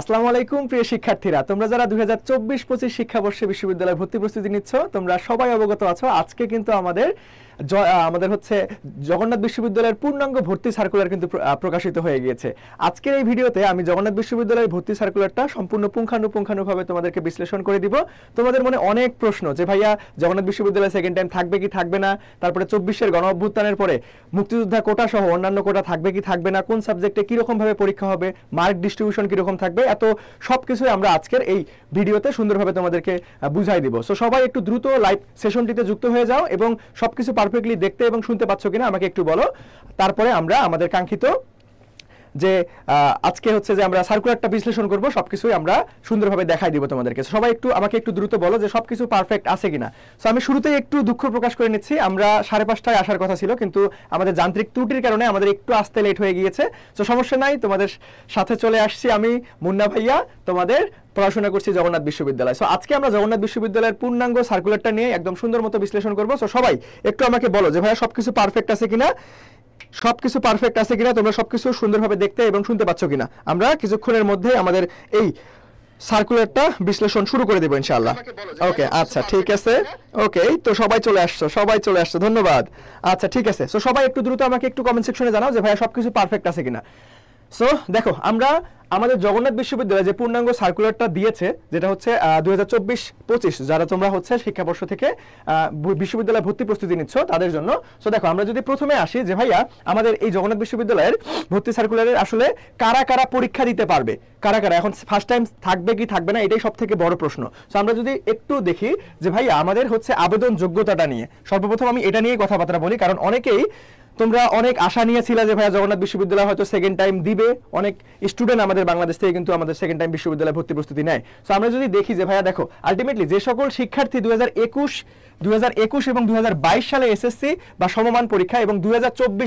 আসসালামু আলাইকুম প্রিয় শিক্ষার্থীরা তোমরা যারা দুই হাজার চব্বিশ পঁচিশ শিক্ষাবর্ষে বিশ্ববিদ্যালয়ে ভর্তি প্রস্তুতি নিচ্ছ তোমরা সবাই অবগত আছো আজকে কিন্তু আমাদের আমাদের হচ্ছে জগন্নাথ বিশ্ববিদ্যালয়ের পূর্ণাঙ্গ ভর্তি সার্কুলার কিন্তু প্রকাশিত হয়ে গিয়েছে আজকের এই ভিডিওতে আমি জগন্নাথ বিশ্ববিদ্যালয়ের ভর্তি সার্কুলারটা সম্পূর্ণ পুঙ্খানুপুঙ্খানুভাবে তোমাদেরকে বিশ্লেষণ করে দিব তোমাদের মনে অনেক প্রশ্ন যে ভাইয়া জগন্নাথ বিশ্ববিদ্যালয় সেকেন্ড টাইম থাকবে কি থাকবে না তারপরে চব্বিশের গণ অভ্যুত্থানের পরে মুক্তিযোদ্ধা কোটা সহ অন্যান্য কোটা থাকবে কি থাকবে না কোন সাবজেক্টে কীরকমভাবে পরীক্ষা হবে মার্ক ডিস্ট্রিবিউশন কীরকম থাকবে এত সব কিছুই আমরা আজকের এই ভিডিওতে সুন্দরভাবে তোমাদেরকে বুঝাই দিব সো সবাই একটু দ্রুত লাইভ সেশনটিতে যুক্ত হয়ে যাও এবং সব কিছু পারফেক্টলি দেখতে এবং শুনতে পাচ্ছ কিনা আমাকে একটু বলো তারপরে আমরা আমাদের কাঙ্ক্ষিত যে আজকে হচ্ছে যে আমরা সার্কুলারটা বিশ্লেষণ করব সব কিছুই আমরা সুন্দরভাবে দেখাই দিব তোমাদেরকে সবাই একটু আমাকে একটু দ্রুত বলো যে সব কিছু পারফেক্ট আছে কিনা সো আমি শুরুতেই একটু দুঃখ প্রকাশ করে নিচ্ছি আমরা সাড়ে পাঁচটায় আসার কথা ছিল কিন্তু আমাদের যান্ত্রিক ত্রুটির কারণে আমাদের একটু আসতে লেট হয়ে গিয়েছে তো সমস্যা নাই তোমাদের সাথে চলে আসছি আমি মুন্না ভাইয়া তোমাদের পড়াশোনা করছি জগন্নাথ বিশ্ববিদ্যালয় সো আজকে আমরা জগন্নাথ বিশ্ববিদ্যালয়ের পূর্ণাঙ্গ সার্কুলারটা নিয়ে একদম সুন্দর মতো বিশ্লেষণ করবো সো সবাই একটু আমাকে বলো যে ভাইয়া সবকিছু পারফেক্ট আছে কিনা সবকিছু পারফেক্ট আছে কিনা তোমরা সবকিছু সুন্দরভাবে দেখতে এবং শুনতে পাচ্ছ কিনা আমরা কিছুক্ষণের মধ্যে আমাদের এই সার্কুলারটা বিশ্লেষণ শুরু করে দেবো ইনশাল্লাহ ওকে আচ্ছা ঠিক আছে ওকে তো সবাই চলে আসছো সবাই চলে আসছো ধন্যবাদ আচ্ছা ঠিক আছে তো সবাই একটু দ্রুত আমাকে একটু কমেন্ট সেকশনে জানাও যে ভাইয়া সবকিছু পারফেক্ট আছে কিনা সো দেখো আমরা আমাদের জগন্নাথ বিশ্ববিদ্যালয় যে পূর্ণাঙ্গ সার্কুলারটা দিয়েছে যেটা হচ্ছে দু হাজার যারা তোমরা হচ্ছে শিক্ষাবর্ষ থেকে বিশ্ববিদ্যালয়ে ভর্তি প্রস্তুতি নিচ্ছ তাদের জন্য সো দেখো আমরা যদি প্রথমে আসি যে ভাইয়া আমাদের এই জগন্নাথ বিশ্ববিদ্যালয়ের ভর্তি সার্কুলারের আসলে কারা কারা পরীক্ষা দিতে পারবে কারা কারা এখন ফার্স্ট টাইম থাকবে কি থাকবে না এটাই সব থেকে বড় প্রশ্ন সো আমরা যদি একটু দেখি যে ভাইয়া আমাদের হচ্ছে আবেদন যোগ্যতাটা নিয়ে সর্বপ্রথম আমি এটা নিয়ে কথাবার্তা বলি কারণ অনেকেই তোমরা অনেক আশা নিয়েছিলে যে ভাইয়া জগন্নাথ বিশ্ববিদ্যালয় হয়তো সেকেন্ড টাইম দিবে অনেক স্টুডেন্ট আমাদের বাংলাদেশ থেকে কিন্তু আমাদের সেকেন্ড টাইম বিশ্ববিদ্যালয়ে ভর্তি প্রস্তুতি নেয় সো আমরা যদি দেখি যে ভাইয়া দেখো আলটিমেটলি যে সকল শিক্ষার্থী দু দুই এবং দুই সালে এসএসসি বা সমমান পরীক্ষা এবং দুই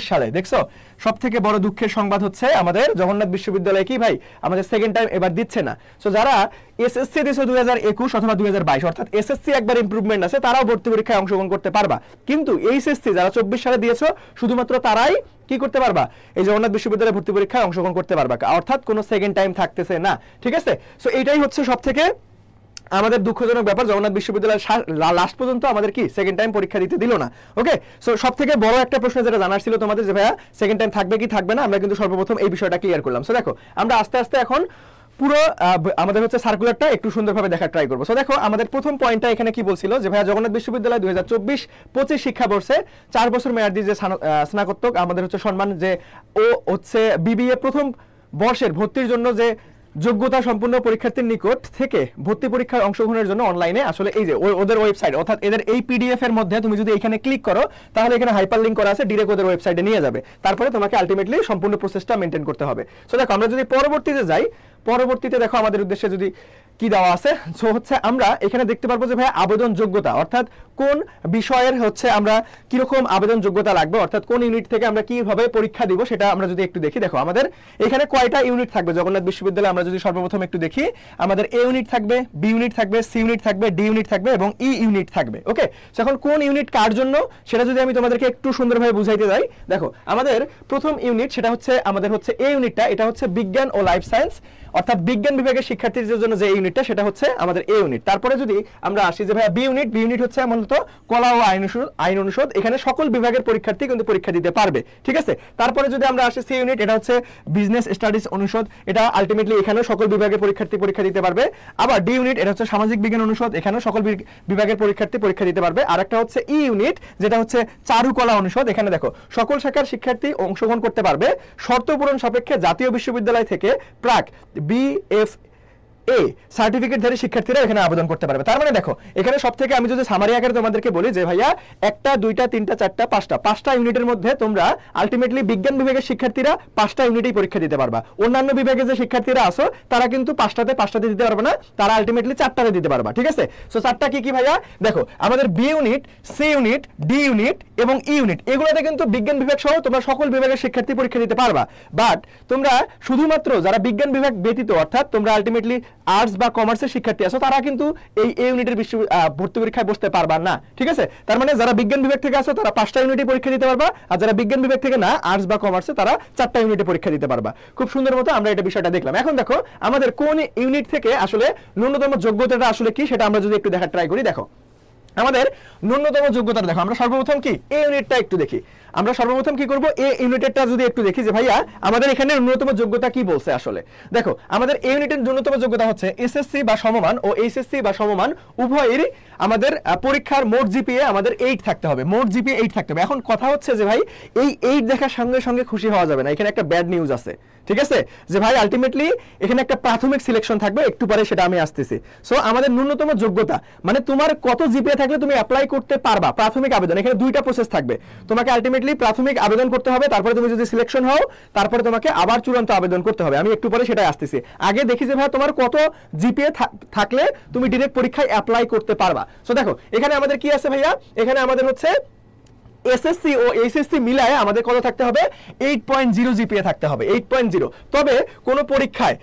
সালে দেখছো সব বড় দুঃখের সংবাদ হচ্ছে আমাদের জগন্নাথ বিশ্ববিদ্যালয়ে কি ভাই আমাদের সেকেন্ড টাইম এবার দিচ্ছে না সো যারা এসএসসি দিয়েছে দুই অথবা দুই অর্থাৎ এসএসসি একবার ইমপ্রুভমেন্ট আছে তারাও ভর্তি পরীক্ষায় অংশগ্রহণ করতে পারবা কিন্তু এইচএসসি যারা চব্বিশ সালে দিয়েছো শুধুমাত্র তারাই কি করতে পারবা এই জগন্নাথ বিশ্ববিদ্যালয়ে ভর্তি পরীক্ষায় অংশগ্রহণ করতে পারবা অর্থাৎ কোনো সেকেন্ড টাইম থাকতেছে না ঠিক আছে সো এটাই হচ্ছে সব থেকে আমাদের দুঃখজনক ব্যাপার জগন্নাথ বিশ্ববিদ্যালয় লাস্ট পর্যন্ত আমাদের কি সেকেন্ড টাইম পরীক্ষা দিতে দিল না ওকে সো সব থেকে বড় একটা প্রশ্ন যেটা জানার ছিল তোমাদের যে ভাইয়া সেকেন্ড টাইম থাকবে কি থাকবে না আমরা কিন্তু সর্বপ্রথম এই বিষয়টা ক্লিয়ার করলাম সো দেখো আমরা আস্তে আস্তে এখন পুরো আমাদের হচ্ছে সার্কুলারটা একটু সুন্দরভাবে দেখা ট্রাই করবো সো দেখো আমাদের প্রথম পয়েন্টটা এখানে কি বলছিল যে ভাইয়া জগন্নাথ বিশ্ববিদ্যালয় দুই হাজার চব্বিশ পঁচিশ শিক্ষাবর্ষে চার বছর মেয়াদি যে স্নাতক আমাদের হচ্ছে সম্মান যে ও হচ্ছে বিবিএ প্রথম বর্ষের ভর্তির জন্য যে যোগ্যতা সম্পূর্ণ পরীক্ষার্থীর নিকট থেকে ভর্তি পরীক্ষায় অংশগ্রহণের জন্য অনলাইনে আসলে এই যে ওদের ওয়েবসাইট অর্থাৎ এদের এই পিডিএফ এর মধ্যে তুমি যদি এখানে ক্লিক করো তাহলে এখানে হাইপার লিঙ্ক করা আছে ডিরেক্ট ওদের ওয়েবসাইটে নিয়ে যাবে তারপরে তোমাকে আলটিমেটলি সম্পূর্ণ প্রসেসটা মেনটেন করতে হবে সো দেখো আমরা যদি পরবর্তীতে যাই পরবর্তীতে দেখো আমাদের উদ্দেশ্যে যদি কি দেওয়া আছে সো হচ্ছে আমরা এখানে দেখতে পারবো যে ভাই আবেদন যোগ্যতা অর্থাৎ কোন বিষয়ের হচ্ছে আমরা কীরকম আবেদন যোগ্যতা লাগবে অর্থাৎ কোন ইউনিট থেকে আমরা কিভাবে পরীক্ষা দিব সেটা আমরা যদি একটু দেখি দেখো আমাদের এখানে কয়টা ইউনিট থাকবে জগন্নাথ বিশ্ববিদ্যালয়ে আমরা যদি সর্বপ্রথম একটু দেখি আমাদের এ ইউনিট থাকবে বি ইউনিট থাকবে সি ইউনিট থাকবে ডি ইউনিট থাকবে এবং ই ইউনিট থাকবে ওকে সো এখন কোন ইউনিট কার জন্য সেটা যদি আমি তোমাদেরকে একটু সুন্দরভাবে বুঝাইতে যাই দেখো আমাদের প্রথম ইউনিট সেটা হচ্ছে আমাদের হচ্ছে এ ইউনিটটা এটা হচ্ছে বিজ্ঞান ও লাইফ সায়েন্স অর্থাৎ বিজ্ঞান বিভাগের শিক্ষার্থীদের জন্য যে ইউনিট ইউনিটটা সেটা হচ্ছে আমাদের এ ইউনিট তারপরে যদি আমরা আসি যে ভাইয়া বি ইউনিট বি ইউনিট হচ্ছে মূলত কলা ও আইন আইন অনুষদ এখানে সকল বিভাগের পরীক্ষার্থী কিন্তু পরীক্ষা দিতে পারবে ঠিক আছে তারপরে যদি আমরা আসি সি ইউনিট এটা হচ্ছে বিজনেস স্টাডিজ অনুষদ এটা আলটিমেটলি এখানেও সকল বিভাগের পরীক্ষার্থী পরীক্ষা দিতে পারবে আবার ডি ইউনিট এটা হচ্ছে সামাজিক বিজ্ঞান অনুষদ এখানেও সকল বিভাগের পরীক্ষার্থী পরীক্ষা দিতে পারবে আর একটা হচ্ছে ই e ইউনিট যেটা হচ্ছে চারুকলা অনুষদ এখানে দেখো সকল শাখার শিক্ষার্থী অংশগ্রহণ করতে পারবে শর্ত পূরণ সাপেক্ষে জাতীয় বিশ্ববিদ্যালয় থেকে প্রাক বি এফ এ সার্টিফিকেট সার্টিফিকেটধারী শিক্ষার্থীরা এখানে আবেদন করতে পারবে তার মানে দেখো এখানে সব থেকে আমি যদি সামারি আকারে তোমাদেরকে বলি যে ভাইয়া একটা দুইটা তিনটা চারটা পাঁচটা পাঁচটা ইউনিটের মধ্যে তোমরা আলটিমেটলি বিজ্ঞান বিভাগের শিক্ষার্থীরা পাঁচটা ইউনিটেই পরীক্ষা দিতে পারবা অন্যান্য বিভাগে যে শিক্ষার্থীরা আসো তারা কিন্তু পাঁচটাতে পাঁচটাতে দিতে পারবে না তারা আলটিমেটলি চারটাতে দিতে পারবা ঠিক আছে সো চারটা কি কি ভাইয়া দেখো আমাদের B unit C unit D unit এবং ই e ইউনিট এগুলোতে কিন্তু বিজ্ঞান বিভাগ সহ তোমরা সকল বিভাগের শিক্ষার্থী পরীক্ষা দিতে পারবা বাট তোমরা শুধুমাত্র যারা বিজ্ঞান বিভাগ ব্যতীত অর্থাৎ তোমরা আলটিমেটলি আর্টস বা কমার্সের শিক্ষার্থী আছো তারা কিন্তু এই এ ইউনিটের বিশ্ব ভর্তি পরীক্ষায় বসতে পারবা না ঠিক আছে তার মানে যারা বিজ্ঞান বিভাগ থেকে আসো তারা পাঁচটা ইউনিটে পরীক্ষা দিতে পারবা আর যারা বিজ্ঞান বিভাগ থেকে না আর্টস বা কমার্সে তারা চারটা ইউনিটে পরীক্ষা দিতে পারবা খুব সুন্দর মতো আমরা এটা বিষয়টা দেখলাম এখন দেখো আমাদের কোন ইউনিট থেকে আসলে ন্যূনতম যোগ্যতাটা আসলে কি সেটা আমরা যদি একটু দেখার ট্রাই করি দেখো আমাদের ন্যূনতম যোগ্যতা দেখো আমরা সর্বপ্রথম কি এ ইউনিটটা একটু দেখি আমরা সর্বপ্রথম কি করব এ ইউনিটেডটা যদি একটু দেখি যে ভাইয়া আমাদের এখানে ন্যূনতম যোগ্যতা কি বলছে আসলে দেখো আমাদের এ ইউনিটের ন্যূনতম যোগ্যতা হচ্ছে এসএসসি বা সমমান ও এইচএসসি বা সমমান উভয়ের আমাদের পরীক্ষার মোট জিপিএ আমাদের এইট থাকতে হবে মোট জিপিএ এইট থাকতে হবে এখন কথা হচ্ছে যে ভাই এই এইট দেখার সঙ্গে সঙ্গে খুশি হওয়া যাবে না এখানে একটা ব্যাড নিউজ আছে ঠিক আছে যে ভাই আলটিমেটলি এখানে একটা প্রাথমিক সিলেকশন থাকবে একটু পরে সেটা আমি আসতেছি সো আমাদের ন্যূনতম যোগ্যতা মানে তোমার কত জিপিএ থাকলে তুমি অ্যাপ্লাই করতে পারবা প্রাথমিক আবেদন এখানে দুইটা প্রসেস থাকবে তোমাকে আলটিমেটলি প্রাথমিক আবেদন করতে হবে তারপরে তুমি যদি সিলেকশন হও তারপরে তোমাকে আবার চূড়ান্ত আবেদন করতে হবে আমি একটু পরে সেটাই আসতেছি আগে দেখি যে ভাই তোমার কত জিপিএ থাকলে তুমি ডিরেক্ট পরীক্ষায় অ্যাপ্লাই করতে পারবা সো দেখো এখানে আমাদের কি আছে ভাইয়া এখানে আমাদের হচ্ছে এসএসসি ও এইচএসসি মিলায় আমাদের কত থাকতে হবে এইট পয়েন্ট জিরো জিপিএ থাকতে হবে এইট পয়েন্ট জিরো তবে কোনো পরীক্ষায়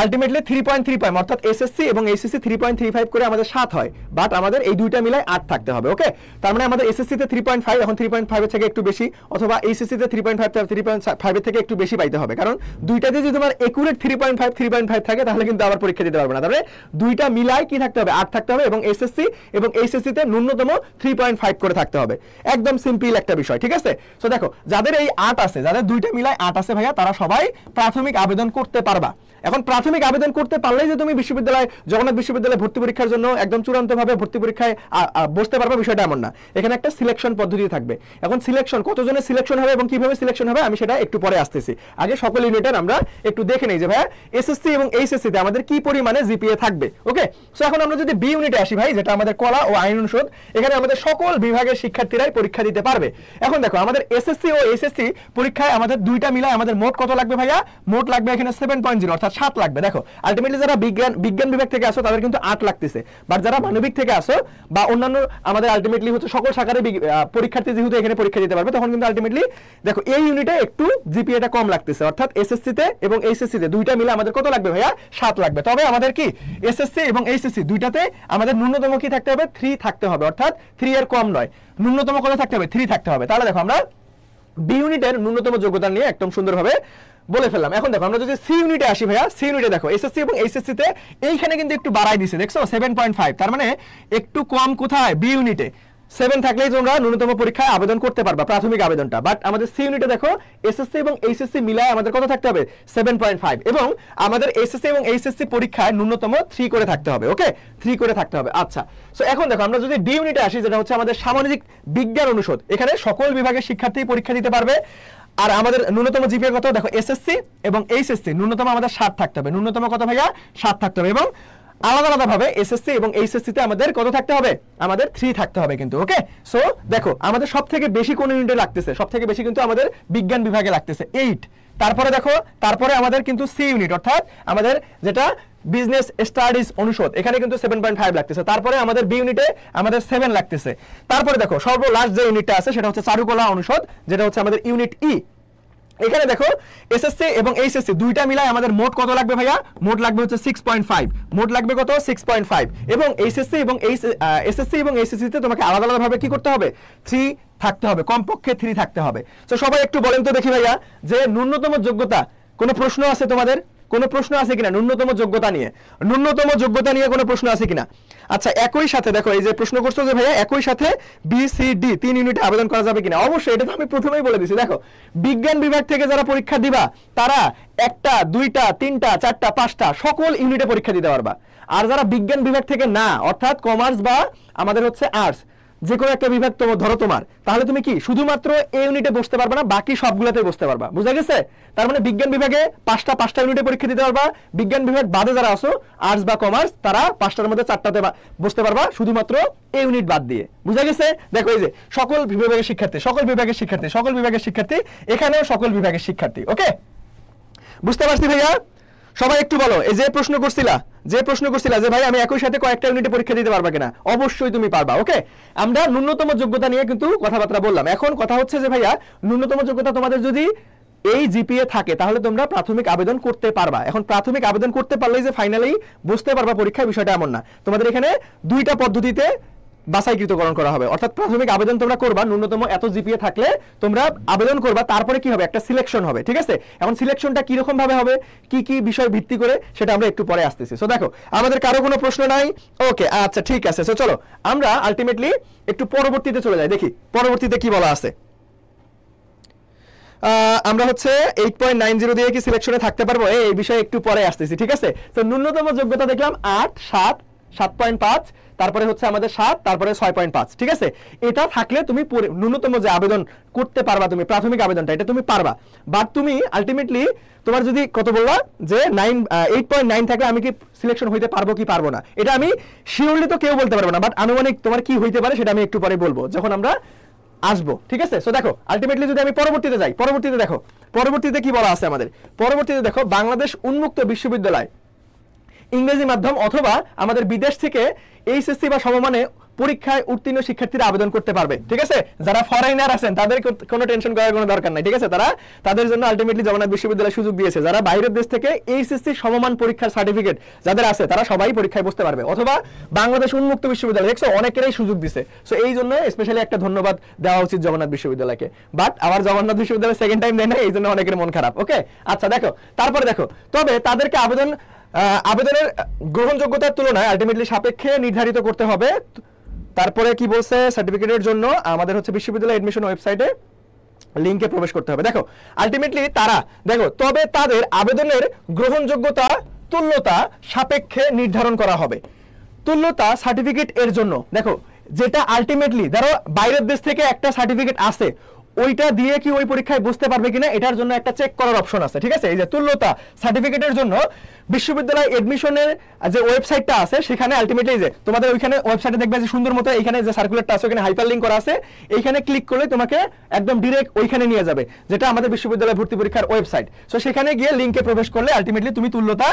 ultimately three point three five অর্থাৎ এসএসসি এবং SSC three point three five করে আমাদের সাত হয় বাট আমাদের এই দুইটা মিলায় আট থাকতে হবে ওকে তার মানে আমাদের এসএসসিতে থ্রি পয়েন্ট ফাইভ এখন থ্রি পয়েন্ট ফাইভের থেকে একটু বেশি অথবা এইচএসসিতে three point five three point ফাইভের থেকে একটু বেশি পাইতে হবে কারণ দুইটাতে যদি তোমার accurate three point five three point five থাকে তাহলে কিন্তু আবার পরীক্ষা দিতে পারবে না তাহলে দুইটা মিলায় কি থাকতে হবে আট থাকতে হবে এবং এসএসসি এবং তে ন্যূনতম থ্রি পয়েন্ট ফাইভ করে থাকতে হবে একদম সিম্পল একটা বিষয় ঠিক আছে তো দেখো যাদের এই আট আছে যাদের দুইটা মিলায় আট আছে ভাইয়া তারা সবাই প্রাথমিক আবেদন করতে পারবা এখন প্রাথমিক আবেদন করতে পারলেই যে তুমি বিশ্ববিদ্যালয় জগন্নাথ বিশ্ববিদ্যালয়ে ভর্তি পরীক্ষার জন্য একদম চূড়ান্তভাবে ভর্তি পরীক্ষায় বসতে পারবে বিষয়টা এমন না এখানে একটা সিলেকশন পদ্ধতি থাকবে এখন সিলেকশন কতজনের সিলেকশন হবে এবং কিভাবে সিলেকশন হবে আমি সেটা একটু পরে আসতেছি আগে সকল ইউনিটের আমরা একটু দেখে নিই যে ভাই এসএসসি এবং এইচএসসিতে আমাদের কি পরিমাণে জিপিএ থাকবে ওকে সো এখন আমরা যদি বি ইউনিটে আসি ভাই যেটা আমাদের কলা ও আইন অনুষদ এখানে আমাদের সকল বিভাগের শিক্ষার্থীরাই পরীক্ষা দিতে পারবে এখন দেখো আমাদের এসএসসি ও এইচএসসি পরীক্ষায় আমাদের দুইটা মিলায় আমাদের মোট কত লাগবে ভাইয়া মোট লাগবে এখানে সেভেন পয়েন্ট জিরো অর্থাৎ সাত লাগবে দেখো আলটিমেটলি যারা বিজ্ঞান বিজ্ঞান বিভাগ থেকে আসো তাদের কিন্তু আট লাগতেছে বাট যারা মানবিক থেকে আসো বা অন্যান্য আমাদের আলটিমেটলি হচ্ছে সকল শাখারে পরীক্ষার্থী যেহেতু এখানে পরীক্ষা দিতে পারবে তখন কিন্তু আলটিমেটলি দেখো এই ইউনিটে একটু জিপিএটা কম লাগতেছে অর্থাৎ এসএসসিতে এবং এইচএসসিতে দুইটা মিলে আমাদের কত লাগবে ভাইয়া সাত লাগবে তবে আমাদের কি এসএসসি এবং এইচএসসি দুইটাতে আমাদের ন্যূনতম কি থাকতে হবে থ্রি থাকতে হবে অর্থাৎ থ্রি এর কম নয় ন্যূনতম কত থাকতে হবে থ্রি থাকতে হবে তাহলে দেখো আমরা বি ইউনিটের ন্যূনতম যোগ্যতা নিয়ে একদম সুন্দরভাবে বলে ফেললাম এখন দেখো আমরা যদি সি ইউনিটে আসি ভাইয়া সি ইউনিটে দেখো এসএসসি এবং এইচএসসি তে এইখানে কিন্তু একটু বাড়াই দিছে দেখছো সেভেন পয়েন্ট ফাইভ তার মানে একটু কম কোথায় বি ইউনিটে সেভেন থাকলেই তোমরা ন্যূনতম পরীক্ষায় আবেদন করতে পারবা প্রাথমিক আবেদনটা বাট আমাদের সি ইউনিটে দেখো এসএসসি এবং এইচএসসি মিলায় আমাদের কত থাকতে হবে সেভেন পয়েন্ট ফাইভ এবং আমাদের এসএসসি এবং এইচএসসি পরীক্ষায় ন্যূনতম থ্রি করে থাকতে হবে ওকে থ্রি করে থাকতে হবে আচ্ছা সো এখন দেখো আমরা যদি ডি ইউনিটে আসি যেটা হচ্ছে আমাদের সামাজিক বিজ্ঞান অনুষদ এখানে সকল বিভাগের শিক্ষার্থী পরীক্ষা দিতে পারবে আর আমাদের ন্যূনতম জিপিএ কত দেখো এসএসসি এবং এইচএসসি ন্যূনতম আমাদের সাত থাকতে হবে ন্যূনতম কত ভাইয়া সাত থাকতে হবে এবং আলাদা আলাদা ভাবে এসএসসি এবং তে আমাদের কত থাকতে হবে আমাদের থ্রি থাকতে হবে কিন্তু ওকে সো দেখো আমাদের সব থেকে বেশি কোন ইউনিটে লাগতেছে সব থেকে বেশি কিন্তু আমাদের বিজ্ঞান বিভাগে লাগতেছে এইট তারপরে দেখো তারপরে আমাদের কিন্তু সি ইউনিট অর্থাৎ আমাদের যেটা বিজনেস স্টাডিজ অনুষদ এখানে কিন্তু সেভেন পয়েন্ট ফাইভ লাগতেছে তারপরে আমাদের বি ইউনিটে আমাদের সেভেন লাগতেছে তারপরে দেখো সর্ব লাস্ট যে ইউনিটটা আছে সেটা হচ্ছে চারুকলা অনুষদ যেটা হচ্ছে আমাদের ইউনিট ই e। এখানে দেখো এসএসসি এবং এইচএসসি দুইটা মিলায় আমাদের মোট কত লাগবে ভাইয়া মোট লাগবে হচ্ছে সিক্স পয়েন্ট ফাইভ মোট লাগবে কত সিক্স পয়েন্ট ফাইভ এবং এইচএসসি এবং এসএসসি এবং এইচএসসিতে তোমাকে আলাদা আলাদাভাবে কি করতে হবে থ্রি থাকতে হবে কমপক্ষে থ্রি থাকতে হবে তো সবাই একটু বলেন তো দেখি ভাইয়া যে ন্যূনতম যোগ্যতা কোনো প্রশ্ন আছে তোমাদের কোনো প্রশ্ন আছে কিনা ন্যূনতম যোগ্যতা নিয়ে ন্যূনতম যোগ্যতা নিয়ে কোনো প্রশ্ন আছে কিনা আচ্ছা একই সাথে দেখো এই যে প্রশ্ন করছো যে ভাইয়া একই সাথে বিসিডি তিন ইউনিটে আবেদন করা যাবে কিনা অবশ্যই এটা তো আমি প্রথমেই বলে দিছি দেখো বিজ্ঞান বিভাগ থেকে যারা পরীক্ষা দিবা তারা একটা দুইটা তিনটা চারটা পাঁচটা সকল ইউনিটে পরীক্ষা দিতে পারবা আর যারা বিজ্ঞান বিভাগ থেকে না অর্থাৎ কমার্স বা আমাদের হচ্ছে আর্টস যে কোনো একটা বিভাগ তোমার ধরো তোমার তাহলে তুমি কি শুধুমাত্র এ ইউনিটে বসতে পারবে না বাকি সবগুলোতে বসতে পারবা বুঝা গেছে তার মানে বিজ্ঞান বিভাগে পাঁচটা পাঁচটা ইউনিটে পরীক্ষা দিতে পারবা বিজ্ঞান বিভাগ বাদে যারা আসো আর্টস বা কমার্স তারা পাঁচটার মধ্যে চারটাতে বসতে পারবা শুধুমাত্র এ ইউনিট বাদ দিয়ে বুঝা গেছে দেখো এই যে সকল বিভাগের শিক্ষার্থী সকল বিভাগের শিক্ষার্থী সকল বিভাগের শিক্ষার্থী এখানেও সকল বিভাগের শিক্ষার্থী ওকে বুঝতে পারছি ভাইয়া সবাই একটু বলো এই যে প্রশ্ন করছিলা যে প্রশ্ন করছিলা যে ভাই আমি একই সাথে কয়েকটা ইউনিটে পরীক্ষা দিতে পারবা কিনা অবশ্যই তুমি পারবা ওকে আমরা ন্যূনতম যোগ্যতা নিয়ে কিন্তু কথাবার্তা বললাম এখন কথা হচ্ছে যে ভাইয়া ন্যূনতম যোগ্যতা তোমাদের যদি এই জিপিএ থাকে তাহলে তোমরা প্রাথমিক আবেদন করতে পারবা এখন প্রাথমিক আবেদন করতে পারলেই যে ফাইনালি বুঝতে পারবা পরীক্ষার বিষয়টা এমন না তোমাদের এখানে দুইটা পদ্ধতিতে বাসাইকৃতকরণ করা হবে অর্থাৎ প্রাথমিক আবেদন তোমরা করবা ন্যূনতম এত জিপিএ থাকলে তোমরা আবেদন করবা তারপরে কি হবে একটা সিলেকশন হবে ঠিক আছে এখন সিলেকশনটা কিরকম ভাবে হবে কি কি বিষয় ভিত্তি করে সেটা আমরা একটু পরে আসতেছি সো দেখো আমাদের কারো কোনো প্রশ্ন নাই ওকে আচ্ছা ঠিক আছে সো চলো আমরা আলটিমেটলি একটু পরবর্তীতে চলে যাই দেখি পরবর্তীতে কি বলা আছে আমরা হচ্ছে এইট পয়েন্ট নাইন জিরো দিয়ে কি সিলেকশনে থাকতে পারবো এই বিষয়ে একটু পরে আসতেছি ঠিক আছে তো ন্যূনতম যোগ্যতা দেখলাম আট সাত সাত পয়েন্ট পাঁচ তারপরে হচ্ছে আমাদের সাত তারপরে ছয় পয়েন্ট পাঁচ ঠিক আছে এটা থাকলে তুমি ন্যূনতম যে আবেদন করতে পারবা তুমি প্রাথমিক আবেদনটা এটা তুমি পারবা বাট তুমি আলটিমেটলি তোমার যদি কত বলবা যে নাইন এইট পয়েন্ট নাইন থাকলে আমি কি সিলেকশন হইতে পারবো কি পারবো না এটা আমি শিওরলি তো কেউ বলতে পারবো না বাট আনুমানিক তোমার কি হইতে পারে সেটা আমি একটু পরে বলবো যখন আমরা আসবো ঠিক আছে সো দেখো আলটিমেটলি যদি আমি পরবর্তীতে যাই পরবর্তীতে দেখো পরবর্তীতে কি বলা আছে আমাদের পরবর্তীতে দেখো বাংলাদেশ উন্মুক্ত বিশ্ববিদ্যালয় ইংরেজি মাধ্যম অথবা আমাদের বিদেশ থেকে এইচএসসি বা সমমানে পরীক্ষায় উত্তীর্ণ শিক্ষার্থীরা আবেদন করতে পারবে ঠিক আছে যারা ফরেনার আছেন তাদের কোনো টেনশন করার কোনো দরকার নাই ঠিক আছে তারা তাদের জন্য আলটিমেটলি জগন্নাথ বিশ্ববিদ্যালয় সুযোগ দিয়েছে যারা বাইরের দেশ থেকে এইচএসসি সমমান পরীক্ষার সার্টিফিকেট যাদের আছে তারা সবাই পরীক্ষায় বসতে পারবে অথবা বাংলাদেশ উন্মুক্ত বিশ্ববিদ্যালয় দেখছো অনেকেরই সুযোগ দিছে সো এই জন্য স্পেশালি একটা ধন্যবাদ দেওয়া উচিত জগন্নাথ বিশ্ববিদ্যালয়কে বাট আবার জগন্নাথ বিশ্ববিদ্যালয় সেকেন্ড টাইম দেয় না এই জন্য অনেকের মন খারাপ ওকে আচ্ছা দেখো তারপরে দেখো তবে তাদেরকে আবেদন আবেদনের গ্রহণযোগ্যতার তুলনায় আলটিমেটলি সাপেক্ষে নির্ধারিত করতে হবে তারপরে কি বলছে সার্টিফিকেটের জন্য আমাদের হচ্ছে বিশ্ববিদ্যালয় এডমিশন ওয়েবসাইটে লিঙ্কে প্রবেশ করতে হবে দেখো আলটিমেটলি তারা দেখো তবে তাদের আবেদনের গ্রহণযোগ্যতা তুল্যতা সাপেক্ষে নির্ধারণ করা হবে তুল্যতা সার্টিফিকেট এর জন্য দেখো যেটা আলটিমেটলি ধরো বাইরের দেশ থেকে একটা সার্টিফিকেট আসে ওইটা দিয়ে কি ওই পরীক্ষায় বুঝতে পারবে কিনা এটার জন্য একটা চেক করার অপশন আছে ঠিক আছে এই যে তুল্যতা সার্টিফিকেটের জন্য বিশ্ববিদ্যালয় এডমিশনের যে ওয়েবসাইটটা আছে সেখানে আলটিমেটলি যে তোমাদের ওইখানে ওয়েবসাইটে দেখবে যে সুন্দর মতো এখানে যে সার্কুলারটা আছে ওখানে হাইপার লিঙ্ক করা আছে এইখানে ক্লিক করলে তোমাকে একদম ডিরেক্ট ওইখানে নিয়ে যাবে যেটা আমাদের বিশ্ববিদ্যালয় ভর্তি পরীক্ষার ওয়েবসাইট সো সেখানে গিয়ে লিঙ্কে প্রবেশ করলে আলটিমেটলি তুমি তুল্যতা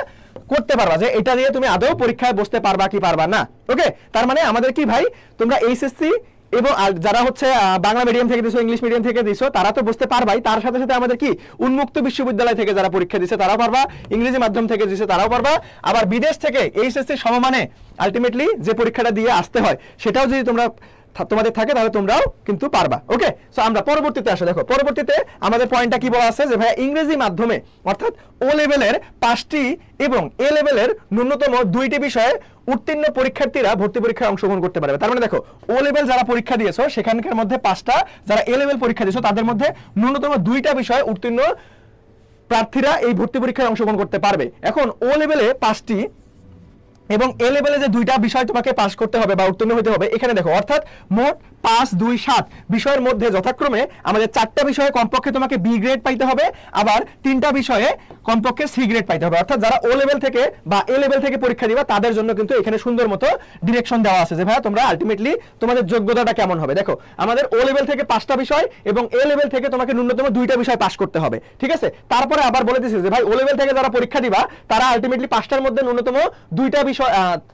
করতে পারবা যে এটা দিয়ে তুমি আদৌ পরীক্ষায় বসতে পারবা কি পারবা না ওকে তার মানে আমাদের কি ভাই তোমরা এইচএসসি এবং যারা হচ্ছে বাংলা মিডিয়াম থেকে দিছো ইংলিশ মিডিয়াম থেকে দিছো তারা তো বুঝতে পারবাই তার সাথে সাথে আমাদের কি উন্মুক্ত বিশ্ববিদ্যালয় থেকে যারা পরীক্ষা দিছে তারাও পারবা ইংরেজি মাধ্যম থেকে দিছে তারাও পারবা আবার বিদেশ থেকে এইচএসসি সমমানে আলটিমেটলি যে পরীক্ষাটা দিয়ে আসতে হয় সেটাও যদি তোমরা তোমাদের থাকে তাহলে তোমরাও কিন্তু পারবা ওকে সো আমরা পরবর্তীতে আসে দেখো পরবর্তীতে আমাদের পয়েন্টটা কি বলা আছে যে ভাইয়া ইংরেজি মাধ্যমে অর্থাৎ ও লেভেলের পাঁচটি এবং এ লেভেলের ন্যূনতম দুইটি বিষয়ে উত্তীর্ণ পরীক্ষার্থীরা ভর্তি পরীক্ষায় অংশগ্রহণ করতে পারবে তার মানে দেখো ও লেভেল যারা পরীক্ষা দিয়েছো সেখানকার মধ্যে পাঁচটা যারা এ লেভেল পরীক্ষা দিয়েছো তাদের মধ্যে ন্যূনতম দুইটা বিষয়ে উত্তীর্ণ প্রার্থীরা এই ভর্তি পরীক্ষায় অংশগ্রহণ করতে পারবে এখন ও লেভেলে পাঁচটি এবং এ লেভেলে যে দুইটা বিষয় তোমাকে পাস করতে হবে বা উত্তীর্ণ হতে হবে এখানে দেখো অর্থাৎ মোট পাঁচ দুই সাত বিষয়ের মধ্যে যথাক্রমে আমাদের চারটা বিষয়ে কমপক্ষে তোমাকে বি গ্রেড পাইতে হবে আবার তিনটা বিষয়ে কমপক্ষে সি গ্রেড পাইতে হবে অর্থাৎ যারা ও লেভেল থেকে বা এ লেভেল থেকে পরীক্ষা দিবা তাদের জন্য কিন্তু এখানে সুন্দর মতো ডিরেকশন দেওয়া আছে যে ভাই তোমরা আলটিমেটলি তোমাদের যোগ্যতাটা কেমন হবে দেখো আমাদের ও লেভেল থেকে পাঁচটা বিষয় এবং এ লেভেল থেকে তোমাকে ন্যূনতম দুইটা বিষয় পাস করতে হবে ঠিক আছে তারপরে আবার বলে দিচ্ছি যে ভাই ও লেভেল থেকে যারা পরীক্ষা দিবা তারা আলটিমেটলি পাঁচটার মধ্যে ন্যূনতম দুইটা বিষয় বিষয়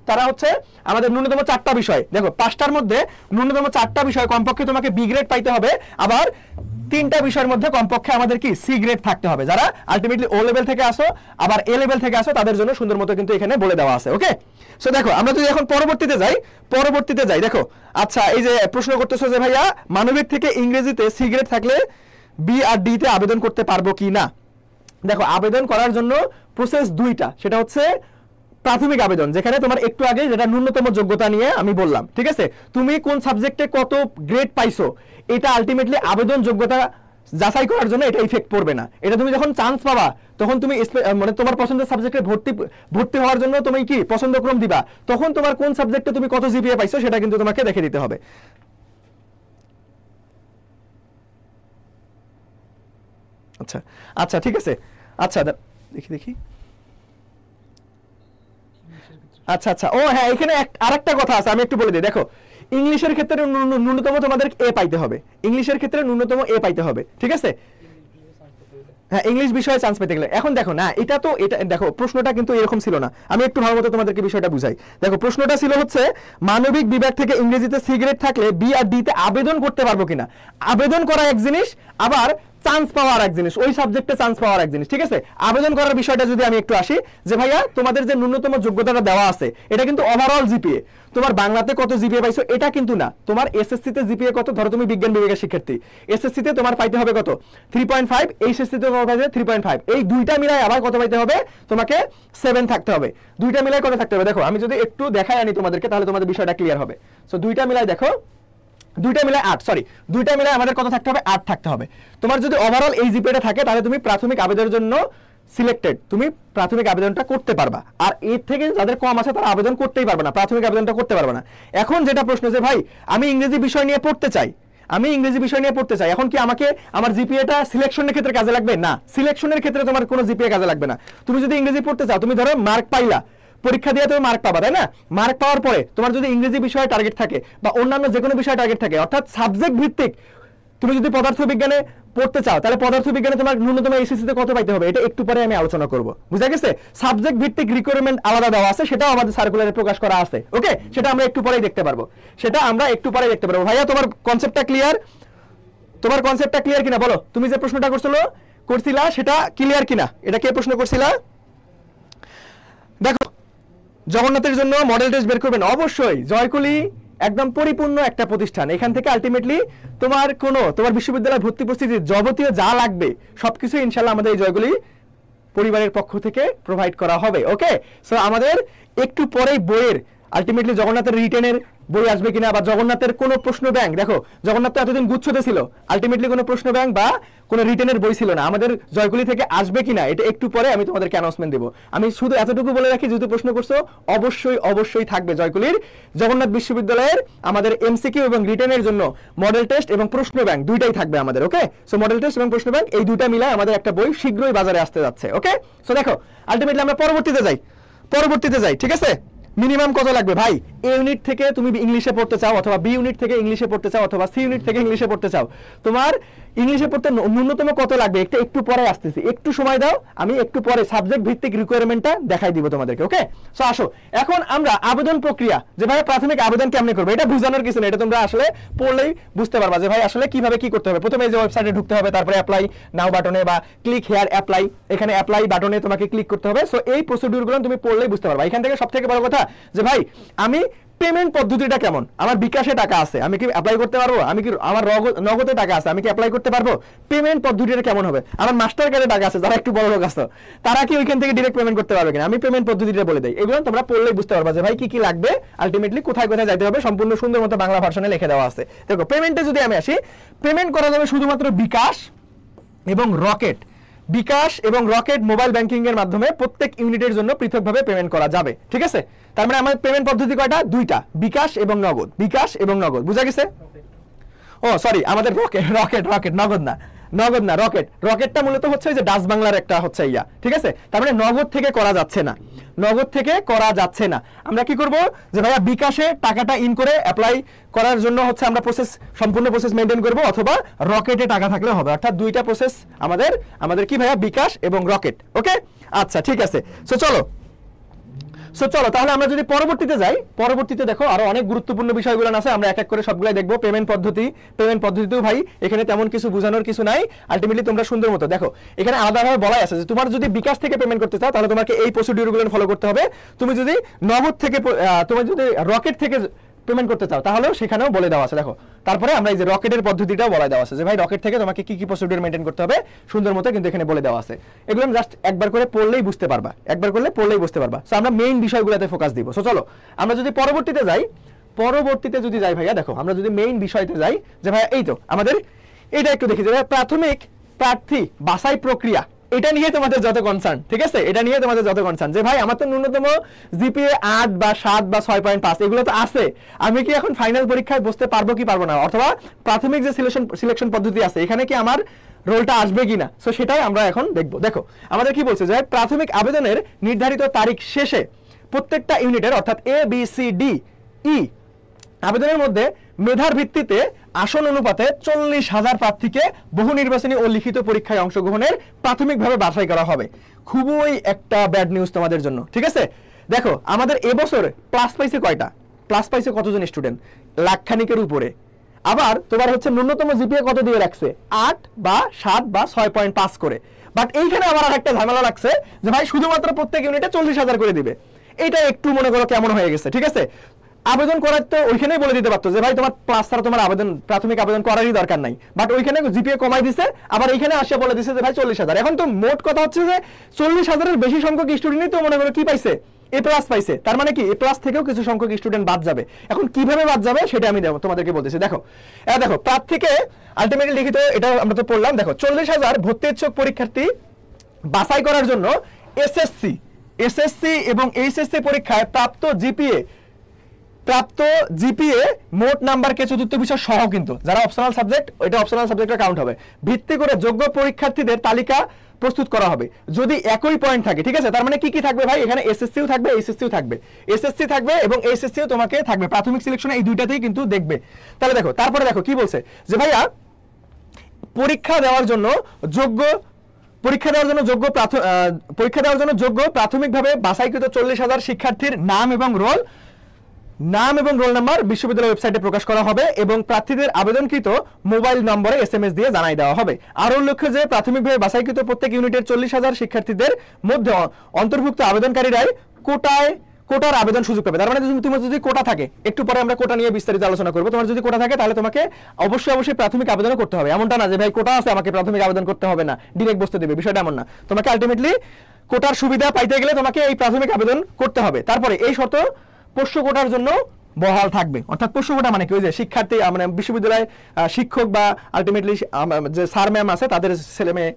তারা হচ্ছে আমাদের ন্যূনতম চারটা বিষয় দেখো পাঁচটার মধ্যে ন্যূনতম চারটা বিষয় কমপক্ষে তোমাকে বি গ্রেড পাইতে হবে আবার তিনটা বিষয়ের মধ্যে কমপক্ষে আমাদের কি সি গ্রেড থাকতে হবে যারা আলটিমেটলি ও লেভেল থেকে আসো আবার এ লেভেল থেকে আসো তাদের জন্য সুন্দর মতো কিন্তু এখানে বলে দেওয়া আছে ওকে সো দেখো আমরা যদি এখন পরবর্তীতে যাই পরবর্তীতে যাই দেখো আচ্ছা এই যে প্রশ্ন করতেছো যে ভাইয়া মানবিক থেকে ইংরেজিতে সি গ্রেড থাকলে বি আর ডি তে আবেদন করতে পারবো কি না দেখো আবেদন করার জন্য প্রসেস দুইটা সেটা হচ্ছে প্রাথমিক আবেদন যেখানে তোমার একটু আগে যেটা ন্যূনতম যোগ্যতা নিয়ে আমি বললাম ঠিক আছে তুমি কোন সাবজেক্টে কত গ্রেড পাইছো এটা আলটিমেটলি আবেদন যোগ্যতা যাচাই করার জন্য এটা ইফেক্ট পড়বে না এটা তুমি যখন চান্স পাবা তখন তুমি মানে তোমার পছন্দের সাবজেক্টে ভর্তি ভর্তি হওয়ার জন্য তুমি কি পছন্দক্রম দিবা তখন তোমার কোন সাবজেক্টে তুমি কত জিপিএ পাইছো সেটা কিন্তু তোমাকে দেখে দিতে হবে আচ্ছা আচ্ছা ঠিক আছে আচ্ছা দেখি দেখি আচ্ছা আচ্ছা ও হ্যাঁ এখানে আরেকটা কথা আছে আমি একটু বলে দিই দেখো ইংলিশের ক্ষেত্রে ন্যূনতম তোমাদের এ পাইতে হবে ইংলিশের ক্ষেত্রে ন্যূনতম এ পাইতে হবে ঠিক আছে হ্যাঁ ইংলিশ বিষয়ে চান্স পেতে গেলে এখন দেখো না এটা তো এটা দেখো প্রশ্নটা কিন্তু এরকম ছিল না আমি একটু ভালো মতো তোমাদেরকে বিষয়টা বুঝাই দেখো প্রশ্নটা ছিল হচ্ছে মানবিক বিভাগ থেকে ইংরেজিতে সিগারেট থাকলে বি আর ডিতে আবেদন করতে পারবো কিনা আবেদন করা এক জিনিস আবার চান্স পাওয়ার এক জিনিস ওই সাবজেক্টে চান্স পাওয়ার এক জিনিস ঠিক আছে আবেদন করার বিষয়টা যদি আমি একটু আসি যে ভাইয়া তোমাদের যে ন্যূনতম যোগ্যতাটা দেওয়া আছে এটা কিন্তু ওভারঅল জিপিএ তোমার বাংলাতে কত জিপিএ পাইছো এটা কিন্তু না তোমার এসএসসি তে জিপিএ কত ধরো তুমি বিজ্ঞান বিভাগের শিক্ষার্থী এসএসসি তে তোমার পাইতে হবে কত 3.5 এইচএসসি তে তোমার পাইতে 3.5 এই দুইটা মিলাই আবার কত পাইতে হবে তোমাকে 7 থাকতে হবে দুইটা মিলাই কত থাকতে হবে দেখো আমি যদি একটু দেখাই আনি তোমাদেরকে তাহলে তোমাদের বিষয়টা ক্লিয়ার হবে সো দুইটা মিলাই দেখো দুইটা মিলায় আট সরি দুইটা মিলায় আমাদের কত থাকতে হবে আট থাকতে হবে তোমার যদি ওভারঅল এই জিপিএটা থাকে তাহলে তুমি প্রাথমিক আবেদনের জন্য সিলেক্টেড তুমি প্রাথমিক আবেদনটা করতে পারবা আর এর থেকে যাদের কম আছে তারা আবেদন করতেই পারবে না প্রাথমিক আবেদনটা করতে পারবে না এখন যেটা প্রশ্ন যে ভাই আমি ইংরেজি বিষয় নিয়ে পড়তে চাই আমি ইংরেজি বিষয় নিয়ে পড়তে চাই এখন কি আমাকে আমার জিপিএটা সিলেকশনের ক্ষেত্রে কাজে লাগবে না সিলেকশনের ক্ষেত্রে তোমার কোনো জিপিএ কাজে লাগবে না তুমি যদি ইংরেজি পড়তে চাও তুমি ধরো মার্ক পাইলা পরীক্ষা দিয়ে তুমি মার্ক পাবা তাই না মার্ক পাওয়ার পরে তোমার যদি ইংরেজি বিষয়ে টার্গেট থাকে বা অন্যান্য যে কোনো বিষয়ে টার্গেট থাকে অর্থাৎ সাবজেক্ট ভিত্তিক তুমি যদি পদার্থবিজ্ঞানে পড়তে চাও তাহলে পদার্থবিজ্ঞানে তোমার ন্যূনতম এসএসসিতে কত পাইতে হবে এটা একটু পরে আমি আলোচনা করব বুঝা গেছে সাবজেক্ট ভিত্তিক রিকোয়ারমেন্ট আলাদা দেওয়া আছে সেটাও আমাদের সার্কুলারে প্রকাশ করা আছে ওকে সেটা আমরা একটু পরেই দেখতে পারবো সেটা আমরা একটু পরে দেখতে পারবো ভাইয়া তোমার কনসেপ্টটা ক্লিয়ার তোমার কনসেপ্টটা ক্লিয়ার কিনা বলো তুমি যে প্রশ্নটা করছিল করছিলা সেটা ক্লিয়ার কিনা এটা কে প্রশ্ন করছিলা জগন্নাথের জন্য মডেল ড্রেস বের করবেন অবশ্যই জয়কুলি একদম পরিপূর্ণ একটা প্রতিষ্ঠান এখান থেকে আলটিমেটলি তোমার কোনো তোমার বিশ্ববিদ্যালয় ভর্তি পরিস্থিতি যাবতীয় যা লাগবে সবকিছু ইনশাল্লাহ আমাদের এই জয়গুলি পরিবারের পক্ষ থেকে প্রোভাইড করা হবে ওকে সো আমাদের একটু পরেই বইয়ের আলটিমেটলি জগন্নাথের রিটার্নের বই আসবে কিনা বা জগন্নাথের কোনো প্রশ্ন ব্যাংক দেখো জগন্নাথ তো এতদিন গুচ্ছতে ছিল আলটিমেটলি কোনো প্রশ্ন ব্যাংক বা কোনো রিটেনের বই ছিল না আমাদের জয়গুলি থেকে আসবে কিনা এটা একটু পরে আমি তোমাদেরকে অ্যানাউন্সমেন্ট দেবো আমি শুধু এতটুকু বলে রাখি যেহেতু প্রশ্ন করছো অবশ্যই অবশ্যই থাকবে জয়গুলির জগন্নাথ বিশ্ববিদ্যালয়ের আমাদের এমসিকিউ এবং রিটেনের জন্য মডেল টেস্ট এবং প্রশ্ন ব্যাংক দুইটাই থাকবে আমাদের ওকে সো মডেল টেস্ট এবং প্রশ্ন ব্যাংক এই দুইটা মিলায় আমাদের একটা বই শীঘ্রই বাজারে আসতে যাচ্ছে ওকে সো দেখো আলটিমেটলি আমরা পরবর্তীতে যাই পরবর্তীতে যাই ঠিক আছে মিনিমাম কত লাগবে ভাই এ ইউনিট থেকে তুমি ইংলিশে পড়তে চাও অথবা বি ইউনিট থেকে ইংলিশে পড়তে চাও অথবা সি ইউনিট থেকে ইংলিশে পড়তে চাও তোমার ইংলিশে পড়তে ন্যূনতম কত লাগবে একটা একটু পরে আসতেছি একটু সময় দাও আমি একটু পরে সাবজেক্ট ভিত্তিক রিকোয়ারমেন্টটা দেখাই দিব তোমাদেরকে ওকে সো আসো এখন আমরা আবেদন প্রক্রিয়া যে ভাই প্রাথমিক আবেদন কেমনে করবো এটা বুঝানোর কিছু না এটা তোমরা আসলে পড়লেই বুঝতে পারবা যে ভাই আসলে কিভাবে কি করতে হবে প্রথমে যে ওয়েবসাইটে ঢুকতে হবে তারপরে অ্যাপ্লাই নাও বাটনে বা ক্লিক হেয়ার অ্যাপ্লাই এখানে অ্যাপ্লাই বাটনে তোমাকে ক্লিক করতে হবে সো এই প্রসিডিউরগুলো তুমি পড়লেই বুঝতে পারবা এখান থেকে সব থেকে বড় কথা যে ভাই আমি পেমেন্ট পদ্ধতিটা কেমন আমার বিকাশে টাকা আছে আমি কি অ্যাপ্লাই করতে পারবো আমি কি আমার নগদে টাকা আছে আমি কি অ্যাপ্লাই করতে পারবো পেমেন্ট পদ্ধতিটা কেমন হবে আমার মাস্টার কার্ডে টাকা আছে যারা একটু বড় লোক আছে তারা কি ওইখান থেকে ডিরেক্ট পেমেন্ট করতে পারবে কিনা আমি পেমেন্ট পদ্ধতিটা বলে দেই এগুলো তোমরা পড়লেই বুঝতে পারবো যে ভাই কি কি লাগবে আলটিমেটলি কোথায় কোথায় যাইতে হবে সম্পূর্ণ সুন্দর মতো বাংলা ভার্সনে লিখে দেওয়া আছে দেখো পেমেন্টে যদি আমি আসি পেমেন্ট করা যাবে শুধুমাত্র বিকাশ এবং রকেট বিকাশ এবং রকেট মোবাইল ব্যাংকিং এর মাধ্যমে প্রত্যেক ইউনিটের জন্য পৃথকভাবে পেমেন্ট করা যাবে ঠিক আছে তার মানে আমাদের পেমেন্ট পদ্ধতি কয়টা দুইটা বিকাশ এবং নগদ বিকাশ এবং নগদ বুঝা গেছে ও সরি আমাদের রকেট রকেট রকেট নগদ না নগদ না রকেট রকেটটা মূলত হচ্ছে ওই যে ডাস বাংলার একটা হচ্ছে ইয়া ঠিক আছে তার মানে নগদ থেকে করা যাচ্ছে না নগদ থেকে করা যাচ্ছে না আমরা কি করব যে ভাইয়া বিকাশে টাকাটা ইন করে অ্যাপ্লাই করার জন্য হচ্ছে আমরা প্রসেস সম্পূর্ণ প্রসেস মেনটেন করব অথবা রকেটে টাকা থাকলে হবে অর্থাৎ দুইটা প্রসেস আমাদের আমাদের কি ভাইয়া বিকাশ এবং রকেট ওকে আচ্ছা ঠিক আছে সো চলো সো চলো তাহলে আমরা যদি পরবর্তীতে যাই পরবর্তীতে দেখো আরো অনেক গুরুত্বপূর্ণ বিষয়গুলো আছে আমরা এক এক করে সবগুলাই দেখবো পেমেন্ট পদ্ধতি পেমেন্ট পদ্ধতিতেও ভাই এখানে তেমন কিছু বোঝানোর কিছু নাই আলটিমেটলি তোমরা সুন্দর মতো দেখো এখানে আলাদাভাবে বলাই আছে যে তোমার যদি বিকাশ থেকে পেমেন্ট করতে চাও তাহলে তোমাকে এই প্রসিডিউরগুলো ফলো করতে হবে তুমি যদি নগদ থেকে তুমি যদি রকেট থেকে পেমেন্ট করতে চাও তাহলেও সেখানেও বলে দেওয়া আছে দেখো তারপরে আমরা এই যে রকেটের পদ্ধতিটাও বলে দেওয়া আছে যে ভাই রকেট থেকে তোমাকে কি কি প্রসিডিওর মেনটেন করতে হবে সুন্দর মতো কিন্তু এখানে বলে দেওয়া আছে এগুলো জাস্ট একবার করে পড়লেই বুঝতে পারবা একবার করলে পড়লেই বুঝতে পারবা সো আমরা মেইন বিষয়গুলোতে ফোকাস দিব সো চলো আমরা যদি পরবর্তীতে যাই পরবর্তীতে যদি যাই ভাইয়া দেখো আমরা যদি মেইন বিষয়তে যাই যে ভাইয়া এই তো আমাদের এটা একটু দেখি যে প্রাথমিক প্রার্থী বাছাই প্রক্রিয়া এটা নিয়ে তোমাদের যত কনসার্ন ঠিক আছে এটা নিয়ে তোমাদের যত কনসার্ন যে ভাই আমার তো ন্যূনতম জিপিএ আট বা সাত বা ছয় পয়েন্ট পাঁচ এগুলো তো আছে আমি কি এখন ফাইনাল পরীক্ষায় বসতে পারবো কি পারবো না অথবা প্রাথমিক যে সিলেকশন সিলেকশন পদ্ধতি আছে এখানে কি আমার রোলটা আসবে কি না সো সেটাই আমরা এখন দেখবো দেখো আমাদের কি বলছে যে প্রাথমিক আবেদনের নির্ধারিত তারিখ শেষে প্রত্যেকটা ইউনিটের অর্থাৎ A B C D E আবেদনের মধ্যে মেধার ভিত্তিতে আসন অনুপাতে চল্লিশ হাজার প্রার্থীকে বহু নির্বাচনী ও লিখিত পরীক্ষায় অংশগ্রহণের প্রাথমিকভাবে বাছাই করা হবে খুবই একটা ব্যাড নিউজ তোমাদের জন্য ঠিক আছে দেখো আমাদের এবছর প্লাস পাইছে কয়টা প্লাস পাইছে কতজন স্টুডেন্ট লাখখানিকের উপরে আবার তোমার হচ্ছে ন্যূনতম জিপিএ কত দিয়ে রাখছে আট বা সাত বা ছয় পয়েন্ট পাস করে বাট এইখানে আমার আর একটা ঝামেলা লাগছে যে ভাই শুধুমাত্র প্রত্যেক ইউনিটে চল্লিশ হাজার করে দিবে এটা একটু মনে করো কেমন হয়ে গেছে ঠিক আছে আবেদন করার তো ওইখানেই বলে দিতে পারতো যে ভাই তোমার প্লাস ছাড়া তোমার আবেদন প্রাথমিক আবেদন করারই দরকার নাই বাট ওইখানে জিপিএ কমাই দিছে আবার এইখানে আসে বলে দিছে যে ভাই চল্লিশ হাজার এখন তো মোট কথা হচ্ছে যে চল্লিশ হাজারের বেশি সংখ্যক স্টুডেন্টই তো মনে করো কি পাইছে এ প্লাস পাইছে তার মানে কি এ প্লাস থেকেও কিছু সংখ্যক স্টুডেন্ট বাদ যাবে এখন কিভাবে বাদ যাবে সেটা আমি দেখো তোমাদেরকে বলতেছি দেখো হ্যাঁ দেখো থেকে আলটিমেটলি লিখিত এটা আমরা তো পড়লাম দেখো চল্লিশ হাজার ভর্তি ইচ্ছুক পরীক্ষার্থী বাছাই করার জন্য এসএসসি এসএসসি এবং এইচএসসি পরীক্ষায় প্রাপ্ত জিপিএ প্রাপ্ত জিপিএ মোট নাম্বারকে চতুর্থ বিষয় সহ কিন্তু যারা অপশনাল সাবজেক্ট এটা অপশনাল সাবজেক্টের কাউন্ট হবে ভিত্তি করে যোগ্য পরীক্ষার্থীদের তালিকা প্রস্তুত করা হবে যদি একই পয়েন্ট থাকে ঠিক আছে তার মানে কি কি থাকবে ভাই এখানে এসএসসিও থাকবে এইচএসসিও থাকবে এসএসসি থাকবে এবং এইচএসসিও তোমাকে থাকবে প্রাথমিক সিলেকশনে এই দুইটাতেই কিন্তু দেখবে তাহলে দেখো তারপরে দেখো কি বলছে যে ভাইয়া পরীক্ষা দেওয়ার জন্য যোগ্য পরীক্ষা দেওয়ার জন্য যোগ্য পরীক্ষা দেওয়ার জন্য যোগ্য প্রাথমিকভাবে বাছাইকৃত চল্লিশ হাজার শিক্ষার্থীর নাম এবং রোল নাম এবং রোল নাম্বার বিশ্ববিদ্যালয় ওয়েবসাইটে প্রকাশ করা হবে এবং প্রার্থীদের আবেদনকৃত মোবাইল নম্বরে এস এম এস দিয়ে জানাই দেওয়া হবে আর উল্লেখ্য যে প্রাথমিকভাবে বাছাইকৃত প্রত্যেক ইউনিটের চল্লিশ হাজার শিক্ষার্থীদের মধ্যে অন্তর্ভুক্ত আবেদনকারীরাই কোটায় কোটার আবেদন সুযোগ পাবে তার মানে তোমার যদি কোটা থাকে একটু পরে আমরা কোটা নিয়ে বিস্তারিত আলোচনা করবো তোমার যদি কোটা থাকে তাহলে তোমাকে অবশ্যই অবশ্যই প্রাথমিক আবেদন করতে হবে এমনটা না যে ভাই কোটা আছে আমাকে প্রাথমিক আবেদন করতে হবে না ডিরেক্ট বসতে দেবে বিষয়টা এমন না তোমাকে আলটিমেটলি কোটার সুবিধা পাইতে গেলে তোমাকে এই প্রাথমিক আবেদন করতে হবে তারপরে এই শর্ত পোষ্য কোটার জন্য বহাল থাকবে অর্থাৎ পোষ্য কোটা মানে কি যে শিক্ষার্থী মানে বিশ্ববিদ্যালয়ে শিক্ষক বা আলটিমেটলি যে স্যার ম্যাম আছে তাদের ছেলে মেয়ে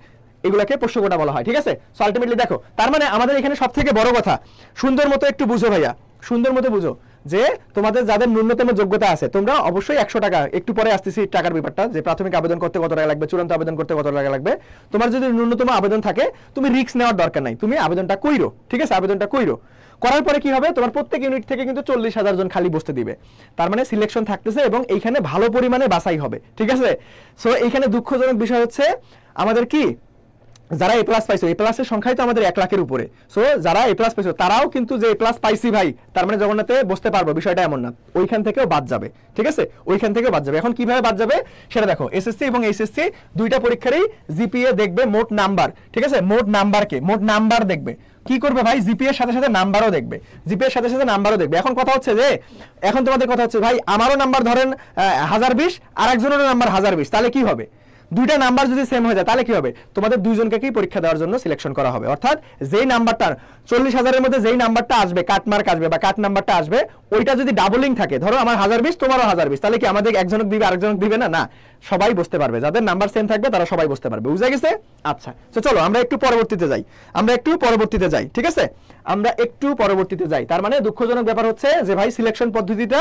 এগুলাকে পোষ্য কোটা বলা হয় ঠিক আছে সো আলটিমেটলি দেখো তার মানে আমাদের এখানে সব থেকে বড় কথা সুন্দর মতো একটু বুঝো ভাইয়া সুন্দর মতো বুঝো যে তোমাদের যাদের ন্যূনতম যোগ্যতা আছে তোমরা অবশ্যই একশো টাকা একটু পরে আসতেছি টাকার ব্যাপারটা যে প্রাথমিক আবেদন করতে কত টাকা লাগবে চূড়ান্ত আবেদন করতে কত টাকা লাগবে তোমার যদি ন্যূনতম আবেদন থাকে তুমি রিক্স নেওয়ার দরকার নাই তুমি আবেদনটা কইরো ঠিক আছে আবেদনটা কইরো করার পরে কি হবে তোমার প্রত্যেক ইউনিট থেকে কিন্তু চল্লিশ হাজার জন খালি বসতে দিবে তার মানে সিলেকশন থাকতেছে এবং এইখানে ভালো পরিমাণে বাছাই হবে ঠিক আছে সো এইখানে দুঃখজনক বিষয় হচ্ছে আমাদের কি যারা এ প্লাস পাইছো এ প্লাসের সংখ্যাই তো আমাদের এক লাখের উপরে সো যারা এ প্লাস পাইছো তারাও কিন্তু যে এ প্লাস পাইছি ভাই তার মানে জগন্নাথে বসতে পারবো বিষয়টা এমন না ওইখান থেকেও বাদ যাবে ঠিক আছে ওইখান থেকেও বাদ যাবে এখন কিভাবে বাদ যাবে সেটা দেখো এসএসসি এবং এইচএসসি দুইটা পরীক্ষারই জিপিএ দেখবে মোট নাম্বার ঠিক আছে মোট নাম্বারকে মোট নাম্বার দেখবে কি করবে ভাই জিপিএর সাথে সাথে নাম্বারও দেখবে জিপিএর সাথে সাথে নাম্বারও দেখবে এখন কথা হচ্ছে যে এখন তোমাদের কথা হচ্ছে ভাই আমারও নাম্বার ধরেন হাজার বিশ আর একজনেরও নাম্বার হাজার বিশ তাহলে কি হবে দুইটা নাম্বার যদি সেম হয়ে যায় তাহলে কি হবে তোমাদের দুইজনকেই পরীক্ষা দেওয়ার জন্য সিলেকশন করা হবে অর্থাৎ যেই নাম্বারটার চল্লিশ হাজারের মধ্যে যেই নাম্বারটা আসবে কাট মার্ক আসবে বা কাট নাম্বারটা আসবে ওইটা যদি ডাবলিং থাকে ধরো আমার হাজার বিশ তোমারও হাজার বিশ তাহলে কি আমাদের একজনক দিবে আরেকজনক দিবে না না সবাই বুঝতে পারবে যাদের নাম্বার সেম থাকবে তারা সবাই বুঝতে পারবে বুঝা গেছে আচ্ছা তো চলো আমরা একটু পরবর্তীতে যাই আমরা একটু পরবর্তীতে যাই ঠিক আছে আমরা একটু পরবর্তীতে যাই তার মানে দুঃখজনক ব্যাপার হচ্ছে যে ভাই সিলেকশন পদ্ধতিটা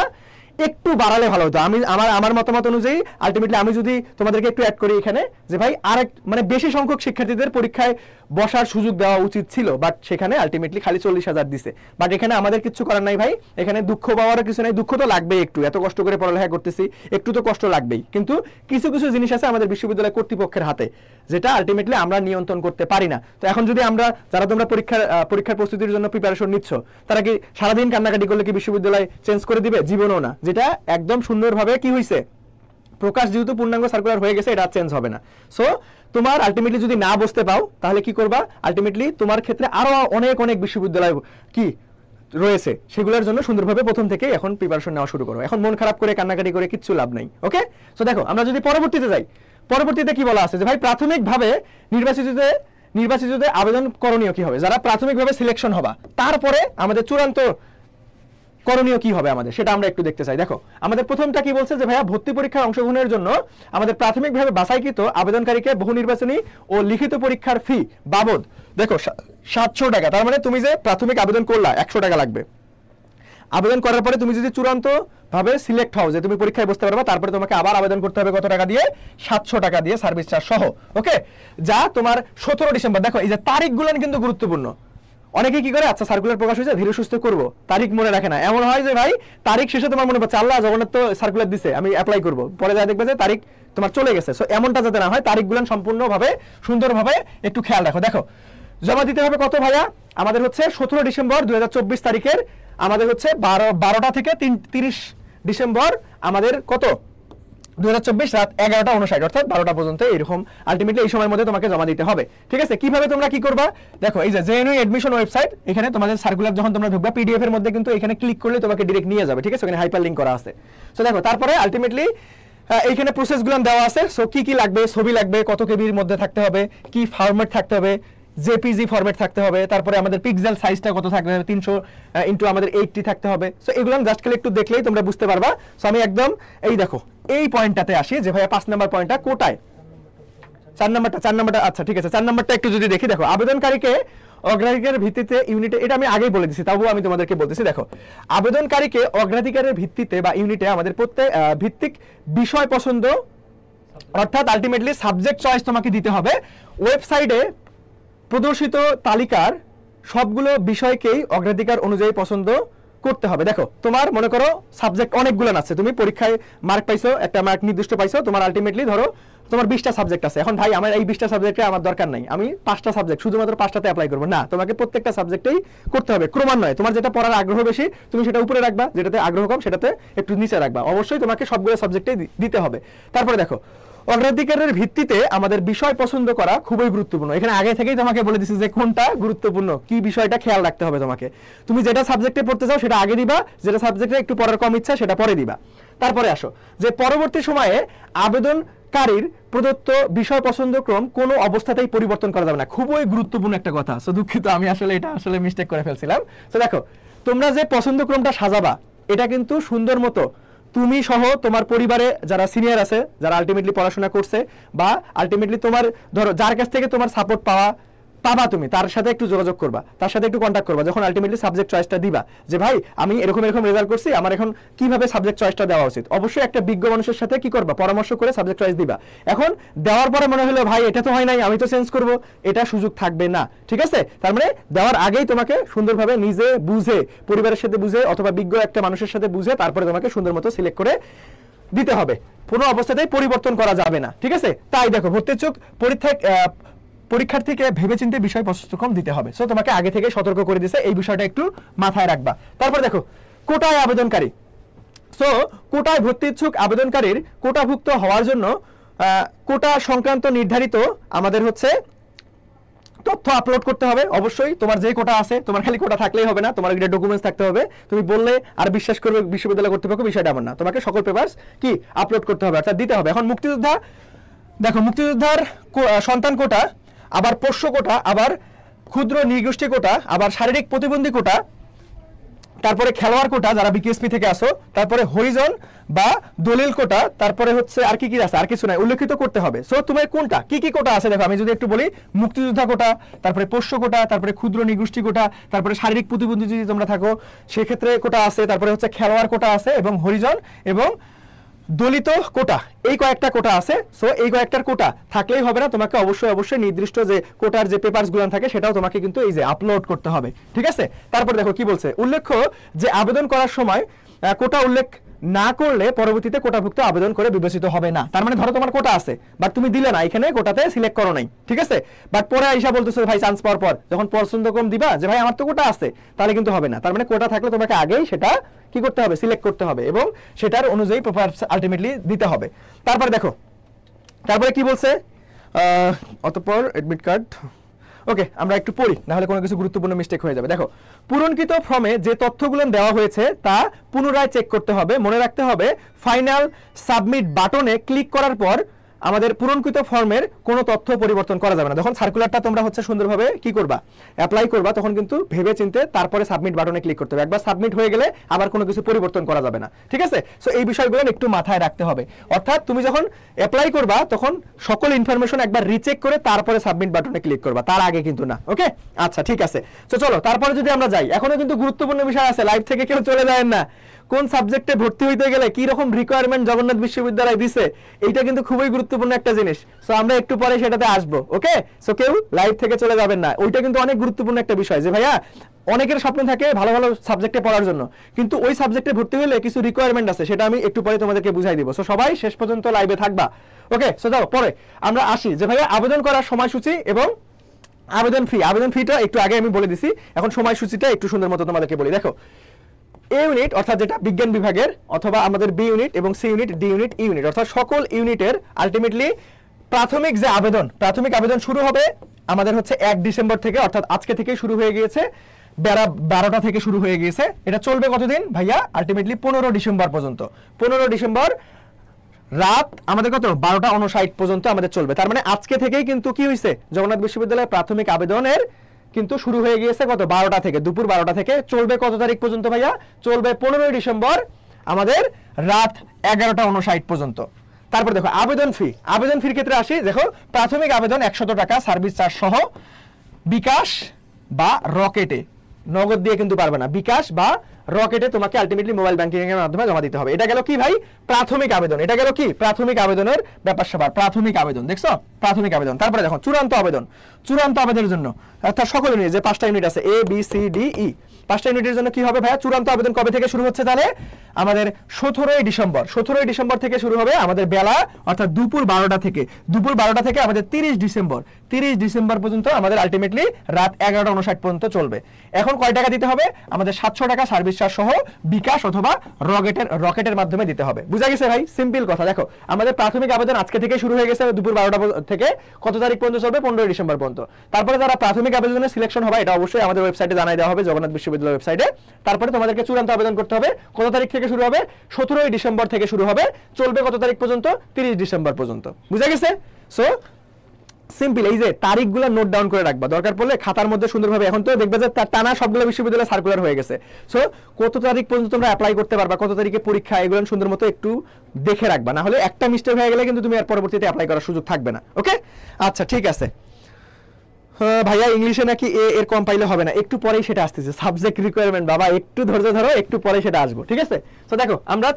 একটু বাড়ালে ভালো হতো আমি আমার আমার মতামত অনুযায়ী আলটিমেটলি আমি যদি তোমাদেরকে একটু অ্যাড করি এখানে যে ভাই আর মানে বেশি সংখ্যক শিক্ষার্থীদের পরীক্ষায় বসার সুযোগ দেওয়া উচিত ছিল বাট সেখানে আলটিমেটলি খালি চল্লিশ হাজার দিছে বাট এখানে আমাদের কিছু করার নাই ভাই এখানে দুঃখ পাওয়ারও কিছু নাই দুঃখ তো লাগবেই একটু এত কষ্ট করে পড়ালেখা করতেছি একটু তো কষ্ট লাগবেই কিন্তু কিছু কিছু জিনিস আছে আমাদের বিশ্ববিদ্যালয় কর্তৃপক্ষের হাতে যেটা আলটিমেটলি আমরা নিয়ন্ত্রণ করতে পারি না তো এখন যদি আমরা যারা তোমরা পরীক্ষার পরীক্ষার প্রস্তুতির জন্য প্রিপারেশন নিচ্ছ তারা কি সারাদিন কান্নাকাটি করলে কি বিশ্ববিদ্যালয় চেঞ্জ করে দিবে জীবনও না যেটা একদম সুন্দরভাবে কি হয়েছে প্রকাশ যেহেতু পূর্ণাঙ্গ সার্কুলার হয়ে গেছে এটা চেঞ্জ হবে না সো তোমার আলটিমেটলি যদি না বসতে পাও তাহলে কি করবা আলটিমেটলি তোমার ক্ষেত্রে আরও অনেক অনেক বিশ্ববিদ্যালয় কি রয়েছে সেগুলোর জন্য সুন্দরভাবে প্রথম থেকে এখন প্রিপারেশন নেওয়া শুরু করো এখন মন খারাপ করে কান্নাকাটি করে কিচ্ছু লাভ নেই ওকে সো দেখো আমরা যদি পরবর্তীতে যাই পরবর্তীতে কি বলা আছে যে ভাই প্রাথমিকভাবে নির্বাচিত নির্বাচিতদের আবেদন করণীয় কি হবে যারা প্রাথমিকভাবে সিলেকশন হবা তারপরে আমাদের চূড়ান্ত করণীয় কি হবে আমাদের সেটা আমরা একটু দেখতে চাই দেখো আমাদের প্রথমটা কি বলছে যে ভাইয়া ভর্তি পরীক্ষায় অংশগ্রহণের জন্য আমাদের প্রাথমিকভাবে বাছাইকৃত আবেদনকারীকে বহু নির্বাচনী ও লিখিত পরীক্ষার ফি বাবদ দেখো সাতশো টাকা তার মানে তুমি যে প্রাথমিক আবেদন করলা একশো টাকা লাগবে আবেদন করার পরে তুমি যদি চূড়ান্ত ভাবে সিলেক্ট হও যে তুমি পরীক্ষায় বসতে পারবে তারপরে তোমাকে আবার আবেদন করতে হবে কত টাকা দিয়ে সাতশো টাকা দিয়ে সার্ভিস চার্জ সহ ওকে যা তোমার সতেরো ডিসেম্বর দেখো এই যে তারিখগুলো কিন্তু গুরুত্বপূর্ণ অনেকে কি করে আচ্ছা সার্কুলার প্রকাশ হয়েছে ধীরে সুস্থ করবো তারিখ মনে রাখে না এমন হয় যে ভাই তারিখ শেষে তোমার মনে পড়ছে আচ্ছা, আল্লাহ জগন্নাথ তো সার্কুলার দিছে আমি অ্যাপ্লাই করবো পরে যা দেখবে যে তারিখ তোমার চলে গেছে সো এমনটা যাতে না হয় তারিখগুলো সম্পূর্ণভাবে সুন্দরভাবে একটু খেয়াল রাখো দেখো জমা দিতে হবে কত ভাইয়া আমাদের হচ্ছে সতেরো ডিসেম্বর দু তারিখের আমাদের হচ্ছে বারো বারোটা থেকে তিন তিরিশ ডিসেম্বর আমাদের কত দু রাত এগারোটা উনষাট অর্থাৎ বারোটা পর্যন্ত এরকম আলটিমেটলি এই সময়ের মধ্যে তোমাকে জমা দিতে হবে ঠিক আছে কিভাবে তোমরা কি করবা দেখো এই যে জেএনইউ এডমিশন ওয়েবসাইট এখানে তোমাদের সার্কুলার যখন তোমরা ঢুকবা পিডিএফ এর মধ্যে কিন্তু এখানে ক্লিক করলে তোমাকে ডিরেক্ট নিয়ে যাবে ঠিক আছে ওখানে হাইপার লিঙ্ক করা আছে সো দেখো তারপরে আলটিমেটলি এইখানে প্রসেসগুলো দেওয়া আছে সো কি কি লাগবে ছবি লাগবে কত কেবির মধ্যে থাকতে হবে কি ফরম্যাট থাকতে হবে জেপিজি ফরম্যাট থাকতে হবে তারপরে আমাদের পিক্সেল সাইজটা কত থাকতে হবে তিনশো ইন্টু আমাদের এইটটি থাকতে হবে সো এগুলো জাস্ট খালি একটু দেখলেই তোমরা বুঝতে পারবা সো আমি একদম এই দেখো এই পয়েন্টটাতে আসি যে ভাইয়া পাঁচ নাম্বার পয়েন্টটা কোটায় চার নাম্বারটা চার নাম্বারটা আচ্ছা ঠিক আছে চার নাম্বারটা একটু যদি দেখি দেখো আবেদনকারীকে অগ্রাধিকারের ভিত্তিতে ইউনিটে এটা আমি আগেই বলে দিছি তাও আমি তোমাদেরকে বলতেছি দেখো আবেদনকারীকে অগ্রাধিকারের ভিত্তিতে বা ইউনিটে আমাদের প্রত্যেক ভিত্তিক বিষয় পছন্দ অর্থাৎ আলটিমেটলি সাবজেক্ট চয়েস তোমাকে দিতে হবে ওয়েবসাইটে প্রদর্শিত তালিকার সবগুলো বিষয়কেই অগ্রাধিকার অনুযায়ী পছন্দ করতে হবে দেখো তোমার মনে করো সাবজেক্ট অনেকগুলো আছে তুমি পরীক্ষায় মার্ক পাইছো একটা মার্ক নির্দিষ্ট পাইছো তোমার আলটিমেটলি ধরো তোমার বিশটা সাবজেক্ট আছে এখন ভাই আমার এই বিশটা সাবজেক্টে আমার দরকার নাই আমি পাঁচটা সাবজেক্ট শুধুমাত্র পাঁচটাতে অ্যাপ্লাই করবো না তোমাকে প্রত্যেকটা সাবজেক্টেই করতে হবে ক্রমান্বয়ে তোমার যেটা পড়ার আগ্রহ বেশি তুমি সেটা উপরে রাখবা যেটাতে আগ্রহ কম সেটাতে একটু নিচে রাখবা অবশ্যই তোমাকে সবগুলো সাবজেক্টেই দিতে হবে তারপরে দেখো অগ্রাধিকারের ভিত্তিতে আমাদের বিষয় পছন্দ করা খুবই গুরুত্বপূর্ণ এখানে আগে থেকেই তোমাকে বলে দিচ্ছি যে কোনটা গুরুত্বপূর্ণ কি বিষয়টা খেয়াল রাখতে হবে তোমাকে তুমি যেটা সাবজেক্টে পড়তে চাও সেটা আগে দিবা যেটা সাবজেক্টে একটু পড়ার কম ইচ্ছা সেটা পরে দিবা তারপরে আসো যে পরবর্তী সময়ে আবেদন কারীর প্রদত্ত বিষয় পছন্দক্রম কোনো অবস্থাতেই পরিবর্তন করা যাবে না খুবই গুরুত্বপূর্ণ একটা কথা সো দুঃখিত আমি আসলে এটা আসলে মিস্টেক করে ফেলছিলাম তো দেখো তোমরা যে পছন্দক্রমটা সাজাবা এটা কিন্তু সুন্দর মতো তুমি সহ তোমার পরিবারে যারা সিনিয়র আছে যারা আলটিমেটলি পড়াশোনা করছে বা আলটিমেটলি তোমার ধরো যার কাছ থেকে তোমার সাপোর্ট পাওয়া পাবা তুমি তার সাথে একটু যোগাযোগ করবা তার সাথে একটু কন্ট্যাক্ট করবা যখন আলটিমেটলি সাবজেক্ট চয়েসটা দিবা যে ভাই আমি এরকম এরকম রেজাল্ট করছি আমার এখন কিভাবে সাবজেক্ট চয়েসটা দেওয়া উচিত অবশ্যই একটা বিজ্ঞ মানুষের সাথে কি করবা পরামর্শ করে সাবজেক্ট চয়েস দিবা এখন দেওয়ার পরে মনে হলো ভাই এটা তো হয় নাই আমি তো চেঞ্জ করব এটা সুযোগ থাকবে না ঠিক আছে তার মানে দেওয়ার আগেই তোমাকে সুন্দরভাবে নিজে বুঝে পরিবারের সাথে বুঝে অথবা বিজ্ঞ একটা মানুষের সাথে বুঝে তারপরে তোমাকে সুন্দর মতো সিলেক্ট করে দিতে হবে কোনো অবস্থাতেই পরিবর্তন করা যাবে না ঠিক আছে তাই দেখো ভর্তি চোখ পরীক্ষায় পরীক্ষার্থীকে ভেবেচিন্তে বিষয় পাঠ্যক্রম দিতে হবে সো তোমাকে আগে থেকে সতর্ক করে দিছে এই বিষয়টা একটু মাথায় রাখবা তারপর দেখো কোটায় আবেদনকারী সো কোটায় ভর্তি ইচ্ছুক আবেদনকারীর কোটাভুক্ত হওয়ার জন্য কোটা সংক্রান্ত নির্ধারিত আমাদের হচ্ছে তথ্য আপলোড করতে হবে অবশ্যই তোমার যে কোটা আছে তোমার খালি কোটা থাকলেই হবে না তোমার একটা ডকুমেন্টস থাকতে হবে তুমি বললে আর বিশ্বাস করবে বিশ্ববিদ্যালয় কর্তৃপক্ষ বিষয়টা এমন না তোমাকে সকল পেপার কি আপলোড করতে হবে অর্থাৎ দিতে হবে এখন মুক্তিযোদ্ধা দেখো মুক্তিযোদ্ধার সন্তান কোটা আবার পোষ্য কোটা আবার ক্ষুদ্র নির্গোষ্ঠী কোটা আবার শারীরিক প্রতিবন্ধী কোটা তারপরে খেলোয়াড় কোটা যারা বিকেএসপি থেকে আসো তারপরে হরিজন বা দলিল কোটা তারপরে হচ্ছে আর কি কি আছে আর কিছু নাই উল্লেখিত করতে হবে সো তোমার কোনটা কি কি কোটা আছে দেখো আমি যদি একটু বলি মুক্তিযোদ্ধা কোটা তারপরে পোষ্য কোটা তারপরে ক্ষুদ্র নিগোষ্ঠী কোটা তারপরে শারীরিক প্রতিবন্ধী যদি তোমরা থাকো সেক্ষেত্রে কোটা আছে তারপরে হচ্ছে খেলোয়াড় কোটা আছে এবং হরিজন এবং দলিত কোটা এই কয়েকটা কোটা আছে সো এই কয়েকটার কোটা থাকলেই হবে না তোমাকে অবশ্যই অবশ্যই নির্দিষ্ট যে কোটার যে পেপারসগুলো থাকে সেটাও তোমাকে কিন্তু এই যে আপলোড করতে হবে ঠিক আছে তারপর দেখো কি বলছে উল্লেখ্য যে আবেদন করার সময় কোটা উল্লেখ না করলে পরবর্তীতে কোটাভুক্ত আবেদন করে বিবেচিত হবে না তার মানে ধরো তোমার কোটা আছে বাট তুমি দিলে না এখানে কোটাতে সিলেক্ট করো নাই ঠিক আছে বাট পরে আইসা বলতেছো ভাই চান্স পাওয়ার পর যখন পছন্দ কম দিবা যে ভাই আমার তো কোটা আছে তাহলে কিন্তু হবে না তার মানে কোটা থাকলে তোমাকে আগেই সেটা কি করতে হবে সিলেক্ট করতে হবে এবং সেটার অনুযায়ী আলটিমেটলি দিতে হবে তারপরে দেখো তারপরে কি বলছে অতপর এডমিট কার্ড ওকে আমরা একটু পড়ি না হলে কোনো কিছু গুরুত্বপূর্ণ মিস্টেক হয়ে যাবে দেখো পূরণকৃত ফর্মে যে তথ্যগুলো দেওয়া হয়েছে তা পুনরায় চেক করতে হবে মনে রাখতে হবে ফাইনাল সাবমিট বাটনে ক্লিক করার পর আমাদের পূরণকৃত ফর্মের কোনো তথ্য পরিবর্তন করা যাবে না যখন সার্কুলারটা তোমরা হচ্ছে সুন্দরভাবে কি করবা অ্যাপ্লাই করবা তখন কিন্তু ভেবে চিনতে তারপরে সাবমিট বাটনে ক্লিক করতে হবে একবার সাবমিট হয়ে গেলে আবার কোনো কিছু পরিবর্তন করা যাবে না ঠিক আছে সো এই বিষয়গুলো একটু মাথায় রাখতে হবে অর্থাৎ তুমি যখন অ্যাপ্লাই করবা তখন সকল ইনফরমেশন একবার রিচেক করে তারপরে সাবমিট বাটনে ক্লিক করবা তার আগে কিন্তু না ওকে আচ্ছা ঠিক আছে তো চলো তারপরে যদি আমরা যাই এখনো কিন্তু গুরুত্বপূর্ণ বিষয় আছে লাইভ থেকে কেউ চলে যায় না কোন সাবজেক্টে ভর্তি হইতে গেলে কি রকম রিকোয়ারমেন্ট জগন্নাথ বিশ্ববিদ্যালয় দিছে এইটা কিন্তু খুবই গুরুত্বপূর্ণ একটা জিনিস সো আমরা একটু পরে সেটাতে আসব ওকে সো কেউ লাইভ থেকে চলে যাবেন না ওইটা কিন্তু অনেক গুরুত্বপূর্ণ একটা বিষয় যে ভাইয়া অনেকের স্বপ্ন থাকে ভালো ভালো সাবজেক্টে পড়ার জন্য কিন্তু ওই সাবজেক্টে ভর্তি হলে কিছু রিকোয়ারমেন্ট আছে সেটা আমি একটু পরে তোমাদেরকে বুঝাই দিব সো সবাই শেষ পর্যন্ত লাইভে থাকবা ওকে সো যাও পরে আমরা আসি যে ভাইয়া আবেদন করার সময়সূচি এবং আবেদন ফি আবেদন ফিটা একটু আগে আমি বলে দিছি এখন সময়সূচিটা একটু সুন্দর মতো তোমাদেরকে বলি দেখো এ ইউনিট অর্থাৎ যেটা বিজ্ঞান বিভাগের অথবা আমাদের বি ইউনিট এবং C unit D unit unit অর্থাৎ সকল ইউনিটের আলটিমেটলি প্রাথমিক যে আবেদন প্রাথমিক আবেদন শুরু হবে আমাদের হচ্ছে এক ডিসেম্বর থেকে অর্থাৎ আজকে থেকে শুরু হয়ে গিয়েছে বেড়া বারোটা থেকে শুরু হয়ে গিয়েছে এটা চলবে কতদিন ভাইয়া আলটিমেটলি পনেরো ডিসেম্বর পর্যন্ত পনেরো ডিসেম্বর রাত আমাদের কত বারোটা অনুষাট পর্যন্ত আমাদের চলবে তার মানে আজকে থেকেই কিন্তু কি হয়েছে জগন্নাথ বিশ্ববিদ্যালয়ের প্রাথমিক আবেদনের কিন্তু শুরু হয়ে গিয়েছে কত বারোটা থেকে দুপুর বারোটা থেকে চলবে কত তারিখ পর্যন্ত ভাইয়া চলবে পনেরোই ডিসেম্বর আমাদের রাত এগারোটা উনষাট পর্যন্ত তারপর দেখো আবেদন ফি আবেদন ফির ক্ষেত্রে আসি দেখো প্রাথমিক আবেদন একশত টাকা সার্ভিস চার্জ সহ বিকাশ বা রকেটে নগদ দিয়ে কিন্তু পারবে না বিকাশ বা রকেটে তোমাকে আলটিমেটলি মোবাইল ব্যাংকিং এর মাধ্যমে জমা দিতে হবে এটা গেল কি ভাই প্রাথমিক আবেদন এটা গেল কি প্রাথমিক আবেদনের ব্যাপার সবার প্রাথমিক আবেদন দেখছো প্রাথমিক আবেদন তারপরে দেখো চূড়ান্ত আবেদন চূড়ান্ত আবেদনের জন্য অর্থাৎ সকল ইউনিট যে পাঁচটা ইউনিট আছে A B C D E পাঁচটা ইউনিটের জন্য কি হবে ভাইয়া চূড়ান্ত আবেদন কবে থেকে শুরু হচ্ছে তাহলে আমাদের সতেরোই ডিসেম্বর সতেরোই ডিসেম্বর থেকে শুরু হবে আমাদের বেলা অর্থাৎ দুপুর বারোটা থেকে দুপুর বারোটা থেকে আমাদের তিরিশ ডিসেম্বর 30 ডিসেম্বর পর্যন্ত আমাদের আলটিমেটলি রাত এগারোটা উনষাট পর্যন্ত চলবে এখন কয় টাকা দিতে হবে আমাদের সাতশো টাকা সার্ভিস চার্জ সহ বিকাশ অথবা রকেটের রকেটের মাধ্যমে দিতে হবে বুঝা গেছে ভাই সিম্পল কথা দেখো আমাদের প্রাথমিক আবেদন আজকে থেকে শুরু হয়ে গেছে দুপুর বারোটা থেকে কত তারিখ পর্যন্ত চলবে পনেরোই ডিসেম্বর পর্যন্ত তারপরে যারা প্রাথমিক আবেদনের সিলেকশন হবে এটা অবশ্যই আমাদের ওয়েবসাইটে জানাই দেওয়া হবে জগন্নাথ বিশ্ববিদ্যালয় ওয়েবসাইটে তারপরে তোমাদেরকে চূড়ান্ত আবেদন করতে হবে কত তারিখ থেকে শুরু হবে সতেরোই ডিসেম্বর থেকে শুরু হবে চলবে কত তারিখ পর্যন্ত তিরিশ ডিসেম্বর পর্যন্ত বুঝা গেছে সো সিম্পল এই যে তারিখগুলো নোট ডাউন করে রাখবা দরকার পড়লে খাতার মধ্যে সুন্দরভাবে এখন তো দেখবে যে তার টানা সবগুলো বিশ্ববিদ্যালয় সার্কুলার হয়ে গেছে সো কত তারিখ পর্যন্ত তোমরা অ্যাপ্লাই করতে পারবা কত তারিখে পরীক্ষা এগুলো সুন্দর মতো একটু দেখে রাখবা না হলে একটা মিস্টেক হয়ে গেলে কিন্তু তুমি আর পরবর্তীতে অ্যাপ্লাই করার সুযোগ থাকবে না ওকে আচ্ছা ঠিক আছে হ্যাঁ, ভাইয়া ইংলিশে নাকি এ এর কম হবে না একটু পরেই সেটা আসতেছে সাবজেক্ট রিকোয়ারমেন্ট বাবা একটু ধৈর্য ধরো একটু পরে সেটা আসবো ঠিক আছে তো দেখো আমরা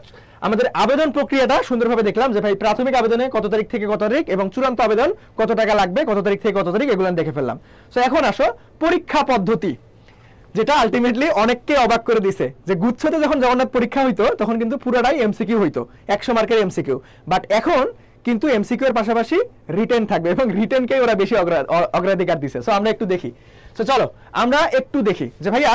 আমাদের আবেদন প্রক্রিয়াটা সুন্দরভাবে দেখলাম যে ভাই প্রাথমিক আবেদনে কত তারিখ থেকে কত তারিখ এবং চূড়ান্ত আবেদন কত টাকা লাগবে কত তারিখ থেকে কত তারিখ এগুলো দেখে ফেললাম তো এখন আসো পরীক্ষা পদ্ধতি যেটা আলটিমেটলি অনেককে অবাক করে দিছে যে গুচ্ছতে যখন জগন্নাথ পরীক্ষা হইতো তখন কিন্তু পুরোটাই এমসিকিউ হইতো একশো মার্কের এমসিকিউ বাট এখন কিন্তু এমসিকিউ এর পাশাপাশি রিটেন থাকবে এবং রিটেনকে ওরা বেশি অগ্রাধিকার দিছে সো আমরা একটু দেখি সো চলো আমরা একটু দেখি যে ভাইয়া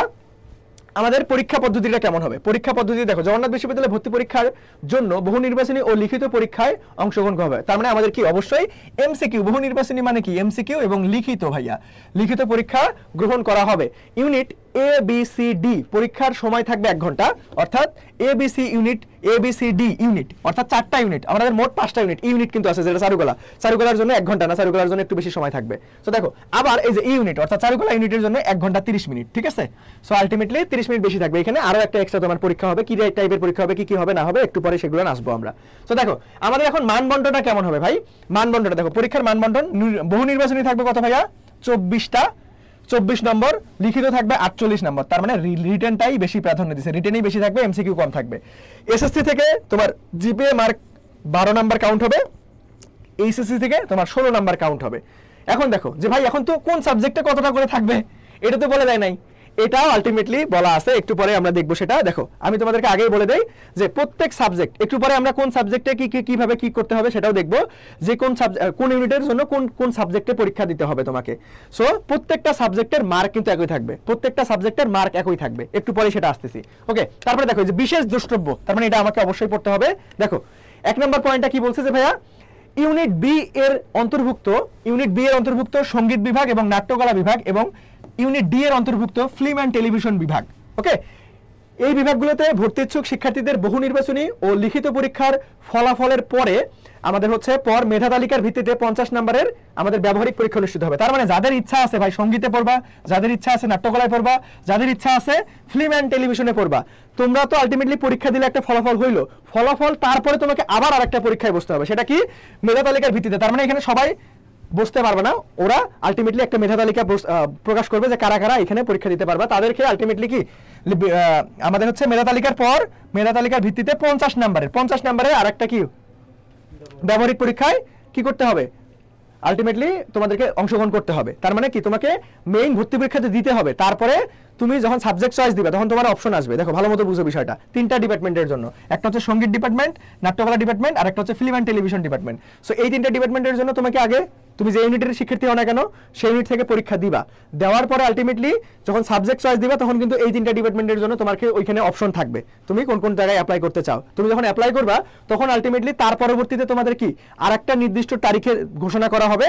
আমাদের পরীক্ষা পদ্ধতিটা কেমন হবে পরীক্ষা পদ্ধতি দেখো জগন্নাথ বিশ্ববিদ্যালয়ে ভর্তি পরীক্ষার জন্য বহু নির্বাচনী ও লিখিত পরীক্ষায় অংশগ্রহণ হবে তার মানে আমাদের কি অবশ্যই এমসিকিউ বহু নির্বাচনী মানে কি এমসিকিউ এবং লিখিত ভাইয়া লিখিত পরীক্ষা গ্রহণ করা হবে ইউনিট এ বি পরীক্ষার সময় থাকবে এক ঘন্টা অর্থাৎ A B unit A B unit অর্থাৎ চারটা ইউনিট আমাদের মোট পাঁচটা ইউনিট ইউনিট e কিন্তু আছে যেটা চারুকলা চারুকলার জন্য এক ঘন্টা না চারুকলার জন্য একটু বেশি সময় থাকবে তো দেখো আবার এই যে ইউনিট e অর্থাৎ চারুকলা ইউনিটের জন্য এক ঘন্টা তিরিশ মিনিট ঠিক আছে সো আলটিমেটলি তিরিশ মিনিট বেশি থাকবে এখানে আরও একটা এক্সট্রা তোমার পরীক্ষা হবে কি টাইপের পরীক্ষা হবে কি কি হবে না হবে একটু পরে সেগুলো আসবো আমরা তো দেখো আমাদের এখন মানবন্ধটা কেমন হবে ভাই মানবন্ধটা দেখো পরীক্ষার মানবন্ধন বহু নির্বাচনী থাকবে কত ভাইয়া চব্বিশটা চব্বিশ নম্বর লিখিত থাকবে আটচল্লিশ নম্বর তার মানে রিটেনটাই বেশি প্রাধান্য দিচ্ছে রিটেনই বেশি থাকবে এমসিকিউ কম থাকবে এসএসসি থেকে তোমার জিপিএ মার্ক বারো নাম্বার কাউন্ট হবে এইচএসসি থেকে তোমার ষোলো নম্বর কাউন্ট হবে এখন দেখো যে ভাই এখন তো কোন সাবজেক্টে কতটা করে থাকবে এটা তো বলে দেয় নাই এটাও আলটিমেটলি বলা আছে একটু পরে আমরা দেখবো সেটা দেখো আমি তোমাদেরকে আগেই বলে দেই যে প্রত্যেক সাবজেক্ট একটু পরে আমরা কোন সাবজেক্টে কি কি কিভাবে কি করতে হবে সেটাও দেখবো যে কোন সাবজেক্ট কোন ইউনিটের জন্য কোন কোন সাবজেক্টে পরীক্ষা দিতে হবে তোমাকে সো প্রত্যেকটা সাবজেক্টের মার্ক কিন্তু একই থাকবে প্রত্যেকটা সাবজেক্টের মার্ক একই থাকবে একটু পরে সেটা আসতেছি ওকে তারপরে দেখো যে বিশেষ দ্রষ্টব্য তার মানে এটা আমাকে অবশ্যই পড়তে হবে দেখো এক নম্বর পয়েন্টটা কি বলছে যে ভাইয়া ইউনিট বি এর অন্তর্ভুক্ত ইউনিট বি এর অন্তর্ভুক্ত সঙ্গীত বিভাগ এবং নাট্যকলা বিভাগ এবং ইউনিট ডি এর অন্তর্ভুক্ত ফিল্ম অ্যান্ড টেলিভিশন বিভাগ ওকে এই বিভাগগুলোতে ভর্তি ইচ্ছুক শিক্ষার্থীদের বহু নির্বাচনী ও লিখিত পরীক্ষার ফলাফলের পরে আমাদের হচ্ছে পর মেধা তালিকার ভিত্তিতে পঞ্চাশ নম্বরের আমাদের ব্যবহারিক পরীক্ষা অনুষ্ঠিত হবে তার মানে যাদের ইচ্ছা আছে ভাই সঙ্গীতে পড়বা যাদের ইচ্ছা আছে নাট্যকলায় পড়বা যাদের ইচ্ছা আছে ফিল্ম অ্যান্ড টেলিভিশনে পড়বা তোমরা তো আলটিমেটলি পরীক্ষা দিলে একটা ফলাফল হইলো ফলাফল তারপরে তোমাকে আবার আর একটা পরীক্ষায় বসতে হবে সেটা কি মেধা তালিকার ভিত্তিতে তার মানে এখানে সবাই বুঝতে পারবে না ওরা আলটিমেটলি একটা মেধা তালিকা প্রকাশ করবে যে কারা কারা এখানে পরীক্ষা দিতে পারবে তাদেরকে আলটিমেটলি কি আমাদের হচ্ছে মেধা তালিকার পর মেধা তালিকার ভিত্তিতে পঞ্চাশ নাম্বারের পঞ্চাশ নাম্বারে আর একটা কি ব্যবহারিক পরীক্ষায় কি করতে হবে আলটিমেটলি তোমাদেরকে অংশগ্রহণ করতে হবে তার মানে কি তোমাকে মেইন ভর্তি পরীক্ষাতে দিতে হবে তারপরে তুমি যখন সাবজেক্ট চয়েস দিবে তখন তোমার অপশন আসবে দেখো ভালো মতো বুঝো বিষয়টা তিনটা ডিপার্টমেন্টের জন্য একটা হচ্ছে সঙ্গীত ডিপার্টমেন্ট নাট্যকলা ডিপার্টমেন্ট আর একটা হচ্ছে film and television department so এই তিনটা ডিপার্টমেন্টের জন্য তোমাকে আগে তুমি যে ইউনিটের শিক্ষার্থী হও না কেন সেই ইউনিট থেকে পরীক্ষা দিবা দেওয়ার পরে আলটিমেটলি যখন সাবজেক্ট চয়েস দিবা তখন কিন্তু এই তিনটা ডিপার্টমেন্টের জন্য তোমাকে ওইখানে অপশন থাকবে তুমি কোন কোন জায়গায় অ্যাপ্লাই করতে চাও তুমি যখন অ্যাপ্লাই করবা তখন আলটিমেটলি তার পরবর্তীতে তোমাদের কি আর একটা নির্দিষ্ট তারিখে ঘোষণা করা হবে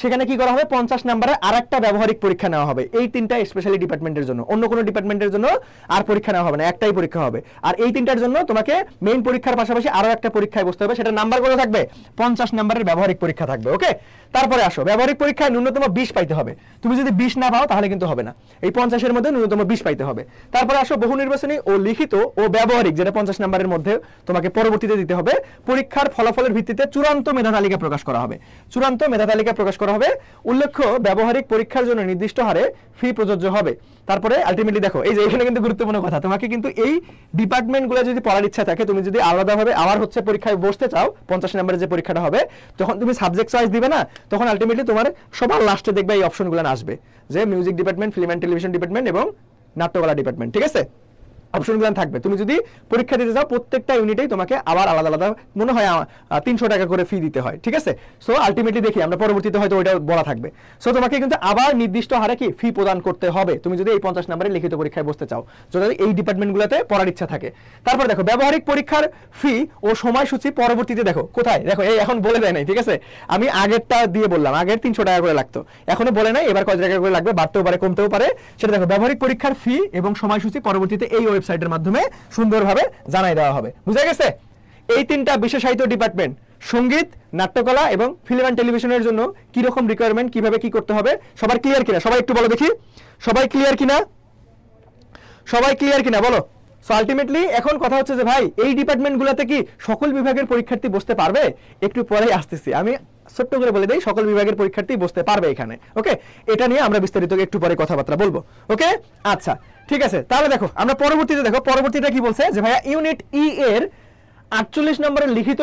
সেখানে কি করা হবে পঞ্চাশ নাম্বারে আর একটা ব্যবহারিক পরীক্ষা নেওয়া হবে এই তিনটা স্পেশালি ডিপার্টমেন্টের জন্য অন্য কোনো ডিপার্টমেন্টের জন্য আর পরীক্ষা নেওয়া হবে না একটাই পরীক্ষা হবে আর এই তিনটার জন্য তোমাকে মেইন পরীক্ষার পাশাপাশি আরও একটা পরীক্ষায় বসতে হবে সেটা নাম্বার কত থাকবে পঞ্চাশ নাম্বারের ব্যবহারিক পরীক্ষা থাকবে ওকে তার পরে আসো ব্যবহারিক পরীক্ষায় ন্যূনতম বিশ পাইতে হবে তুমি যদি বিশ না পাও তাহলে কিন্তু হবে না এই পঞ্চাশের মধ্যে ন্যূনতম বিশ পাইতে হবে তারপরে আসো বহু নির্বাচনী ও লিখিত ও ব্যবহারিক যেটা পঞ্চাশ নাম্বারের মধ্যে তোমাকে পরবর্তীতে দিতে হবে পরীক্ষার ফলাফলের ভিত্তিতে চূড়ান্ত মেধা তালিকা প্রকাশ করা হবে চূড়ান্ত মেধা তালিকা প্রকাশ করা হবে উল্লেখ্য ব্যবহারিক পরীক্ষার জন্য নির্দিষ্ট হারে ফি প্রযোজ্য হবে তারপরে আলটিমেটলি দেখো এই যে এখানে কিন্তু গুরুত্বপূর্ণ কথা তোমাকে কিন্তু এই ডিপার্টমেন্টগুলো যদি পড়ার ইচ্ছা থাকে তুমি যদি আলাদাভাবে আবার হচ্ছে পরীক্ষায় বসতে চাও পঞ্চাশ নম্বরের যে পরীক্ষাটা হবে তখন তুমি সাবজেক্ট চয়েস দিবে না তখন আলটিমেটলি তোমার সবার লাস্টে দেখবে এই অপশনগুলো আসবে যে music department film and television department এবং নাট্যকলা ডিপার্টমেন্ট ঠিক আছে অপশনগুলো থাকবে তুমি যদি পরীক্ষা দিতে যাও প্রত্যেকটা ইউনিটেই তোমাকে আবার আলাদা আলাদা মনে হয় তিনশো টাকা করে ফি দিতে হয় ঠিক আছে সো আলটিমেটলি দেখি আমরা পরবর্তীতে হয়তো ওইটা বলা থাকবে সো তোমাকে কিন্তু আবার নির্দিষ্ট হারে কি ফি প্রদান করতে হবে তুমি যদি এই পঞ্চাশ নাম্বারে লিখিত পরীক্ষায় বসতে চাও যদি এই ডিপার্টমেন্টগুলোতে পড়ার ইচ্ছা থাকে তারপর দেখো ব্যবহারিক পরীক্ষার ফি ও সময়সূচি পরবর্তীতে দেখো কোথায় দেখো এই এখন বলে দেয় নাই ঠিক আছে আমি আগেরটা দিয়ে বললাম আগের তিনশো টাকা করে লাগতো এখনো বলে নাই এবার কত টাকা করে লাগবে বাড়তেও পারে কমতেও পারে সেটা দেখো ব্যবহারিক পরীক্ষার ফি এবং সময়সূচি পরবর্তীতে এই ওয়েবসাইটের মাধ্যমে সুন্দরভাবে জানাই দেওয়া হবে বুঝা গেছে এই তিনটা বিশেষায়িত ডিপার্টমেন্ট সঙ্গীত নাট্যকলা এবং ফিল্ম অ্যান্ড টেলিভিশনের জন্য কীরকম রিকোয়ারমেন্ট কিভাবে কি করতে হবে সবার ক্লিয়ার কিনা সবাই একটু বলো দেখি সবাই ক্লিয়ার কিনা সবাই ক্লিয়ার কিনা বলো সো আলটিমেটলি এখন কথা হচ্ছে যে ভাই এই ডিপার্টমেন্টগুলোতে কি সকল বিভাগের পরীক্ষার্থী বসতে পারবে একটু পরেই আসতেছি আমি ছোট্ট করে বলে দিই সকল বিভাগের পরীক্ষার্থী বসতে পারবে এখানে ওকে এটা নিয়ে আমরা বিস্তারিত একটু পরে কথাবার্তা বলবো ওকে আচ্ছা ঠিক আছে তাহলে দেখো আমরা পরবর্তীতে দেখো পরবর্তীটা কি বলছে যে ভাইয়া ইউনিট ই e এর আটচল্লিশ নম্বরের লিখিত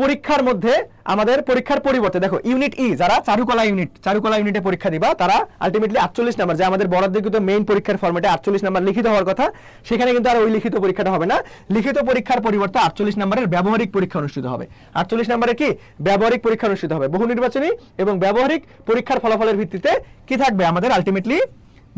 পরীক্ষার মধ্যে আমাদের পরীক্ষার পরিবর্তে দেখো ইউনিট ই e, যারা চারুকলা ইউনিট চারুকলা ইউনিটে পরীক্ষা দিবা তারা আলটিমেটলি আটচল্লিশ নাম্বার যে আমাদের বরাদ্দিকৃত মেইন পরীক্ষার ফর্মেটে আটচল্লিশ নাম্বার লিখিত হওয়ার কথা সেখানে কিন্তু আর ওই লিখিত পরীক্ষাটা হবে না লিখিত পরীক্ষার পরিবর্তে আটচল্লিশ নাম্বারের ব্যবহারিক পরীক্ষা অনুষ্ঠিত হবে আটচল্লিশ নাম্বারের কি ব্যবহারিক পরীক্ষা অনুষ্ঠিত হবে বহু নির্বাচনী এবং ব্যবহারিক পরীক্ষার ফলাফলের ভিত্তিতে কি থাকবে আমাদের আলটিমেটলি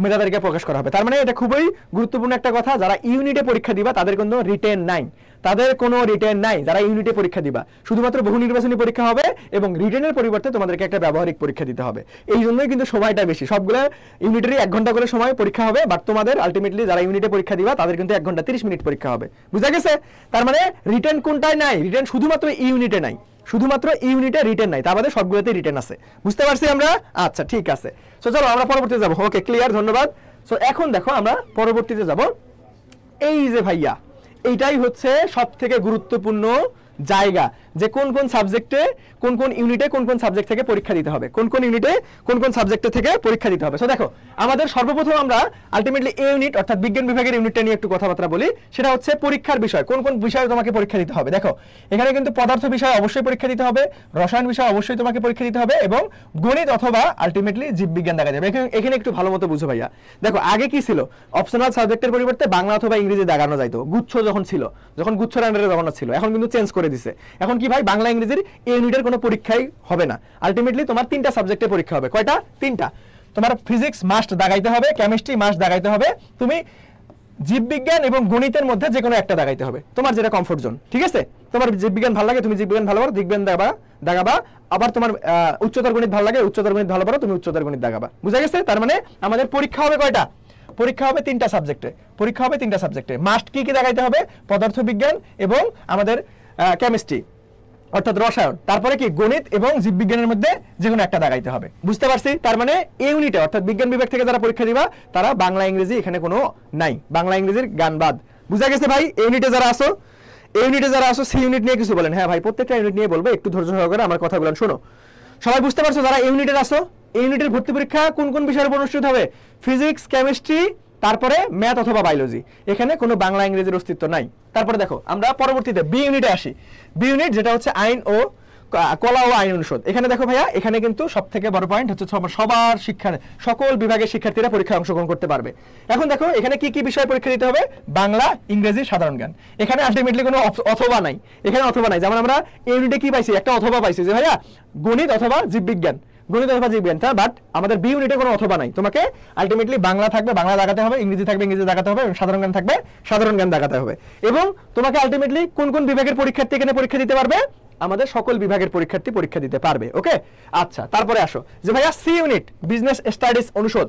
মেধা তালিকা প্রকাশ করা হবে তার মানে এটা খুবই গুরুত্বপূর্ণ একটা কথা যারা ইউনিটে পরীক্ষা দিবা তাদের কোনো রিটেন নাই তাদের কোনো রিটেন নাই যারা ইউনিটে পরীক্ষা দিবা শুধুমাত্র বহু নির্বাচনী পরীক্ষা হবে এবং রিটেনের পরিবর্তে তোমাদেরকে একটা ব্যবহারিক পরীক্ষা দিতে হবে এই জন্যই কিন্তু সময়টা বেশি সবগুলো ইউনিটেরই এক ঘন্টা করে সময় পরীক্ষা হবে বাট তোমাদের আলটিমেটলি যারা ইউনিটে পরীক্ষা দিবা তাদের কিন্তু এক ঘন্টা তিরিশ মিনিট পরীক্ষা হবে বুঝা গেছে তার মানে রিটেন কোনটায় নাই রিটেন শুধুমাত্র ইউনিটে নাই শুধুমাত্র ইউনিটে রিটার্ন নাই তা বাদে সবগুলোতে রিটার্ন আছে বুঝতে পারছি আমরা আচ্ছা ঠিক আছে সো চলো আমরা পরবর্তীতে যাবো ওকে ক্লিয়ার ধন্যবাদ সো এখন দেখো আমরা পরবর্তীতে যাব এই যে ভাইয়া এইটাই হচ্ছে সব থেকে গুরুত্বপূর্ণ জায়গা যে কোন কোন সাবজেক্টে কোন কোন ইউনিটে কোন কোন সাবজেক্ট থেকে পরীক্ষা দিতে হবে কোন কোন ইউনিটে কোন কোন সাবজেক্টে থেকে পরীক্ষা দিতে হবে সো দেখো আমাদের সর্বপ্রথম আমরা আলটিমেটলি এ ইউনিট অর্থাৎ বিজ্ঞান বিভাগের ইউনিটটা নিয়ে একটু কথাবার্তা বলি সেটা হচ্ছে পরীক্ষার বিষয় কোন কোন বিষয়ে তোমাকে পরীক্ষা দিতে হবে দেখো এখানে কিন্তু পদার্থ বিষয়ে অবশ্যই পরীক্ষা দিতে হবে রসায়ন বিষয়ে অবশ্যই তোমাকে পরীক্ষা দিতে হবে এবং গণিত অথবা আলটিমেটলি জীববিজ্ঞান দেখা যাবে এখানে একটু ভালো মতো বুঝো ভাইয়া দেখো আগে কি ছিল অপশনাল সাবজেক্টের পরিবর্তে বাংলা অথবা ইংরেজি দেখানো যাইতো গুচ্ছ যখন ছিল যখন গুচ্ছ আন্ডারে দাগানো ছিল এখন কিন্তু চেঞ্জ করে দিছে এখন কি ভাই বাংলা ইংরেজির এই ইউনিটের কোনো পরীক্ষাই হবে না আলটিমেটলি তোমার তিনটা সাবজেক্টে পরীক্ষা হবে কয়টা তিনটা তোমার ফিজিক্স মাস্ট দাগাইতে হবে কেমিস্ট্রি মাস্ট দাগাইতে হবে তুমি জীববিজ্ঞান এবং গণিতের মধ্যে যে কোনো একটা দাগাইতে হবে তোমার যেটা কমফোর্ট জোন ঠিক আছে তোমার জীববিজ্ঞান ভালো লাগে তুমি জীববিজ্ঞান ভালো পারো জীববিজ্ঞান দাগাবা দাগাবা আবার তোমার উচ্চতর গণিত ভালো লাগে উচ্চতর গণিত ভালো পারো তুমি উচ্চতর গণিত দাগাবা বুঝা গেছে তার মানে আমাদের পরীক্ষা হবে কয়টা পরীক্ষা হবে তিনটা সাবজেক্টে পরীক্ষা হবে তিনটা সাবজেক্টে মাস্ট কি কি দেখাইতে হবে পদার্থবিজ্ঞান এবং আমাদের কেমিস্ট্রি অর্থাৎ রসায়ন তারপরে কি গণিত এবং জীববিজ্ঞানের মধ্যে যে কোনো একটা দাগাইতে হবে বুঝতে পারছি তার মানে এই ইউনিটে অর্থাৎ বিজ্ঞান বিভাগ থেকে যারা পরীক্ষা দিবা তারা বাংলা ইংরেজি এখানে কোনো নাই বাংলা ইংরেজির গান বাদ বুঝা গেছে ভাই এই ইউনিটে যারা আসো এই ইউনিটে যারা আসো সেই ইউনিট নিয়ে কিছু বলেন হ্যাঁ ভাই প্রত্যেকটা ইউনিট নিয়ে বলবে একটু ধৈর্য সহকারে আমার কথাগুলো শোনো সবাই বুঝতে পারছো যারা ইউনিটের আসো ইউনিটের ভর্তি পরীক্ষা কোন কোন বিষয়ের উপর অনুষ্ঠিত হবে ফিজিক্স কেমিস্ট্রি তারপরে ম্যাথ অথবা বায়োলজি এখানে কোনো বাংলা ইংরেজির অস্তিত্ব নাই তারপরে দেখো আমরা পরবর্তীতে বি ইউনিটে আসি বি ইউনিট যেটা হচ্ছে আইন ও কলা ও আইন অনুষদ এখানে দেখো ভাইয়া এখানে কিন্তু সব থেকে বড় পয়েন্ট হচ্ছে সবার শিক্ষা সকল বিভাগের শিক্ষার্থীরা পরীক্ষায় অংশগ্রহণ করতে পারবে এখন দেখো এখানে কি কি বিষয়ে পরীক্ষা দিতে হবে বাংলা ইংরেজি সাধারণ জ্ঞান এখানে আলটিমেটলি কোনো অথবা নাই এখানে অথবা নাই যেমন আমরা ইউনিটে কি পাইছি একটা অথবা পাইছি যে ভাইয়া গণিত অথবা জীববিজ্ঞান গণিত অথবা জিজ্ঞান বাট আমাদের বি ইউনিটে কোনো অথবা নাই তোমাকে আলটিমেটলি বাংলা থাকবে বাংলা দেখাতে হবে ইংরেজি থাকবে ইংরেজি দেখাতে হবে এবং সাধারণ জ্ঞান থাকবে সাধারণ জ্ঞান দেখাতে হবে এবং তোমাকে আলটিমেটলি কোন কোন বিভাগের পরীক্ষার্থী এখানে পরীক্ষা দিতে পারবে আমাদের সকল বিভাগের পরীক্ষার্থী পরীক্ষা দিতে পারবে ওকে আচ্ছা তারপরে আসো যে ভাইয়া সি ইউনিট বিজনেস স্টাডিজ অনুষদ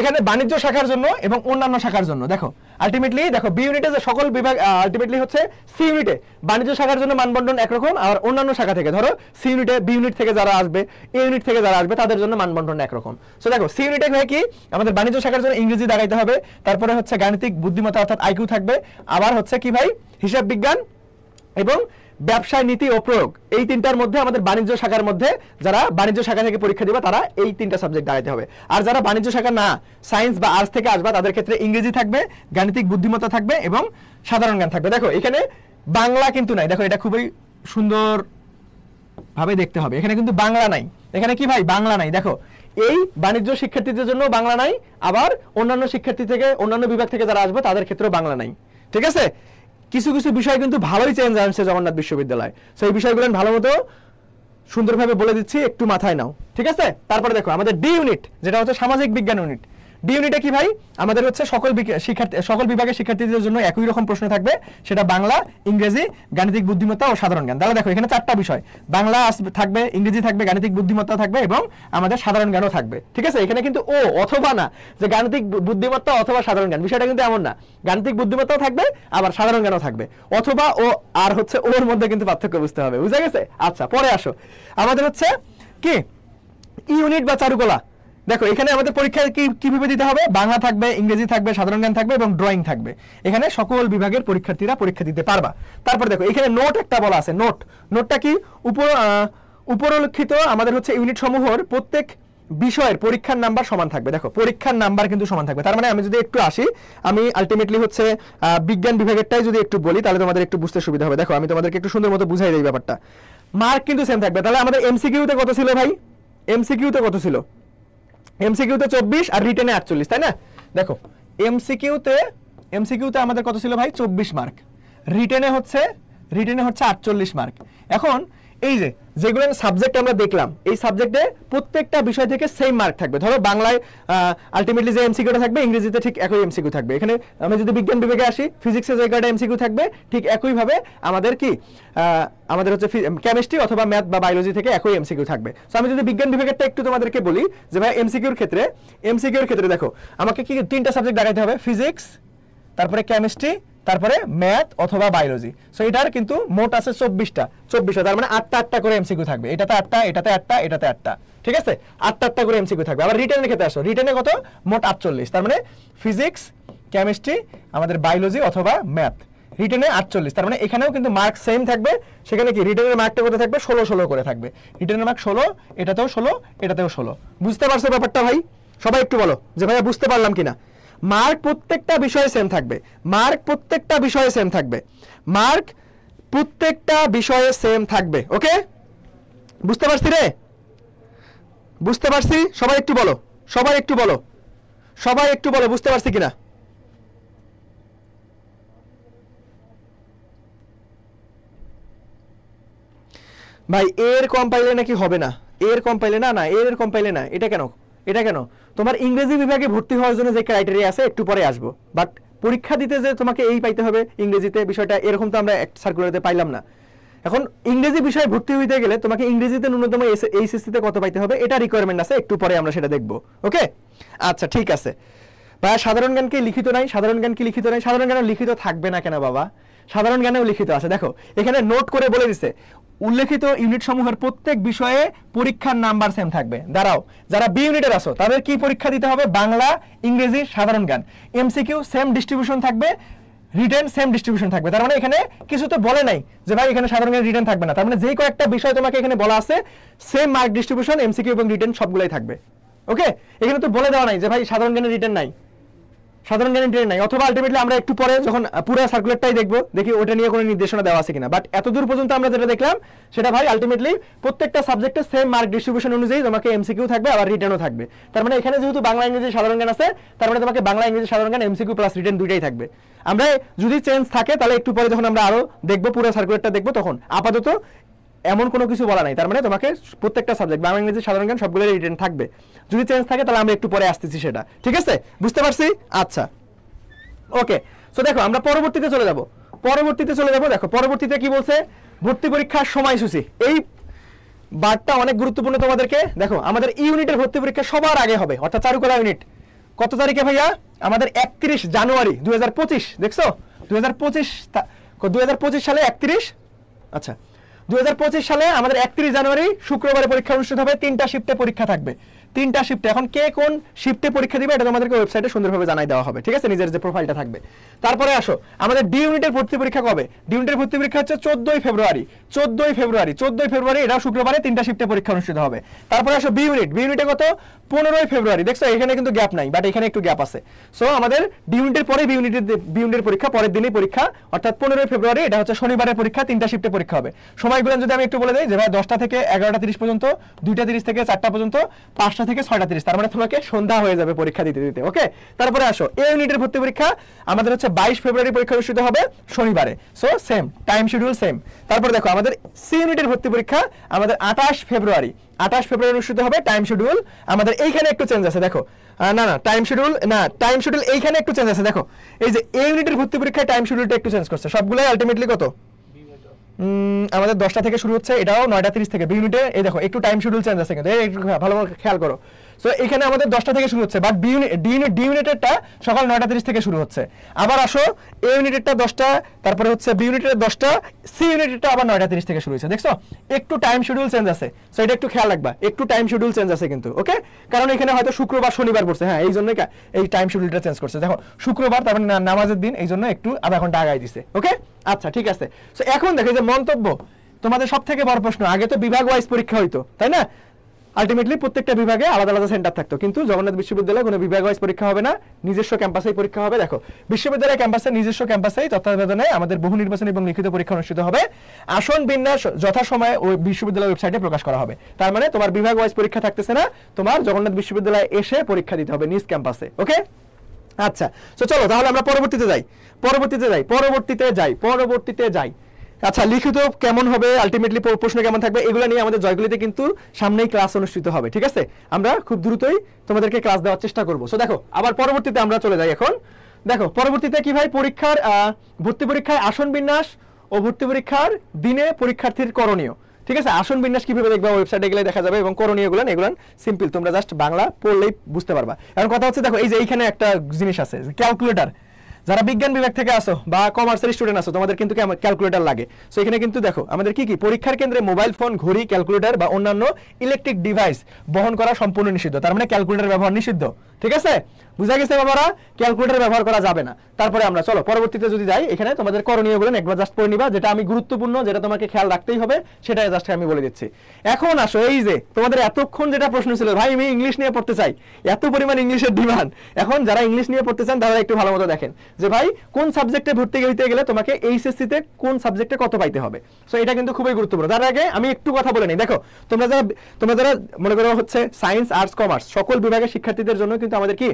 এখানে বাণিজ্য শাখার জন্য এবং অন্যান্য শাখার জন্য দেখো আলটিমেটলি দেখো বি ইউনিটে যে সকল বিভাগ আলটিমেটলি হচ্ছে সি ইউনিটে বাণিজ্য শাখার জন্য মানবন্ধন একরকম আর অন্যান্য শাখা থেকে ধরো সি ইউনিটে বি ইউনিট থেকে যারা আসবে এ ইউনিট থেকে যারা আসবে তাদের জন্য মানবন্ধন একরকম সো দেখো সি ইউনিটে হয় কি আমাদের বাণিজ্য শাখার জন্য ইংরেজি দাগাইতে হবে তারপরে হচ্ছে গাণিতিক বুদ্ধিমত্তা অর্থাৎ আইকিউ থাকবে আবার হচ্ছে কি ভাই হিসাব বিজ্ঞান এবং ব্যবসায় নীতি ও প্রয়োগ এই তিনটার মধ্যে আমাদের বাণিজ্য শাখার মধ্যে যারা বাণিজ্য শাখা থেকে পরীক্ষা দিবে তারা এই তিনটা সাবজেক্ট দাঁড়াতে হবে আর যারা বাণিজ্য শাখা না সায়েন্স বা আর্টস থেকে আসবা তাদের ক্ষেত্রে ইংরেজি থাকবে গাণিতিক বুদ্ধিমত্তা থাকবে এবং সাধারণ জ্ঞান থাকবে দেখো এখানে বাংলা কিন্তু নাই দেখো এটা খুবই সুন্দর ভাবে দেখতে হবে এখানে কিন্তু বাংলা নাই এখানে কি ভাই বাংলা নাই দেখো এই বাণিজ্য শিক্ষার্থীদের জন্য বাংলা নাই আবার অন্যান্য শিক্ষার্থী থেকে অন্যান্য বিভাগ থেকে যারা আসবে তাদের ক্ষেত্রেও বাংলা নাই ঠিক আছে কিছু কিছু বিষয় কিন্তু ভালোই চেঞ্জ আনছে জগন্নাথ বিশ্ববিদ্যালয় সো এই বিষয়গুলো ভালো মতো সুন্দরভাবে বলে দিচ্ছি একটু মাথায় নাও ঠিক আছে তারপরে দেখো আমাদের ডি ইউনিট যেটা হচ্ছে সামাজিক বিজ্ঞান ইউনিট ডি ইউনিটে কি ভাই আমাদের হচ্ছে সকল শিক্ষার্থী সকল বিভাগের শিক্ষার্থীদের জন্য একই রকম প্রশ্ন থাকবে সেটা বাংলা ইংরেজি গাণিতিক বুদ্ধিমত্তা ও সাধারণ জ্ঞান তাহলে দেখো এখানে চারটা বিষয় বাংলা থাকবে ইংরেজি থাকবে গাণিতিক বুদ্ধিমত্তা থাকবে এবং আমাদের সাধারণ জ্ঞানও থাকবে ঠিক আছে এখানে কিন্তু ও অথবা না যে গাণিতিক বুদ্ধিমত্তা অথবা সাধারণ জ্ঞান বিষয়টা কিন্তু এমন না গাণিতিক বুদ্ধিমত্তাও থাকবে আবার সাধারণ জ্ঞানও থাকবে অথবা ও আর হচ্ছে ওর মধ্যে কিন্তু পার্থক্য বুঝতে হবে বুঝা গেছে আচ্ছা পরে আসো আমাদের হচ্ছে কি ইউনিট বা চারুকলা দেখো এখানে আমাদের পরীক্ষা কি কিভাবে দিতে হবে বাংলা থাকবে ইংরেজি থাকবে সাধারণ জ্ঞান থাকবে এবং ড্রয়িং থাকবে এখানে সকল বিভাগের পরীক্ষার্থীরা পরীক্ষা দিতে পারবা তারপর দেখো এখানে নোট একটা বলা আছে নোট নোটটা কি উপর উপরলক্ষিত আমাদের হচ্ছে ইউনিট সমূহর প্রত্যেক বিষয়ের পরীক্ষার নাম্বার সমান থাকবে দেখো পরীক্ষার নাম্বার কিন্তু সমান থাকবে তার মানে আমি যদি একটু আসি আমি আলটিমেটলি হচ্ছে বিজ্ঞান বিভাগেরটাই যদি একটু বলি তাহলে তোমাদের একটু বুঝতে সুবিধা হবে দেখো আমি তোমাদেরকে একটু সুন্দর মতো বুঝাই দিই ব্যাপারটা মার্ক কিন্তু সেম থাকবে তাহলে আমাদের এমসিকিউতে কত ছিল ভাই এমসিকিউতে কত ছিল এমসিকিউতে চব্বিশ আর রিটেনে আটচল্লিশ তাই না দেখো এমসিকিউতে এমসিকিউতে আমাদের কত ছিল ভাই চব্বিশ মার্ক রিটেনে হচ্ছে রিটেনে হচ্ছে আটচল্লিশ মার্ক এখন এই যে যেগুলো সাবজেক্ট আমরা দেখলাম এই সাবজেক্টে প্রত্যেকটা বিষয় থেকে সেম মার্ক থাকবে ধরো বাংলায় আলটিমেটলি যে এমসিকিউটা থাকবে ইংরেজিতে ঠিক একই এমসিকিউ থাকবে এখানে আমি যদি বিজ্ঞান বিভাগে আসি ফিজিক্সে যে কয়টা এমসিকিউ থাকবে ঠিক একইভাবে আমাদের কি আমাদের হচ্ছে কেমিস্ট্রি অথবা ম্যাথ বা বায়োলজি থেকে একই এমসিকিউ থাকবে সো আমি যদি বিজ্ঞান বিভাগেরটা একটু তোমাদেরকে বলি যে ভাই এমসিকিউর ক্ষেত্রে এমসিকিউর ক্ষেত্রে দেখো আমাকে কি তিনটা সাবজেক্ট দেখাতে হবে ফিজিক্স তারপরে কেমিস্ট্রি তারপরে ম্যাথ অথবা বায়োলজি সো এটার কিন্তু মোট আছে চব্বিশটা চব্বিশটা তার মানে আটটা আটটা করে এমসিকিউ থাকবে এটাতে আটটা এটাতে আটটা এটাতে আটটা ঠিক আছে আটটা আটটা করে এমসিকিউ থাকবে আবার রিটার্নের ক্ষেত্রে আসো রিটার্নে কত মোট আটচল্লিশ তার মানে ফিজিক্স কেমিস্ট্রি আমাদের বায়োলজি অথবা ম্যাথ রিটেনে আটচল্লিশ তার মানে এখানেও কিন্তু মার্ক সেম থাকবে সেখানে কি রিটেনের মার্কটা কত থাকবে ষোলো ষোলো করে থাকবে রিটেনের মার্ক ষোলো এটাতেও ষোলো এটাতেও ষোলো বুঝতে পারছো ব্যাপারটা ভাই সবাই একটু বলো যে ভাইয়া বুঝতে পারলাম কিনা মার্ক প্রত্যেকটা বিষয়ে সেম থাকবে মার্ক প্রত্যেকটা বিষয়ে সেম থাকবে মার্ক প্রত্যেকটা বিষয়ে সেম থাকবে ওকে বুঝতে পারছি রে বুঝতে পারছি সবাই একটু বলো সবাই একটু বলো সবাই একটু বলো বুঝতে পারছি কিনা ভাই এর কম পাইলে নাকি হবে না এর কম পাইলে না না এর কম পাইলে না এটা কেন এটা কেন তোমার ইংরেজি বিভাগে ভর্তি হওয়ার জন্য যে ক্রাইটেরিয়া আছে একটু পরে আসবো বাট পরীক্ষা দিতে যে তোমাকে এই পাইতে হবে ইংরেজিতে বিষয়টা এরকম তো আমরা সার্কুলারতে পাইলাম না এখন ইংরেজি বিষয়ে ভর্তি হইতে গেলে তোমাকে ইংরেজিতে ন্যূনতম এইচএসসিতে কত পাইতে হবে এটা রিকোয়ারমেন্ট আছে একটু পরে আমরা সেটা দেখব ওকে আচ্ছা ঠিক আছে ভাইয়া সাধারণ জ্ঞানকে লিখিত নাই সাধারণ জ্ঞান কি লিখিত নাই সাধারণ জ্ঞান লিখিত থাকবে না কেন বাবা সাধারণ জ্ঞানেও লিখিত আছে দেখো এখানে নোট করে বলে দিছে উল্লেখিত ইউনিট সমূহের প্রত্যেক বিষয়ে পরীক্ষার নাম্বার সেম থাকবে দাঁড়াও যারা বি ইউনিটের আছো তাদের কি পরীক্ষা দিতে হবে বাংলা ইংরেজি সাধারণ জ্ঞান এমসিকিউ সেম ডিস্ট্রিবিউশন থাকবে রিটার্ন সেম ডিস্ট্রিবিউশন থাকবে তার মানে এখানে কিছু তো বলে নাই যে ভাই এখানে সাধারণ জ্ঞান রিটার্ন থাকবে না তার মানে যেই কয়েকটা বিষয় তোমাকে এখানে বলা আছে সেম মার্ক ডিস্ট্রিবিউশন এমসিকিউ এবং রিটার্ন সবগুলাই থাকবে ওকে এখানে তো বলে দেওয়া নাই যে ভাই সাধারণ জ্ঞানের রিটার্ন নাই সাধারণ জ্ঞানের ট্রেন নাই অথবা আলটিমেটলি আমরা একটু পরে যখন পুরো সার্কুলারটাই দেখবো দেখি ওটা নিয়ে কোনো নির্দেশনা দেওয়া আছে কিনা বাট এতদূর পর্যন্ত আমরা যেটা দেখলাম সেটা ভাই আলটিমেটলি প্রত্যেকটা সাবজেক্টে সেম মার্ক ডিস্ট্রিবিউশন অনুযায়ী তোমাকে এমসিকিউ থাকবে আবার রিটার্নও থাকবে তার মানে এখানে যেহেতু বাংলা ইংরেজি সাধারণ জ্ঞান আছে তার মানে তোমাকে বাংলা ইংরেজি সাধারণ জ্ঞান এমসিকিউ প্লাস রিটার্ন দুইটাই থাকবে আমরা যদি চেঞ্জ থাকে তাহলে একটু পরে যখন আমরা আরও দেখবো পুরো সার্কুলারটা দেখবো তখন আপাতত এমন কোনো কিছু বলা নাই তার মানে তোমাকে প্রত্যেকটা সাবজেক্ট বাংলা ইংরেজি সাধারণ জ্ঞান সবগুলো রিটেন থাকবে যদি চেঞ্জ থাকে তাহলে আমরা একটু পরে আসতেছি সেটা ঠিক আছে বুঝতে পারছি আচ্ছা ওকে সো দেখো আমরা পরবর্তীতে চলে যাব পরবর্তীতে চলে যাব দেখো পরবর্তীতে কি বলছে ভর্তি পরীক্ষার সময়সূচি এই বারটা অনেক গুরুত্বপূর্ণ তোমাদেরকে দেখো আমাদের ইউনিটের e ভর্তি পরীক্ষা সবার আগে হবে অর্থাৎ চারুকলা ইউনিট কত তারিখে ভাইয়া আমাদের একত্রিশ জানুয়ারি দুই দেখছো দুই হাজার পঁচিশ সালে একত্রিশ আচ্ছা দু সালে আমাদের একত্রিশ জানুয়ারি শুক্রবারে পরীক্ষা অনুষ্ঠিত হবে তিনটা শিফটে পরীক্ষা থাকবে তিনটা শিফটে এখন কে কোন শিফটে পরীক্ষা দিবে এটা তোমাদেরকে ওয়েবসাইটে সুন্দরভাবে জানাই দেওয়া হবে ঠিক আছে নিজের যে প্রোফাইলটা থাকবে তারপরে আসো আমাদের ডি ইউনিটের ভর্তি পরীক্ষা কবে ডি ইউনিটের ভর্তি পরীক্ষা হচ্ছে চোদ্দই ফেব্রুয়ারি চোদ্দই ফেব্রুয়ারি চোদ্দই ফেব্রুয়ারি এটা শুক্রবারে তিনটা শিফটে পরীক্ষা অনুষ্ঠিত হবে তারপরে আসো বি ইউনিট বি ইউনিটে কত পনেরোই ফেব্রুয়ারি দেখছো এখানে কিন্তু গ্যাপ নাই বাট এখানে একটু গ্যাপ আছে সো আমাদের ডি ইউনিটের পরে বি ইউনিটের বি ইউনিটের পরীক্ষা পরের দিনই পরীক্ষা অর্থাৎ পনেরোই ফেব্রুয়ারি এটা হচ্ছে শনিবারের পরীক্ষা তিনটা শিফটে পরীক্ষা হবে সময়গুলো যদি আমি একটু বলে দিই যে ভাই দশটা থেকে এগারোটা তিরিশ পর্যন্ত দুইটা তিরিশ থেকে চারটা পর্যন্ত পাঁচটা দশটা থেকে ছয়টা তিরিশ তার মানে তোমাকে সন্ধ্যা হয়ে যাবে পরীক্ষা দিতে দিতে ওকে তারপরে আসো এ ইউনিটের ভর্তি পরীক্ষা আমাদের হচ্ছে বাইশ ফেব্রুয়ারি পরীক্ষা অনুষ্ঠিত হবে শনিবারে so same time schedule same তারপরে দেখো আমাদের সি ইউনিটের ভর্তি পরীক্ষা আমাদের আঠাশ ফেব্রুয়ারি আঠাশ ফেব্রুয়ারি অনুষ্ঠিত হবে টাইম শিডিউল আমাদের এইখানে একটু চেঞ্জ আছে দেখো না না টাইম শিডিউল না টাইম শিডিউল এইখানে একটু চেঞ্জ আছে দেখো এই যে এ ইউনিটের ভর্তি পরীক্ষায় টাইম শিডিউলটা একটু চেঞ্জ করছে সবগুলোই আলটিমেটলি কত আমাদের দশটা থেকে শুরু হচ্ছে এটাও নয়টা তিরিশ থেকে দুই মিনিটে এই দেখো একটু টাইম শিডিউল চেঞ্জ আছে কিন্তু ভালো খেয়াল করো সো এখানে আমাদের দশটা থেকে শুরু হচ্ছে বাট বি ইউনিট ডি ইউনিটেরটা সকাল নয়টা তিরিশ থেকে শুরু হচ্ছে আবার আসো এ ইউনিটেরটা দশটা তারপরে হচ্ছে বি ইউনিটের দশটা সি ইউনিটেরটা আবার নয়টা তিরিশ থেকে শুরু হচ্ছে দেখছো একটু টাইম শিডিউল চেঞ্জ আছে সো এটা একটু খেয়াল রাখবা একটু টাইম শিডিউল চেঞ্জ আছে কিন্তু ওকে কারণ এখানে হয়তো শুক্রবার শনিবার পড়ছে হ্যাঁ এই জন্যই এই টাইম শিডিউলটা চেঞ্জ করছে দেখো শুক্রবার তারপরে নামাজের দিন এই জন্য একটু আধা ঘন্টা আগায় দিছে ওকে আচ্ছা ঠিক আছে সো এখন দেখো যে মন্তব্য তোমাদের সব থেকে বড় প্রশ্ন আগে তো বিভাগ ওয়াইজ পরীক্ষা হইতো তাই না আলটিমেটলি প্রত্যেকটা বিভাগে আলাদা আলাদা সেন্টার থাকতো কিন্তু জগন্নাথ বিশ্ববিদ্যালয়ে কোনো বিভাগ ওয়াইজ পরীক্ষা হবে না নিজস্ব ক্যাম্পাসেই পরীক্ষা হবে দেখো বিশ্ববিদ্যালয় ক্যাম্পাসে নিজস্ব ক্যাম্পাসেই তত্ত্বাবধানে আমাদের বহু নির্বাচন এবং লিখিত পরীক্ষা অনুষ্ঠিত হবে আসন বিন্যাস যথাসময়ে ওই বিশ্ববিদ্যালয় ওয়েবসাইটে প্রকাশ করা হবে তার মানে তোমার বিভাগ ওয়াইজ পরীক্ষা থাকতেছে না তোমার জগন্নাথ বিশ্ববিদ্যালয়ে এসে পরীক্ষা দিতে হবে নিজ ক্যাম্পাসে ওকে আচ্ছা তো চলো তাহলে আমরা পরবর্তীতে যাই পরবর্তীতে যাই পরবর্তীতে যাই পরবর্তীতে যাই আচ্ছা লিখিত কেমন হবে আলটিমেটলি প্রশ্ন কেমন থাকবে এগুলো নিয়ে আমাদের জয়গুলিতে কিন্তু সামনেই ক্লাস অনুষ্ঠিত হবে ঠিক আছে আমরা খুব দ্রুতই তোমাদেরকে ক্লাস দেওয়ার চেষ্টা করবো সো দেখো আবার পরবর্তীতে আমরা চলে যাই এখন দেখো পরবর্তীতে কি ভাই পরীক্ষার ভর্তি পরীক্ষায় আসন বিন্যাস ও ভর্তি পরীক্ষার দিনে পরীক্ষার্থীর করণীয় ঠিক আছে আসন বিন্যাস কিভাবে দেখবা ওয়েবসাইটে গেলে দেখা যাবে এবং করণীয় গুলো এগুলো সিম্পল তোমরা জাস্ট বাংলা পড়লেই বুঝতে পারবা এখন কথা হচ্ছে দেখো এই যে এইখানে একটা জিনিস আছে ক্যালকুলেটার যারা বিজ্ঞান বিভাগ থেকে আসো বা কমার্সের স্টুডেন্ট আসো তোমাদের কিন্তু ক্যালকুলেটার লাগে সো এখানে কিন্তু দেখো আমাদের কি কি পরীক্ষার কেন্দ্রে মোবাইল ফোন ঘড়ি ক্যালকুলেটার বা অন্যান্য ইলেকট্রিক ডিভাইস বহন করা সম্পূর্ণ নিষিদ্ধ তার মানে ক্যালকুলেটার ব্যবহার নিষিদ্ধ ঠিক আছে বুঝা গেছে বাবারা ক্যালকুলেটর ব্যবহার করা যাবে না তারপরে আমরা চলো পরবর্তীতে যদি যাই এখানে তোমাদের করণীয়গুলো একবার জাস্ট পড়ে নিবা যেটা আমি গুরুত্বপূর্ণ যেটা তোমাকে খেয়াল রাখতেই হবে সেটা জাস্ট আমি বলে দিচ্ছি এখন আসো এই যে তোমাদের এতক্ষণ যেটা প্রশ্ন ছিল ভাই আমি ইংলিশ নিয়ে পড়তে চাই এত পরিমাণ ইংলিশের ডিমান্ড এখন যারা ইংলিশ নিয়ে পড়তে চান তারা একটু ভালো মতো দেখেন যে ভাই কোন সাবজেক্টে ভর্তি হইতে গেলে তোমাকে এইচএসসিতে কোন সাবজেক্টে কত পাইতে হবে সো এটা কিন্তু খুবই গুরুত্বপূর্ণ তার আগে আমি একটু কথা বলে নিই দেখো তোমরা যারা তোমরা যারা মনে করো হচ্ছে সায়েন্স আর্টস কমার্স সকল বিভাগের শিক্ষার্থীদের জন্য কিন্তু কিন্তু আমাদের কি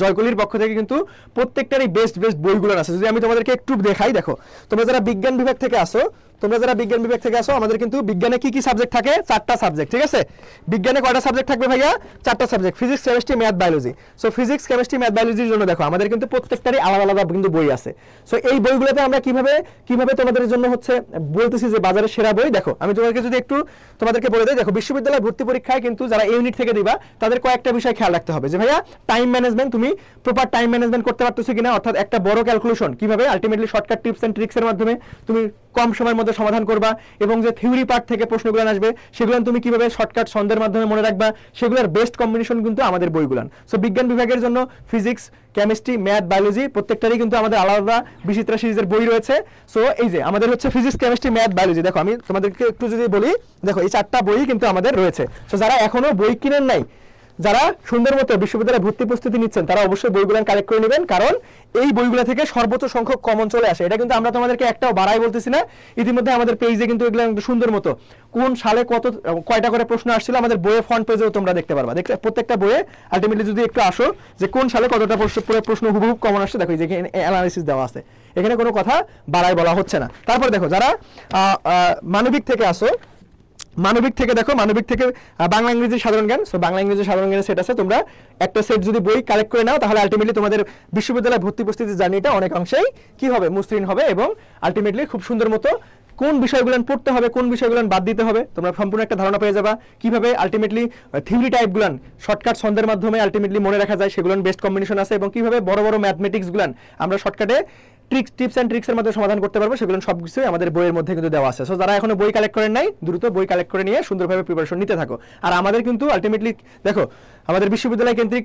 জয়কলির পক্ষ থেকে কিন্তু প্রত্যেকটারই বেস্ট বেস্ট বইগুলো আছে যদি আমি তোমাদেরকে একটু দেখাই দেখো তোমরা যারা বিজ্ঞান বিভাগ থেকে আসো তোমরা যারা বিজ্ঞান বিভাগ থেকে আসো আমাদের কিন্তু বিজ্ঞানে কি কি সাবজেক্ট থাকে চারটা সাবজেক্ট ঠিক আছে বিজ্ঞানে কয়টা সাবজেক্ট থাকবে ভাইয়া চারটা subject physics chemistry math biology so physics chemistry math বায়োলজির জন্য দেখো আমাদের কিন্তু প্রত্যেকটারই আলাদা আলাদা কিন্তু বই আছে সো এই বইগুলোতে আমরা কিভাবে কিভাবে তোমাদের জন্য হচ্ছে বলতেছি যে বাজারে সেরা বই দেখো আমি তোমাদেরকে যদি একটু তোমাদেরকে বলে দেয় দেখো বিশ্ববিদ্যালয় ভর্তি পরীক্ষায় কিন্তু যারা ইউনিট থেকে দিবা তাদের কয়েকটা বিষয় খেয়াল রাখতে হবে যে ভাইয়া টাইম ম্যানেজমেন্ট তুমি প্রপার টাইম ম্যানেজমেন্ট করতে পারতেছো কিনা অর্থাৎ একটা বড় ক্যালকুলেশন কিভাবে আলটিমেটলি শর্টকাট টিপস অ্যান্ড ট্রিক্সের মাধ্যমে তুমি কম সময়ের মধ্যে সমাধান করবা এবং যে থিওরি পার্ট থেকে প্রশ্নগুলো আসবে সেগুলো তুমি কিভাবে শর্টকাট ছন্দের মাধ্যমে মনে রাখবা সেগুলোর বেস্ট কম্বিনেশন কিন্তু আমাদের বইগুলান সো বিজ্ঞান বিভাগের জন্য ফিজিক্স কেমিস্ট্রি ম্যাথ বায়োলজি প্রত্যেকটারই কিন্তু আমাদের আলাদা বিচিত্রা সিরিজের বই রয়েছে সো এই যে আমাদের হচ্ছে ফিজিক্স কেমিস্ট্রি ম্যাথ বায়োলজি দেখো আমি তোমাদেরকে একটু যদি বলি দেখো এই চারটা বই কিন্তু আমাদের রয়েছে সো যারা এখনো বই কিনেন নাই যারা সুন্দর মতো বিশ্ববিদ্যালয়ে ভর্তি প্রস্তুতি নিচ্ছেন তারা অবশ্যই বইগুলো কালেক্ট করে নেবেন কারণ এই বইগুলো থেকে সর্বোচ্চ সংখ্যক কমন চলে আসে এটা কিন্তু আমরা তোমাদেরকে একটাও বাড়াই বলতেছি না ইতিমধ্যে আমাদের পেজে কিন্তু এগুলো সুন্দর মতো কোন সালে কত কয়টা করে প্রশ্ন আসছিল আমাদের বইয়ে ফ্রন্ট পেজেও তোমরা দেখতে পারবা দেখতে প্রত্যেকটা বইয়ে আলটিমেটলি যদি একটু আসো যে কোন সালে কতটা প্রশ্ন হুবহুব কমন আসছে দেখো যে অ্যানালিসিস দেওয়া আছে এখানে কোনো কথা বাড়াই বলা হচ্ছে না তারপর দেখো যারা মানবিক থেকে আসো মানবিক থেকে দেখো মানবিক থেকে বাংলা ইংরেজি সাধারণ জ্ঞান সো বাংলা ইংরেজি সাধারণ জ্ঞানের সেট আছে তোমরা একটা সেট যদি বই কালেক্ট করে নাও তাহলে আলটিমেটলি তোমাদের বিশ্ববিদ্যালয়ে ভর্তি প্রস্তুতির জার্নিটা অনেক অংশেই কি হবে মুসৃণ হবে এবং আলটিমেটলি খুব সুন্দর মতো কোন বিষয়গুলো পড়তে হবে কোন বিষয়গুলো বাদ দিতে হবে তোমরা সম্পূর্ণ একটা ধারণা পেয়ে যাবা কিভাবে আলটিমেটলি থিওরি টাইপগুলো শর্টকাট ছন্দের মাধ্যমে আলটিমেটলি মনে রাখা যায় সেগুলো বেস্ট কম্বিনেশন আছে এবং কিভাবে বড় বড় ম্যাথমেটিক্সগুলো আমরা শর্টকাটে ট্রিক্স টিপস অ্যান্ড ট্রিক্সের মধ্যে সমাধান করতে পারবো সেগুলো সব কিছুই আমাদের বইয়ের মধ্যে কিন্তু দেওয়া আছে সো যারা এখনো বই কালেক্ট করেন নাই দ্রুত বই কালেক্ট করে নিয়ে সুন্দরভাবে প্রিপারেশন নিতে থাকো আর আমাদের কিন্তু আলটিমেটলি দেখো আমাদের বিশ্ববিদ্যালয় কেন্দ্রিক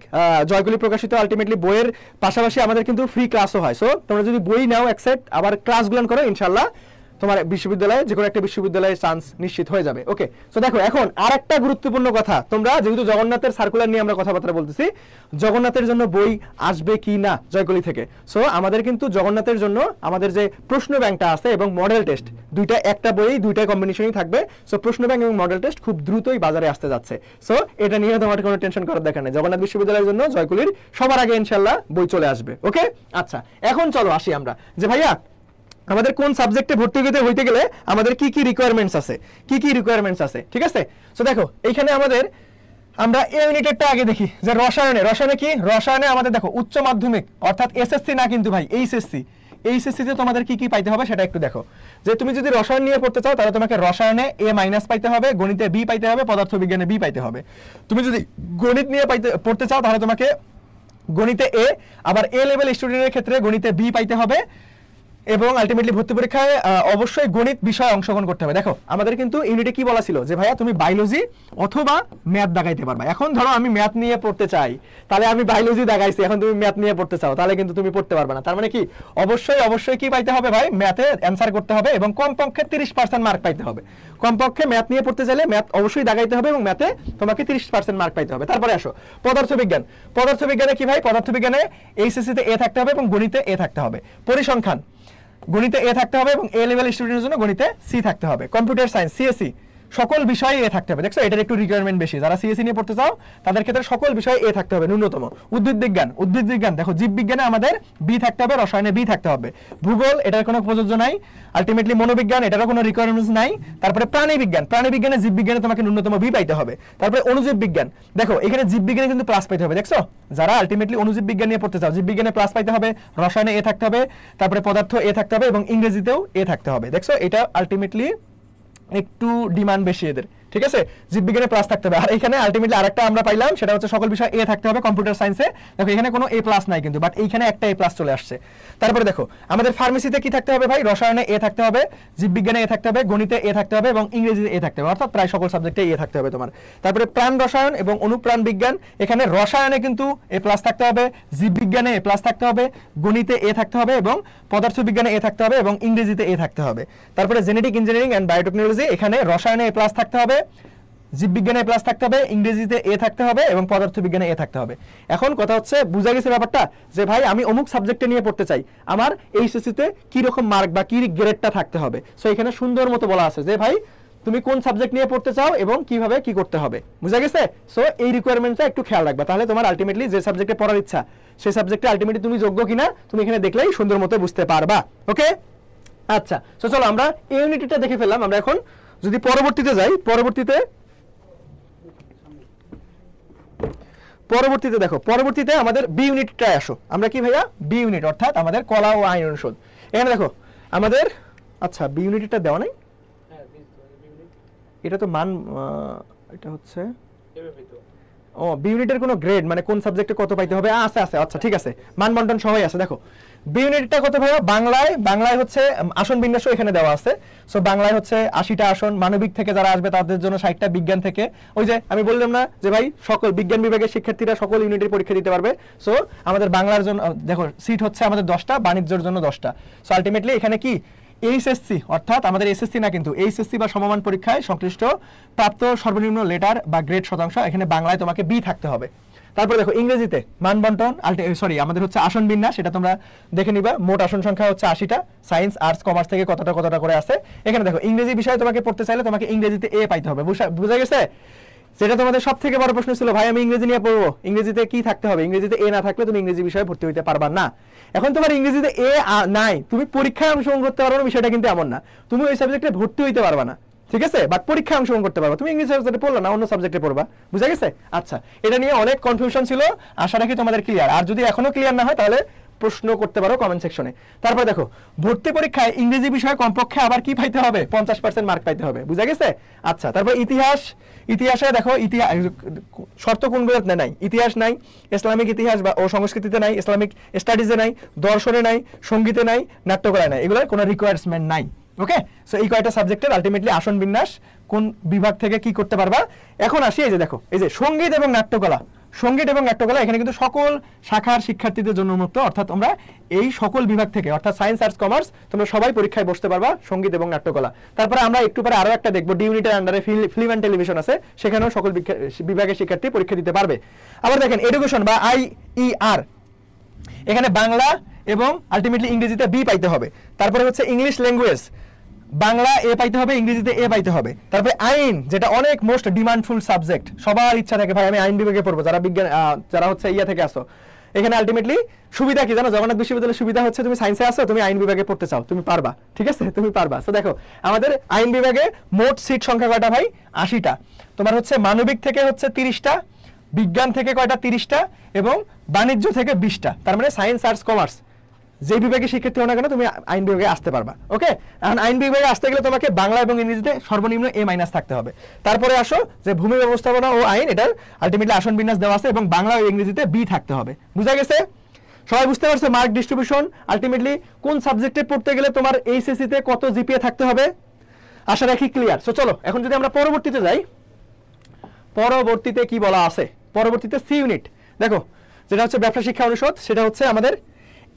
জয়গুলি প্রকাশিত আলটিমেটলি বইয়ের পাশাপাশি আমাদের কিন্তু ফ্রি ক্লাসও হয় সো তোমরা যদি বই নাও অ্যাকসেপ্ট আবার ক্লাসগুলো করো ইনশাল্লাহ তোমার বিশ্ববিদ্যালয়ে যে কোনো একটা বিশ্ববিদ্যালয়ে চান্স নিশ্চিত হয়ে যাবে ওকে তো দেখো এখন আর একটা গুরুত্বপূর্ণ কথা তোমরা যেহেতু জগন্নাথের সার্কুলার নিয়ে আমরা কথাবার্তা বলতেছি জগন্নাথের জন্য বই আসবে কি না জয়কলি থেকে সো আমাদের কিন্তু জগন্নাথের জন্য আমাদের যে প্রশ্ন ব্যাংকটা আছে এবং মডেল টেস্ট দুইটা একটা বই দুইটা কম্বিনেশনই থাকবে সো প্রশ্ন ব্যাংক এবং মডেল টেস্ট খুব দ্রুতই বাজারে আসতে যাচ্ছে সো এটা নিয়ে তোমার কোনো টেনশন করার দেখা নেই জগন্নাথ বিশ্ববিদ্যালয়ের জন্য জয়কুলির সবার আগে ইনশাল্লাহ বই চলে আসবে ওকে আচ্ছা এখন চলো আসি আমরা যে ভাইয়া আমাদের কোন সাবজেক্টে ভর্তি হইতে হইতে গেলে আমাদের কি কি রিকোয়ারমেন্টস আছে কি কি রিকোয়ারমেন্টস আছে ঠিক আছে সো দেখো এইখানে আমাদের আমরা এ ইউনিটেরটা আগে দেখি যে রসায়নে রসায়নে কি রসায়নে আমাদের দেখো উচ্চ মাধ্যমিক অর্থাৎ এসএসসি না কিন্তু ভাই এইচএসসি এইচএসসিতে তোমাদের কি কি পাইতে হবে সেটা একটু দেখো যে তুমি যদি রসায়ন নিয়ে পড়তে চাও তাহলে তোমাকে রসায়নে এ মাইনাস পাইতে হবে গণিতে বি পাইতে হবে পদার্থবিজ্ঞানে বি পাইতে হবে তুমি যদি গণিত নিয়ে পাইতে পড়তে চাও তাহলে তোমাকে গণিতে এ আবার এ লেভেল স্টুডেন্টের ক্ষেত্রে গণিতে বি পাইতে হবে এবং আলটিমেটলি ভর্তি পরীক্ষায় অবশ্যই গণিত বিষয়ে অংশগ্রহণ করতে হবে দেখো আমাদের কিন্তু ইউনিটে কি বলা ছিল যে ভাইয়া তুমি বায়োলজি অথবা ম্যাথ দাগাইতে পারবা এখন ধরো আমি ম্যাথ নিয়ে পড়তে চাই তাহলে আমি বায়োলজি দাগাইছি এখন তুমি ম্যাথ নিয়ে পড়তে চাও তাহলে কিন্তু তুমি পড়তে পারবে না তার মানে কি অবশ্যই অবশ্যই কি পাইতে হবে ভাই ম্যাথে অ্যান্সার করতে হবে এবং কমপক্ষে তিরিশ পার্সেন্ট মার্ক পাইতে হবে কমপক্ষে ম্যাথ নিয়ে পড়তে চাইলে ম্যাথ অবশ্যই দাগাইতে হবে এবং ম্যাথে তোমাকে তিরিশ পার্সেন্ট মার্ক পাইতে হবে তারপরে আসো পদার্থবিজ্ঞান পদার্থবিজ্ঞানে কি ভাই পদার্থবিজ্ঞানে এইচএসিতে এ থাকতে হবে এবং গণিতে এ থাকতে হবে পরিসংখ্যান গণিতে এ থাকতে হবে এবং এ লেভেল স্টুডেন্টের জন্য গণিতে সি থাকতে হবে কম্পিউটার সায়েন্স সিএসি সকল বিষয়ে এ থাকতে হবে দেখছো এটার একটু রিকোয়ারমেন্ট বেশি যারা সিএসি e নিয়ে পড়তে চাও তাদের ক্ষেত্রে সকল বিষয়ে এ থাকতে হবে ন্যূনতম উদ্ভিদ বিজ্ঞান উদ্ভিদ বিজ্ঞান দেখো জীব বিজ্ঞানে আমাদের বি থাকতে হবে রসায়নে বি থাকতে হবে ভূগোল এটার কোনো প্রযোজ্য নাই আলটিমেটলি মনোবিজ্ঞান এটারও কোনো রিকোয়ারমেন্টস নাই তারপরে প্রাণী বিজ্ঞান প্রাণী বিজ্ঞানে জীব বিজ্ঞানে তোমাকে ন্যূনতম বি পাইতে হবে তারপরে অনুজীব বিজ্ঞান দেখো এখানে জীব বিজ্ঞানে কিন্তু প্লাস পাইতে হবে দেখছো যারা আলটিমেটলি অনুজীব বিজ্ঞান নিয়ে পড়তে চাও জীব বিজ্ঞানে প্লাস পাইতে হবে রসায়নে এ থাকতে হবে তারপরে পদার্থ এ থাকতে হবে এবং ইংরেজিতেও এ থাকতে হবে দেখছো এটা আলটিমেটলি একটু ডিমান্ড বেশি এদের ঠিক আছে জীববিজ্ঞানে প্লাস থাকতে হবে আর এখানে আলটিমেটলি আরেকটা আমরা পাইলাম সেটা হচ্ছে সকল বিষয় এ থাকতে হবে কম্পিউটার সায়েন্সে দেখো এখানে কোনো এ প্লাস নাই কিন্তু বাট এইখানে একটা এ প্লাস চলে আসছে তারপরে দেখো আমাদের ফার্মেসিতে কি থাকতে হবে ভাই রসায়নে এ থাকতে হবে জীববিজ্ঞানে এ থাকতে হবে গণিতে এ থাকতে হবে এবং ইংরেজিতে এ থাকতে হবে অর্থাৎ প্রায় সকল সাবজেক্টে এ থাকতে হবে তোমার তারপরে প্রাণ রসায়ন এবং অনুপ্রাণ বিজ্ঞান এখানে রসায়নে কিন্তু এ প্লাস থাকতে হবে জীববিজ্ঞানে এ প্লাস থাকতে হবে গণিতে এ থাকতে হবে এবং পদার্থবিজ্ঞানে এ থাকতে হবে এবং ইংরেজিতে এ থাকতে হবে তারপরে জেনেটিক ইঞ্জিনিয়ারিং অ্যান্ড বায়োটেকনোলজি এখানে রসায়নে এ প্লাস থাকতে হবে জীববিজ্ঞানে প্লাস থাকতে হবে ইংরেজিতে এ থাকতে হবে এবং পদার্থ বিজ্ঞানে এ থাকতে হবে এখন কথা হচ্ছে বোঝা গেছে ব্যাপারটা যে ভাই আমি অমুক সাবজেক্টে নিয়ে পড়তে চাই আমার এইচএসিতে কী রকম মার্ক বা কী গ্রেডটা থাকতে হবে সো এখানে সুন্দর মতো বলা আছে যে ভাই তুমি কোন সাবজেক্ট নিয়ে পড়তে চাও এবং কিভাবে কি করতে হবে বুঝা গেছে সো এই রিকোয়ারমেন্টটা একটু খেয়াল রাখবে তাহলে তোমার আলটিমেটলি যে সাবজেক্টে পড়ার ইচ্ছা সেই সাবজেক্টে আলটিমেটলি তুমি যোগ্য কিনা তুমি এখানে দেখলেই সুন্দর মতো বুঝতে পারবা ওকে আচ্ছা সো চলো আমরা ইউনিটিটা দেখে ফেললাম আমরা এখন যদি পরবর্তীতে যাই পরবর্তীতে পরবর্তীতে দেখো পরবর্তীতে আমাদের বি ইউনিটটায় আসো আমরা কি ভাইয়া বি ইউনিট অর্থাৎ আমাদের কলা ও আইন অনুষদ এখানে দেখো আমাদের আচ্ছা বি ইউনিটটা দেওয়া নাই হ্যাঁ, এটা তো মান এটা হচ্ছে ও বি ইউনিটের কোনো গ্রেড মানে কোন সাবজেক্টে কত পাইতে হবে আছে আছে আচ্ছা ঠিক আছে মানবন্টন সবাই আছে দেখো বি ইউনিটটা কত ভাইয়া বাংলায় বাংলায় হচ্ছে আসন বিন্যাসও এখানে দেওয়া আছে সো বাংলায় হচ্ছে আশিটা আসন মানবিক থেকে যারা আসবে তাদের জন্য ষাটটা বিজ্ঞান থেকে ওই যে আমি বললাম না যে ভাই সকল বিজ্ঞান বিভাগের শিক্ষার্থীরা সকল ইউনিটের পরীক্ষা দিতে পারবে সো আমাদের বাংলার জন্য দেখো সিট হচ্ছে আমাদের দশটা বাণিজ্যর জন্য দশটা সো আলটিমেটলি এখানে কি এইচএসসি অর্থাৎ আমাদের এসএসসি না কিন্তু এইচএসসি বা সমমান পরীক্ষায় সংশ্লিষ্ট প্রাপ্ত সর্বনিম্ন লেটার বা গ্রেড শতাংশ এখানে বাংলায় তোমাকে বি থাকতে হবে তারপর দেখো ইংরেজিতে মানবন্টন সরি আমাদের হচ্ছে আসন বিন্যাস সেটা তোমরা দেখে নিবা মোট আসন সংখ্যা হচ্ছে আশিটা সায়েন্স আর্টস কমার্স থেকে কতটা কতটা করে আছে এখানে দেখো ইংরেজি বিষয়ে তোমাকে পড়তে চাইলে তোমাকে ইংরেজিতে এ পাইতে হবে বুঝা গেছে সেটা তোমাদের সব থেকে বড় প্রশ্ন ছিল ভাই আমি ইংরেজি নিয়ে পড়বো ইংরেজিতে কি থাকতে হবে ইংরেজিতে এ না থাকলে তুমি ইংরেজি বিষয়ে ভর্তি হইতে পারবা না এখন তোমার ইংরেজিতে এ নাই তুমি পরীক্ষায় অংশগ্রহণ করতে পারবো না বিষয়টা কিন্তু এমন না তুমি ওই সাবজেক্টে ভর্তি হইতে পারবা না ঠিক আছে বাট পরীক্ষায় অংশগ্রহণ করতে পারবা তুমি ইংরেজি সাবজেক্টে পড়লো না অন্য সাবজেক্টে পড়বা বুঝা গেছে আচ্ছা এটা নিয়ে অনেক কনফিউশন ছিল আশা রাখি তোমাদের ক্লিয়ার আর যদি এখনো ক্লিয়ার না হয় তাহলে প্রশ্ন করতে পারো কমেন্ট সেকশনে তারপর দেখো ভর্তি পরীক্ষায় ইংরেজি বিষয়ে কমপক্ষে আবার কি পাইতে হবে পঞ্চাশ পার্সেন্ট মার্ক পাইতে হবে বুঝা গেছে আচ্ছা তারপর ইতিহাস ইতিহাসে দেখো ইতিহাস শর্ত কোনগুলো নাই ইতিহাস নাই ইসলামিক ইতিহাস বা ও সংস্কৃতিতে নাই ইসলামিক স্টাডিজে নাই দর্শনে নাই সঙ্গীতে নাই নাট্যকলায় নাই এগুলোর কোনো রিকোয়ারমেন্ট নাই ওকে সো এই কয়েকটা সাবজেক্টের আলটিমেটলি আসন বিন্যাস কোন বিভাগ থেকে কি করতে পারবা এখন আসি এই যে দেখো এই যে সঙ্গীত এবং নাট্যকলা সঙ্গীত এবং নাট্যকলা এখানে কিন্তু সকল শাখার শিক্ষার্থীদের জন্য উন্মুক্ত অর্থাৎ তোমরা এই সকল বিভাগ থেকে অর্থাৎ সায়েন্স আর্টস কমার্স তোমরা সবাই পরীক্ষায় বসতে পারবা সঙ্গীত এবং নাট্যকলা তারপরে আমরা একটু পরে আরও একটা দেখবো ডি ইউনিটের আন্ডারে ফিল্ম অ্যান্ড টেলিভিশন আছে সেখানেও সকল বিভাগের শিক্ষার্থী পরীক্ষা দিতে পারবে আবার দেখেন এডুকেশন বা আইইআর e এখানে বাংলা এবং আলটিমেটলি ইংরেজিতে বি পাইতে হবে তারপরে হচ্ছে ইংলিশ ল্যাঙ্গুয়েজ বাংলা এ পাইতে হবে ইংরেজিতে এ পাইতে হবে তারপরে আইন যেটা অনেক মোস্ট ডিমান্ডফুল সাবজেক্ট সবার ইচ্ছা থাকে ভাই আমি আইন বিভাগে পড়বো যারা বিজ্ঞান যারা হচ্ছে ইয়া থেকে আসো এখানে আলটিমেটলি সুবিধা কি জানো জগন্নাথ বিশ্ববিদ্যালয়ের সুবিধা হচ্ছে তুমি সায়েন্সে আসো তুমি আইন বিভাগে পড়তে চাও তুমি পারবা ঠিক আছে তুমি পারবা তো দেখো আমাদের আইন বিভাগে মোট সিট সংখ্যা কয়টা ভাই আশিটা তোমার হচ্ছে মানবিক থেকে হচ্ছে তিরিশটা বিজ্ঞান থেকে কয়টা তিরিশটা এবং বাণিজ্য থেকে বিশটা তার মানে সায়েন্স আর্টস কমার্স যে বিভাগে শিক্ষার্থী হো না কেন তুমি আইন বিভাগে আসতে পারবা ওকে এখন আইন বিভাগে আসতে গেলে তোমাকে বাংলা এবং ইংরেজিতে সর্বনিম্ন এ মাইনাস থাকতে হবে তারপরে আসো যে ভূমি ব্যবস্থাপনা ও আইন এটার আলটিমেটলি আসন বিন্যাস দেওয়া আছে এবং বাংলা ও ইংরেজিতে বি থাকতে হবে বুঝা গেছে সবাই বুঝতে পারছো মার্ক ডিস্ট্রিবিউশন আলটিমেটলি কোন সাবজেক্টে পড়তে গেলে তোমার এইচএসসিতে কত জিপিএ থাকতে হবে আশা রাখি ক্লিয়ার সো চলো এখন যদি আমরা পরবর্তীতে যাই পরবর্তীতে কি বলা আছে পরবর্তীতে সি ইউনিট দেখো যেটা হচ্ছে ব্যবসা শিক্ষা অনুষদ সেটা হচ্ছে আমাদের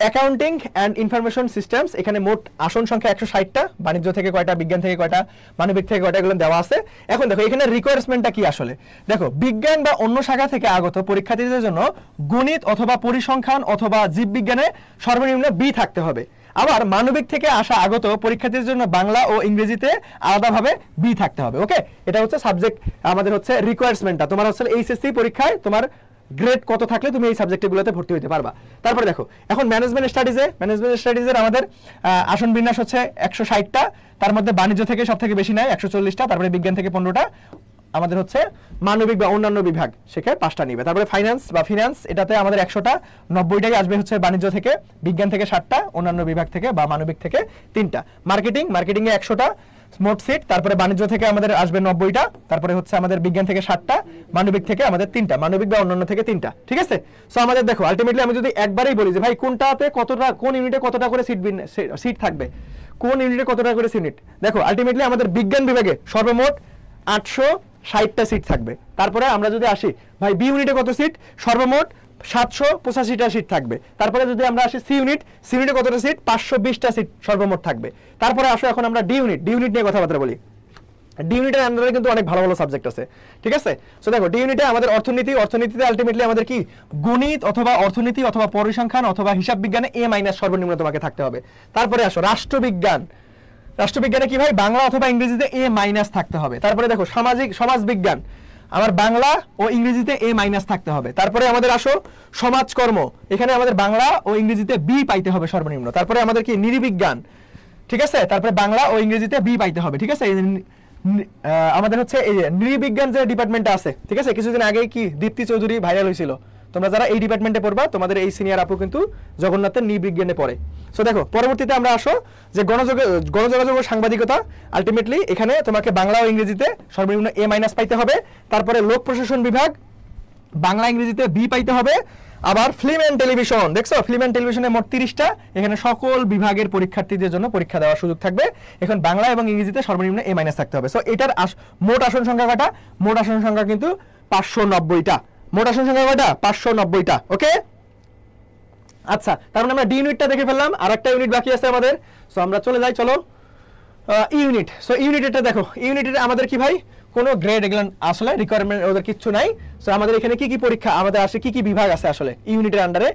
অ্যাকাউন্টিং অ্যান্ড ইনফরমেশন সিস্টেমস এখানে মোট আসন সংখ্যা একশো ষাটটা বাণিজ্য থেকে কয়টা বিজ্ঞান থেকে কয়টা মানবিক থেকে কয়টা এগুলো দেওয়া আছে এখন দেখো এখানে রিকোয়ারমেন্টটা কি আসলে দেখো বিজ্ঞান বা অন্য শাখা থেকে আগত পরীক্ষার্থীদের জন্য গণিত অথবা পরিসংখ্যান অথবা জীববিজ্ঞানে সর্বনিম্ন বি থাকতে হবে আবার মানবিক থেকে আসা আগত পরীক্ষার্থীদের জন্য বাংলা ও ইংরেজিতে আলাদাভাবে বি থাকতে হবে ওকে এটা হচ্ছে সাবজেক্ট আমাদের হচ্ছে রিকোয়ারমেন্টটা তোমার হচ্ছে এইচএসসি পরীক্ষায় তোমার গ্রেড কত থাকলে তুমি এই সাবজেক্টগুলোতে ভর্তি হইতে পারবা তারপরে দেখো এখন ম্যানেজমেন্ট স্টাডিজে ম্যানেজমেন্ট স্টাডিজের আমাদের আসন বিন্যাস হচ্ছে একশো ষাটটা তার মধ্যে বাণিজ্য থেকে সব থেকে বেশি নেয় একশো চল্লিশটা তারপরে বিজ্ঞান থেকে পনেরোটা আমাদের হচ্ছে মানবিক বা অন্যান্য বিভাগ সেখানে পাঁচটা নিবে তারপরে ফাইন্যান্স বা ফিনান্স এটাতে আমাদের একশোটা নব্বইটাই আসবে হচ্ছে বাণিজ্য থেকে বিজ্ঞান থেকে ষাটটা অন্যান্য বিভাগ থেকে বা মানবিক থেকে তিনটা মার্কেটিং মার্কেটিংয়ে একশোটা স্মোট সিট তারপরে বাণিজ্য থেকে আমাদের আসবে নব্বইটা তারপরে হচ্ছে আমাদের বিজ্ঞান থেকে সাতটা মানবিক থেকে আমাদের তিনটা মানবিক বা অন্যান্য থেকে তিনটা ঠিক আছে সো আমাদের দেখো আলটিমেটলি আমি যদি একবারেই বলি যে ভাই কোনটাতে কতটা কোন ইউনিটে কতটা করে সিট সিট থাকবে কোন ইউনিটে কতটা করে সিট দেখো আলটিমেটলি আমাদের বিজ্ঞান বিভাগে সর্বমোট আটশো ষাটটা সিট থাকবে তারপরে আমরা যদি আসি ভাই বি ইউনিটে কত সিট সর্বমোট সাতশো পঁচাশিটা সিট থাকবে তারপরে যদি আমরা আসি সি ইউনিট সি ইউনিটে কতটা সিট পাঁচশো বিশটা সিট সর্বমোট থাকবে তারপরে আসো এখন আমরা ডি ইউনিট ডি ইউনিট নিয়ে কথাবার্তা বলি ডি ইউনিটের আন্ডারে কিন্তু অনেক ভালো ভালো সাবজেক্ট আছে ঠিক আছে সো দেখো ডি ইউনিটে আমাদের অর্থনীতি অর্থনীতিতে আলটিমেটলি আমাদের কি গণিত অথবা অর্থনীতি অথবা পরিসংখ্যান অথবা হিসাব বিজ্ঞানে এ মাইনাস সর্বনিম্ন তোমাকে থাকতে হবে তারপরে আসো রাষ্ট্রবিজ্ঞান রাষ্ট্রবিজ্ঞানে কি ভাই বাংলা অথবা ইংরেজিতে এ মাইনাস থাকতে হবে তারপরে দেখো সামাজিক সমাজবিজ্ঞান আমার বাংলা ও ইংরেজিতে এ মাইনাস থাকতে হবে তারপরে আমাদের আসো সমাজকর্ম এখানে আমাদের বাংলা ও ইংরেজিতে বি পাইতে হবে সর্বনিম্ন তারপরে আমাদের কি নিরিবিজ্ঞান ঠিক আছে তারপরে বাংলা ও ইংরেজিতে বি পাইতে হবে ঠিক আছে আমাদের হচ্ছে এই নৃবিজ্ঞান যে ডিপার্টমেন্টটা আছে ঠিক আছে কিছুদিন আগে কি দীপ্তি চৌধুরী ভাইরাল হয়েছিল তোমরা যারা এই ডিপার্টমেন্টে পড়বা তোমাদের এই সিনিয়র আপু কিন্তু জগন্নাথের নৃবিজ্ঞানে পড়ে সো দেখো পরবর্তীতে আমরা আসো যে গণযোগ গণযোগাযোগ ও সাংবাদিকতা আলটিমেটলি এখানে তোমাকে বাংলা ও ইংরেজিতে সর্বনিম্ন এ মাইনাস পাইতে হবে তারপরে লোক প্রশাসন বিভাগ বাংলা ইংরেজিতে বি পাইতে হবে আবার ফিল্ম অ্যান্ড টেলিভিশন দেখছো ফিল্ম অ্যান্ড টেলিভিশনে মোট তিরিশটা এখানে সকল বিভাগের পরীক্ষার্থীদের জন্য পরীক্ষা দেওয়ার সুযোগ থাকবে এখন বাংলা এবং ইংরেজিতে সর্বনিম্ন এ মাইনাস থাকতে হবে সো এটার মোট আসন সংখ্যা কাটা মোট আসন সংখ্যা কিন্তু পাঁচশো নব্বইটা মোট আসন সংখ্যা কয়টা পাঁচশো নব্বইটা ওকে আচ্ছা তার মানে আমরা ডি ইউনিটটা দেখে ফেললাম আর একটা ইউনিট বাকি আছে আমাদের সো আমরা চলে যাই চলো ইউনিট সো ইউনিটেডটা দেখো ইউনিটের আমাদের কি ভাই কোনো গ্রেড এগুলো আসলে রিকোয়ারমেন্ট ওদের কিচ্ছু নাই সো আমাদের এখানে কি কি পরীক্ষা আমাদের আসে কি কি বিভাগ আছে আসলে ইউনিটের আন্ডারে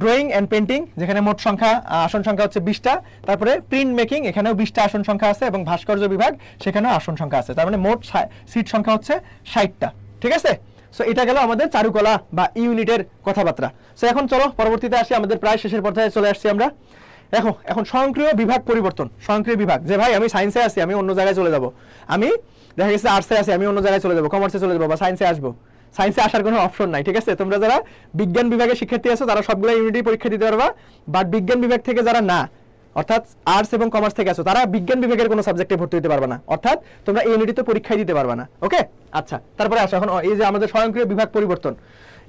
ড্রয়িং অ্যান্ড পেন্টিং যেখানে মোট সংখ্যা আসন সংখ্যা হচ্ছে বিশটা তারপরে প্রিন্ট মেকিং এখানেও বিশটা আসন সংখ্যা আছে এবং ভাস্কর্য বিভাগ সেখানেও আসন সংখ্যা আছে তার মানে মোট সিট সংখ্যা হচ্ছে ষাটটা ঠিক আছে সো এটা গেল আমাদের চারুকলা বা ইউনিটের কথাবার্তা সো এখন চলো পরবর্তীতে আসি আমাদের প্রায় শেষের পর্যায়ে চলে আসছি আমরা দেখো এখন স্বয়ংক্রিয় বিভাগ পরিবর্তন স্বয়ংক্রিয় বিভাগ যে ভাই আমি সায়েন্সে আছি আমি অন্য জায়গায় চলে যাব আমি দেখা গেছে আর্টসে আছি আমি অন্য জায়গায় চলে যাবো কমার্সে চলে যাবো বা সায়েন্সে আসবো সায়েন্সে আসার কোনো অপশন নাই ঠিক আছে তোমরা যারা বিজ্ঞান বিভাগের শিক্ষার্থী আছো তারা সবগুলো ইউনিটি পরীক্ষা দিতে পারবা বাট বিজ্ঞান বিভাগ থেকে যারা না অর্থাৎ আর্টস এবং কমার্স থেকে আসো তারা বিজ্ঞান বিভাগের কোনো সাবজেক্টে ভর্তি হতে পারবে না অর্থাৎ তোমরা এই ইউনিটে পরীক্ষায় দিতে পারবে না ওকে আচ্ছা তারপরে আসো এখন এই যে আমাদের স্বয়ংক্রিয় বিভাগ পরিবর্তন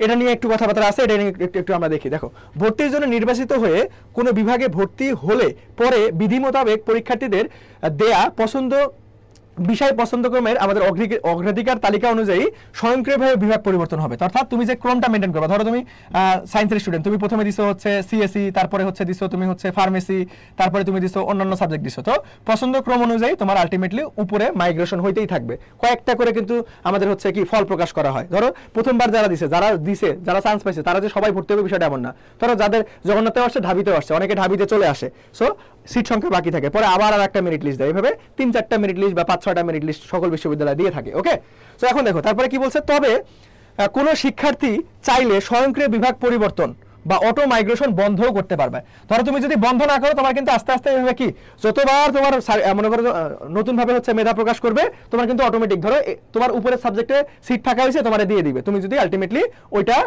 এটা নিয়ে একটু কথাবার্তা আছে এটা নিয়ে একটু একটু আমরা দেখি দেখো ভর্তির জন্য নির্বাচিত হয়ে কোনো বিভাগে ভর্তি হলে পরে বিধি মোতাবেক পরীক্ষার্থীদের দেয়া পছন্দ বিষয় পছন্দক্রমের আমাদের অগ্রাধিকার তালিকা অনুযায়ী স্বয়ংক্রিয়ভাবে বিভাগ পরিবর্তন হবে অর্থাৎ তুমি যে ক্রমটা মেনটেন করবে ধরো তুমি সায়েন্সের স্টুডেন্ট তুমি প্রথমে দিছো হচ্ছে সিএসি e, তারপরে হচ্ছে দিছো তুমি হচ্ছে ফার্মেসি তারপরে তুমি দিছো অন্যান্য সাবজেক্ট দিছো তো পছন্দক্রম অনুযায়ী তোমার আলটিমেটলি উপরে মাইগ্রেশন হইতেই থাকবে কয়েকটা করে কিন্তু আমাদের হচ্ছে কি ফল প্রকাশ করা হয় ধরো প্রথমবার যারা দিছে যারা দিছে যারা চান্স পাইছে তারা যে সবাই ভর্তি হবে বিষয়টা এমন না ধরো যাদের জগন্নাথেও আসছে ঢাবিতেও আসছে অনেকে ঢাবিতে চলে আসে সো সিট সংখ্যা বাকি থাকে পরে আবার আর একটা মেরিট লিস্ট দেয় এভাবে তিন চারটা মেরিট লিস্ট বা পাঁচ ছয়টা মেরিট লিস্ট সকল বিশ্ববিদ্যালয় দিয়ে থাকে ওকে তো এখন দেখো তারপরে কি বলছে তবে কোনো শিক্ষার্থী চাইলে স্বয়ংক্রিয় বিভাগ পরিবর্তন বা অটো মাইগ্রেশন বন্ধও করতে পারবে ধরো তুমি যদি বন্ধ না করো তোমার কিন্তু আস্তে আস্তে এভাবে কি যতবার তোমার মনে করো নতুনভাবে হচ্ছে মেধা প্রকাশ করবে তোমার কিন্তু অটোমেটিক ধরো তোমার উপরের সাবজেক্টে সিট থাকা হয়েছে তোমার দিয়ে দিবে তুমি যদি আলটিমেটলি ওইটা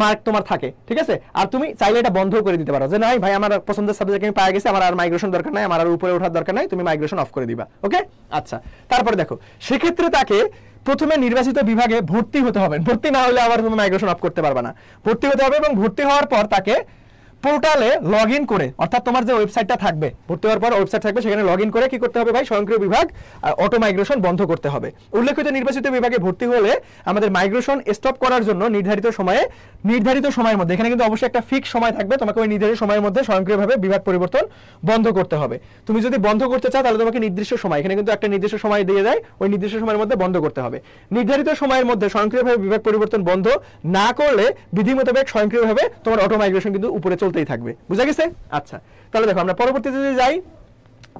মার্ক তোমার থাকে ঠিক আছে আর তুমি চাইলে এটা বন্ধ করে দিতে পারো যে নাই ভাই আমার পছন্দের সাবজেক্ট আমি পায়ে গেছে আমার আর মাইগ্রেশন দরকার নাই আমার আর উপরে ওঠার দরকার নাই তুমি মাইগ্রেশন অফ করে দিবা ওকে আচ্ছা তারপরে দেখো সেক্ষেত্রে তাকে প্রথমে নির্বাচিত বিভাগে ভর্তি হতে হবে ভর্তি না হলে আবার মাইগ্রেশন আপ করতে পারবে না ভর্তি হতে হবে এবং ভর্তি হওয়ার পর তাকে পোর্টালে লগ ইন করে অর্থাৎ তোমার যে ওয়েবসাইটটা থাকবে ভর্তি হওয়ার পর ওয়েবসাইট থাকবে সেখানে লগ ইন করে কি করতে হবে ভাই স্বয়ংক্রিয় বিভাগ অটো মাইগ্রেশন বন্ধ করতে হবে উল্লেখিত নির্বাচিত বিভাগে ভর্তি হলে আমাদের মাইগ্রেশন স্টপ করার জন্য নির্ধারিত সময়ে নির্ধারিত সময়ের মধ্যে এখানে কিন্তু অবশ্যই একটা ফিক্স সময় থাকবে তোমাকে ওই নির্ধারিত সময়ের মধ্যে স্বয়ংক্রিয়ভাবে বিভাগ পরিবর্তন বন্ধ করতে হবে তুমি যদি বন্ধ করতে চাও তাহলে তোমাকে নির্দিষ্ট সময় এখানে কিন্তু একটা নির্দিষ্ট সময় দিয়ে দেয় ওই নির্দিষ্ট সময়ের মধ্যে বন্ধ করতে হবে নির্ধারিত সময়ের মধ্যে স্বয়ংক্রিয়ভাবে বিভাগ পরিবর্তন বন্ধ না করলে বিধি মোতাবেক স্বয়ংক্রিয়ভাবে তোমার অটো মাইগ্রেশন কিন্তু উপরে চলতে চলতেই থাকবে বুঝা গেছে আচ্ছা তাহলে দেখো আমরা পরবর্তীতে যদি যাই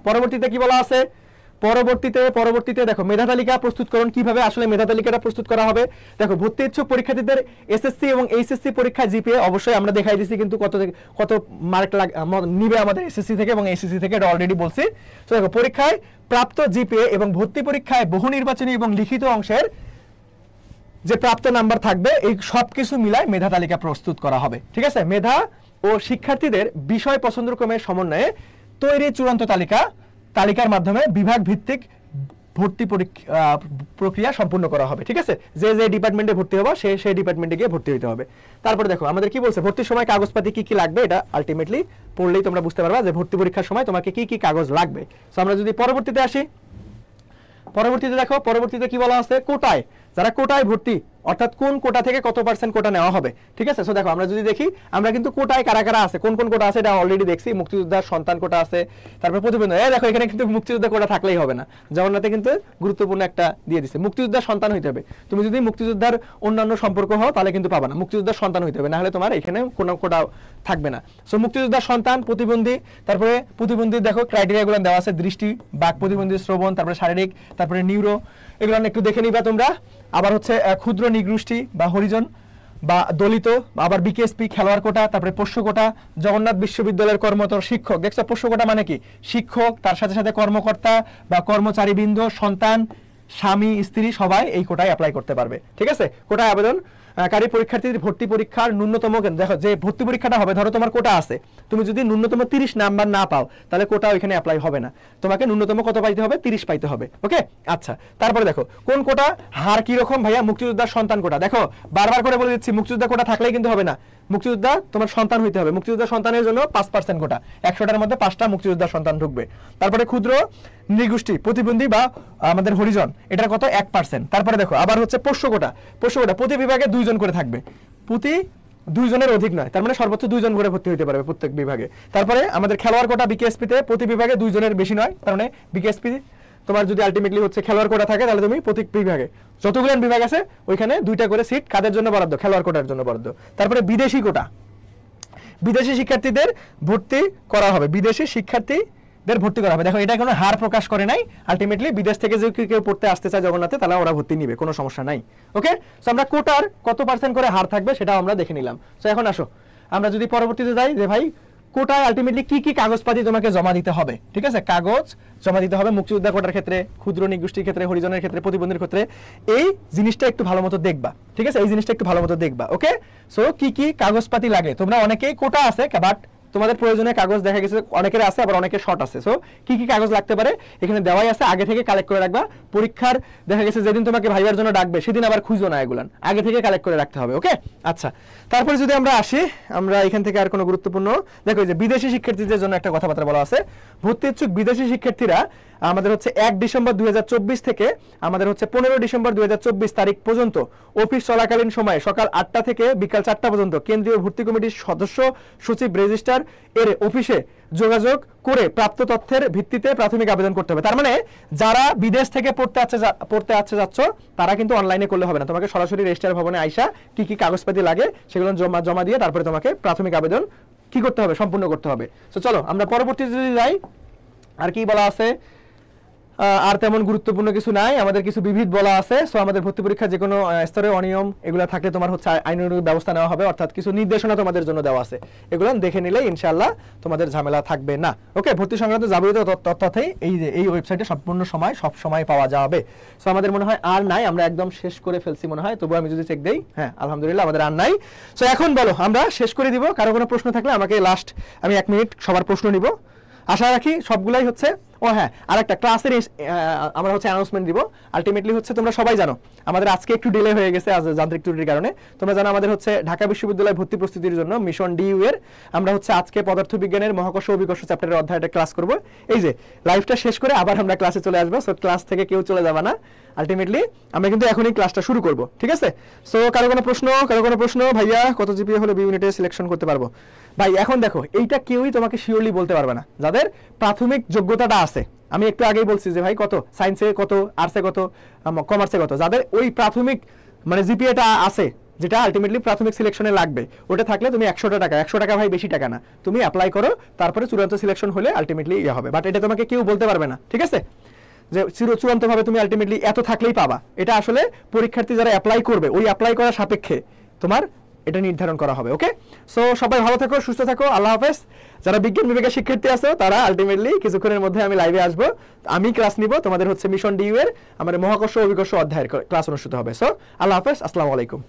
পরবর্তীতে কি বলা আছে পরবর্তীতে পরবর্তীতে দেখো মেধা তালিকা প্রস্তুতকরণ কিভাবে আসলে মেধা তালিকাটা প্রস্তুত করা হবে দেখো ভর্তি ইচ্ছুক পরীক্ষার্থীদের এসএসসি এবং এইচএসসি পরীক্ষা জিপিএ অবশ্যই আমরা দেখাই দিচ্ছি কিন্তু কত কত মার্ক লাগ নিবে আমাদের এসএসসি থেকে এবং এইচএসসি থেকে এটা অলরেডি বলছি তো দেখো পরীক্ষায় প্রাপ্ত জিপিএ এবং ভর্তি পরীক্ষায় বহু নির্বাচনী এবং লিখিত অংশের যে প্রাপ্ত নাম্বার থাকবে এই সব কিছু মিলায় মেধা তালিকা প্রস্তুত করা হবে ঠিক আছে মেধা ও শিক্ষার্থীদের বিষয় পছন্দক্রমের সমন্বয়ে তৈরি চূড়ান্ত তালিকা তালিকার মাধ্যমে বিভাগ ভিত্তিক ভর্তি প্রক্রিয়া সম্পূর্ণ করা হবে ঠিক আছে যে যে ডিপার্টমেন্টে ভর্তি হবো সে সেই ডিপার্টমেন্টে গিয়ে ভর্তি হতে হবে তারপরে দেখো আমাদের কি বলছে ভর্তির সময় কাগজপাতি কি কি লাগবে এটা আলটিমেটলি পড়লেই তোমরা বুঝতে পারবা যে ভর্তি পরীক্ষার সময় তোমাকে কি কি কাগজ লাগবে সো আমরা যদি পরবর্তীতে আসি পরবর্তীতে দেখো পরবর্তীতে কি বলা আছে কোটায় যারা কোটায় ভর্তি অর্থাৎ কোন কোটা থেকে কত পার্সেন্ট কোটা নেওয়া হবে ঠিক আছে সো দেখো আমরা যদি দেখি আমরা কিন্তু কোটায় কারা কারা আছে কোন কোন কোটা আছে এটা অলরেডি দেখছি মুক্তিযোদ্ধার সন্তান কোটা আছে তারপর প্রতিবন্ধ এ দেখো এখানে কিন্তু মুক্তিযোদ্ধা কোটা থাকলেই হবে না জগন্নাথে কিন্তু গুরুত্বপূর্ণ একটা দিয়ে দিচ্ছে মুক্তিযোদ্ধার সন্তান হইতে হবে তুমি যদি মুক্তিযোদ্ধার অন্যান্য সম্পর্ক হও তাহলে কিন্তু পাবে না মুক্তিযোদ্ধার সন্তান হইতে হবে নাহলে তোমার এখানে কোনো কোটা থাকবে না সো মুক্তিযোদ্ধার সন্তান প্রতিবন্ধী তারপরে প্রতিবন্ধী দেখো ক্রাইটেরিয়াগুলো দেওয়া আছে দৃষ্টি বাক প্রতিবন্ধী শ্রবণ তারপরে শারীরিক তারপরে নিউরো এগুলো একটু দেখে নিবা তোমরা আবার হচ্ছে ক্ষুদ্র নিগোষ্ঠী বা হরিজন বা দলিত আবার বিকেএসপি খেলোয়াড় কোটা তারপরে পোষ্য কোটা জগন্নাথ বিশ্ববিদ্যালয়ের কর্মরত শিক্ষক দেখছো পোষ্য কোটা মানে কি শিক্ষক তার সাথে সাথে কর্মকর্তা বা কর্মচারীবৃন্দ সন্তান স্বামী স্ত্রী সবাই এই কোটায় অ্যাপ্লাই করতে পারবে ঠিক আছে কোটায় আবেদন কারি পরীক্ষার্থীদের ভর্তি পরীক্ষার ন্যূনতম দেখো যে ভর্তি পরীক্ষাটা হবে ধরো তোমার কোটা আছে তুমি যদি ন্যূনতম তিরিশ নাম্বার না পাও তাহলে কোটা ওইখানে অ্যাপ্লাই হবে না তোমাকে ন্যূনতম কত পাইতে হবে তিরিশ পাইতে হবে ওকে আচ্ছা তারপরে দেখো কোন কোটা হার কিরকম ভাইয়া মুক্তিযোদ্ধার সন্তান কোটা দেখো বারবার করে বলে দিচ্ছি মুক্তিযোদ্ধা কোটা থাকলেই কিন্তু হবে না মুক্তিযোদ্ধা তোমার সন্তান হইতে হবে মুক্তিযোদ্ধা সন্তানের জন্য পাঁচ পার্সেন্ট কোটা একশোটার মধ্যে পাঁচটা মুক্তিযোদ্ধা সন্তান ঢুকবে তারপরে ক্ষুদ্র নৃগোষ্ঠী প্রতিবন্ধী বা আমাদের হরিজন এটার কত এক পার্সেন্ট তারপরে দেখো আবার হচ্ছে পোষ্য কোটা পোষ্য কোটা প্রতি বিভাগে দুইজন করে থাকবে প্রতি দুইজনের অধিক নয় তার মানে সর্বোচ্চ দুইজন করে ভর্তি হতে পারবে প্রত্যেক বিভাগে তারপরে আমাদের খেলোয়াড় কোটা বিকেএসপিতে প্রতি বিভাগে দুইজনের বেশি নয় তার মানে বিকেএসপি তোমার যদি আলটিমেটলি হচ্ছে খেলোয়াড় কোটা থাকে তাহলে তুমি প্রতীক বিভাগে যতগুলো বিভাগ আছে ওইখানে দুইটা করে সিট কাদের জন্য বরাদ্দ খেলোয়াড় কোটার জন্য বরাদ্দ তারপরে বিদেশি কোটা বিদেশি শিক্ষার্থীদের ভর্তি করা হবে বিদেশি শিক্ষার্থী দের ভর্তি করা হবে দেখো এটা কোনো হার প্রকাশ করে নাই আলটিমেটলি বিদেশ থেকে যে কেউ পড়তে আসতে চায় জগন্নাথে তাহলে ওরা ভর্তি নিবে কোনো সমস্যা নাই ওকে সো আমরা কোটার কত পার্সেন্ট করে হার থাকবে সেটা আমরা দেখে নিলাম সো এখন আসো আমরা যদি পরবর্তীতে যাই যে ভাই কোটায় আলটিমেটলি কি কি কাগজপাতি তোমাকে জমা দিতে হবে ঠিক আছে কাগজ জমা দিতে হবে মুক্তিযোদ্ধা কোটার ক্ষেত্রে ক্ষুদ্র নিগোষ্ঠীর ক্ষেত্রে হরিজনের ক্ষেত্রে প্রতিবন্ধীর ক্ষেত্রে এই জিনিসটা একটু ভালো মতো দেখবা ঠিক আছে এই জিনিসটা একটু ভালো মতো দেখবা ওকে সো কি কি কাগজপাতি লাগে তোমরা অনেকেই কোটা আছে বাট তোমাদের প্রয়োজনে কাগজ দেখা গেছে অনেকের আছে আবার অনেকের শর্ট আছে সো কি কি কাগজ লাগতে পারে এখানে দেওয়াই আছে আগে থেকে কালেক্ট করে রাখবা পরীক্ষার দেখা গেছে যেদিন তোমাকে ভাইবার জন্য ডাকবে সেদিন আবার খুঁজো না এগুলান আগে থেকে কালেক্ট করে রাখতে হবে ওকে আচ্ছা তারপরে যদি আমরা আসি আমরা এখান থেকে আর কোনো গুরুত্বপূর্ণ দেখো যে বিদেশি শিক্ষার্থীদের জন্য একটা কথাবার্তা বলা আছে ভর্তি ইচ্ছুক বিদেশি শিক্ষার্থীরা আমাদের হচ্ছে এক ডিসেম্বর দুই থেকে আমাদের হচ্ছে পনেরো ডিসেম্বর দুই তারিখ পর্যন্ত অফিস চলাকালীন সময়ে সকাল আটটা থেকে বিকাল চারটা পর্যন্ত কেন্দ্রীয় ভর্তি কমিটির সদস্য সচিব রেজিস্ট্রার এর অফিসে যোগাযোগ করে প্রাপ্ত তথ্যের ভিত্তিতে প্রাথমিক আবেদন করতে হবে তার মানে যারা বিদেশ থেকে পড়তে আছে পড়তে আছে যাচ্ছ তারা কিন্তু অনলাইনে করলে হবে না তোমাকে সরাসরি রেজিস্ট্রার ভবনে আইসা কি কি কাগজপাতি লাগে সেগুলো জমা জমা দিয়ে তারপরে তোমাকে প্রাথমিক আবেদন কি করতে হবে সম্পূর্ণ করতে হবে তো চলো আমরা পরবর্তীতে যদি যাই আর কি বলা আছে আর তেমন গুরুত্বপূর্ণ কিছু নাই আমাদের কিছু বিবিধ বলা আছে সো আমাদের ভর্তি পরীক্ষা যে কোনো স্তরে অনিয়ম এগুলো থাকলে তোমার হচ্ছে আইন ব্যবস্থা নেওয়া হবে অর্থাৎ কিছু নির্দেশনা তোমাদের জন্য দেওয়া আছে এগুলো দেখে নিলে ইনশাল্লাহ তোমাদের ঝামেলা থাকবে না ওকে ভর্তি সংক্রান্ত যাবতীয় তথ্যতেই এই যে এই ওয়েবসাইটে সম্পূর্ণ সময় সব সময় পাওয়া যাবে সো আমাদের মনে হয় আর নাই আমরা একদম শেষ করে ফেলছি মনে হয় তবুও আমি যদি চেক দেই হ্যাঁ আলহামদুলিল্লাহ আমাদের আর নাই সো এখন বলো আমরা শেষ করে দিব কারো কোনো প্রশ্ন থাকলে আমাকে লাস্ট আমি এক মিনিট সবার প্রশ্ন নিব আশা রাখি সবগুলাই হচ্ছে ও হ্যাঁ আর একটা ক্লাসের আমরা হচ্ছে অ্যানাউন্সমেন্ট দিব আলটিমেটলি হচ্ছে তোমরা সবাই জানো আমাদের আজকে একটু ডিলে হয়ে গেছে যান্ত্রিক ত্রুটির কারণে তোমরা জানো আমাদের হচ্ছে ঢাকা বিশ্ববিদ্যালয় ভর্তি প্রস্তুতির জন্য মিশন ডিইউ এর আমরা হচ্ছে আজকে পদার্থবিজ্ঞানের মহাকর্ষ অভিকর্ষ চ্যাপ্টারের অধ্যায়টা ক্লাস করব এই যে লাইফটা শেষ করে আবার আমরা ক্লাসে চলে আসবো সো ক্লাস থেকে কেউ চলে যাবে না আলটিমেটলি আমরা কিন্তু এখনই ক্লাসটা শুরু করব ঠিক আছে সো কারো কোনো প্রশ্ন কারো কোনো প্রশ্ন ভাইয়া কত জিপি হলে বি ইউনিটে সিলেকশন করতে পারবো ভাই এখন দেখো এইটা কেউই তোমাকে শিওরলি বলতে পারবে না যাদের প্রাথমিক যোগ্যতাটা আছে আছে আমি একটু আগেই বলছি যে ভাই কত সায়েন্সে কত আর্টসে কত কমার্সে কত যাদের ওই প্রাথমিক মানে জিপিএটা আছে যেটা আলটিমেটলি প্রাথমিক সিলেকশনে লাগবে ওটা থাকলে তুমি একশোটা টাকা একশো টাকা ভাই বেশি টাকা না তুমি অ্যাপ্লাই করো তারপরে চূড়ান্ত সিলেকশন হলে আলটিমেটলি ইয়ে হবে বাট এটা তোমাকে কেউ বলতে পারবে না ঠিক আছে যে চূড়ান্তভাবে তুমি আলটিমেটলি এত থাকলেই পাবা এটা আসলে পরীক্ষার্থী যারা অ্যাপ্লাই করবে ওই অ্যাপ্লাই করার সাপেক্ষে তোমার এটা নির্ধারণ করা হবে ওকে সো সবাই ভালো থাকো সুস্থ থাকো আল্লাহ হাফেজ যারা বিজ্ঞান বিভাগের শিক্ষার্থী আছো তারা আলটিমেটলি কিছুক্ষণের মধ্যে আমি লাইভে আসব আমি ক্লাস নিব তোমাদের হচ্ছে মিশন ডিউ এর আমাদের মহাকর্ষ অভিকর্ষ অধ্যায়ের ক্লাস অনুষ্ঠিত হবে সো আল্লাহ হাফেজ আসসালামু আলাইকুম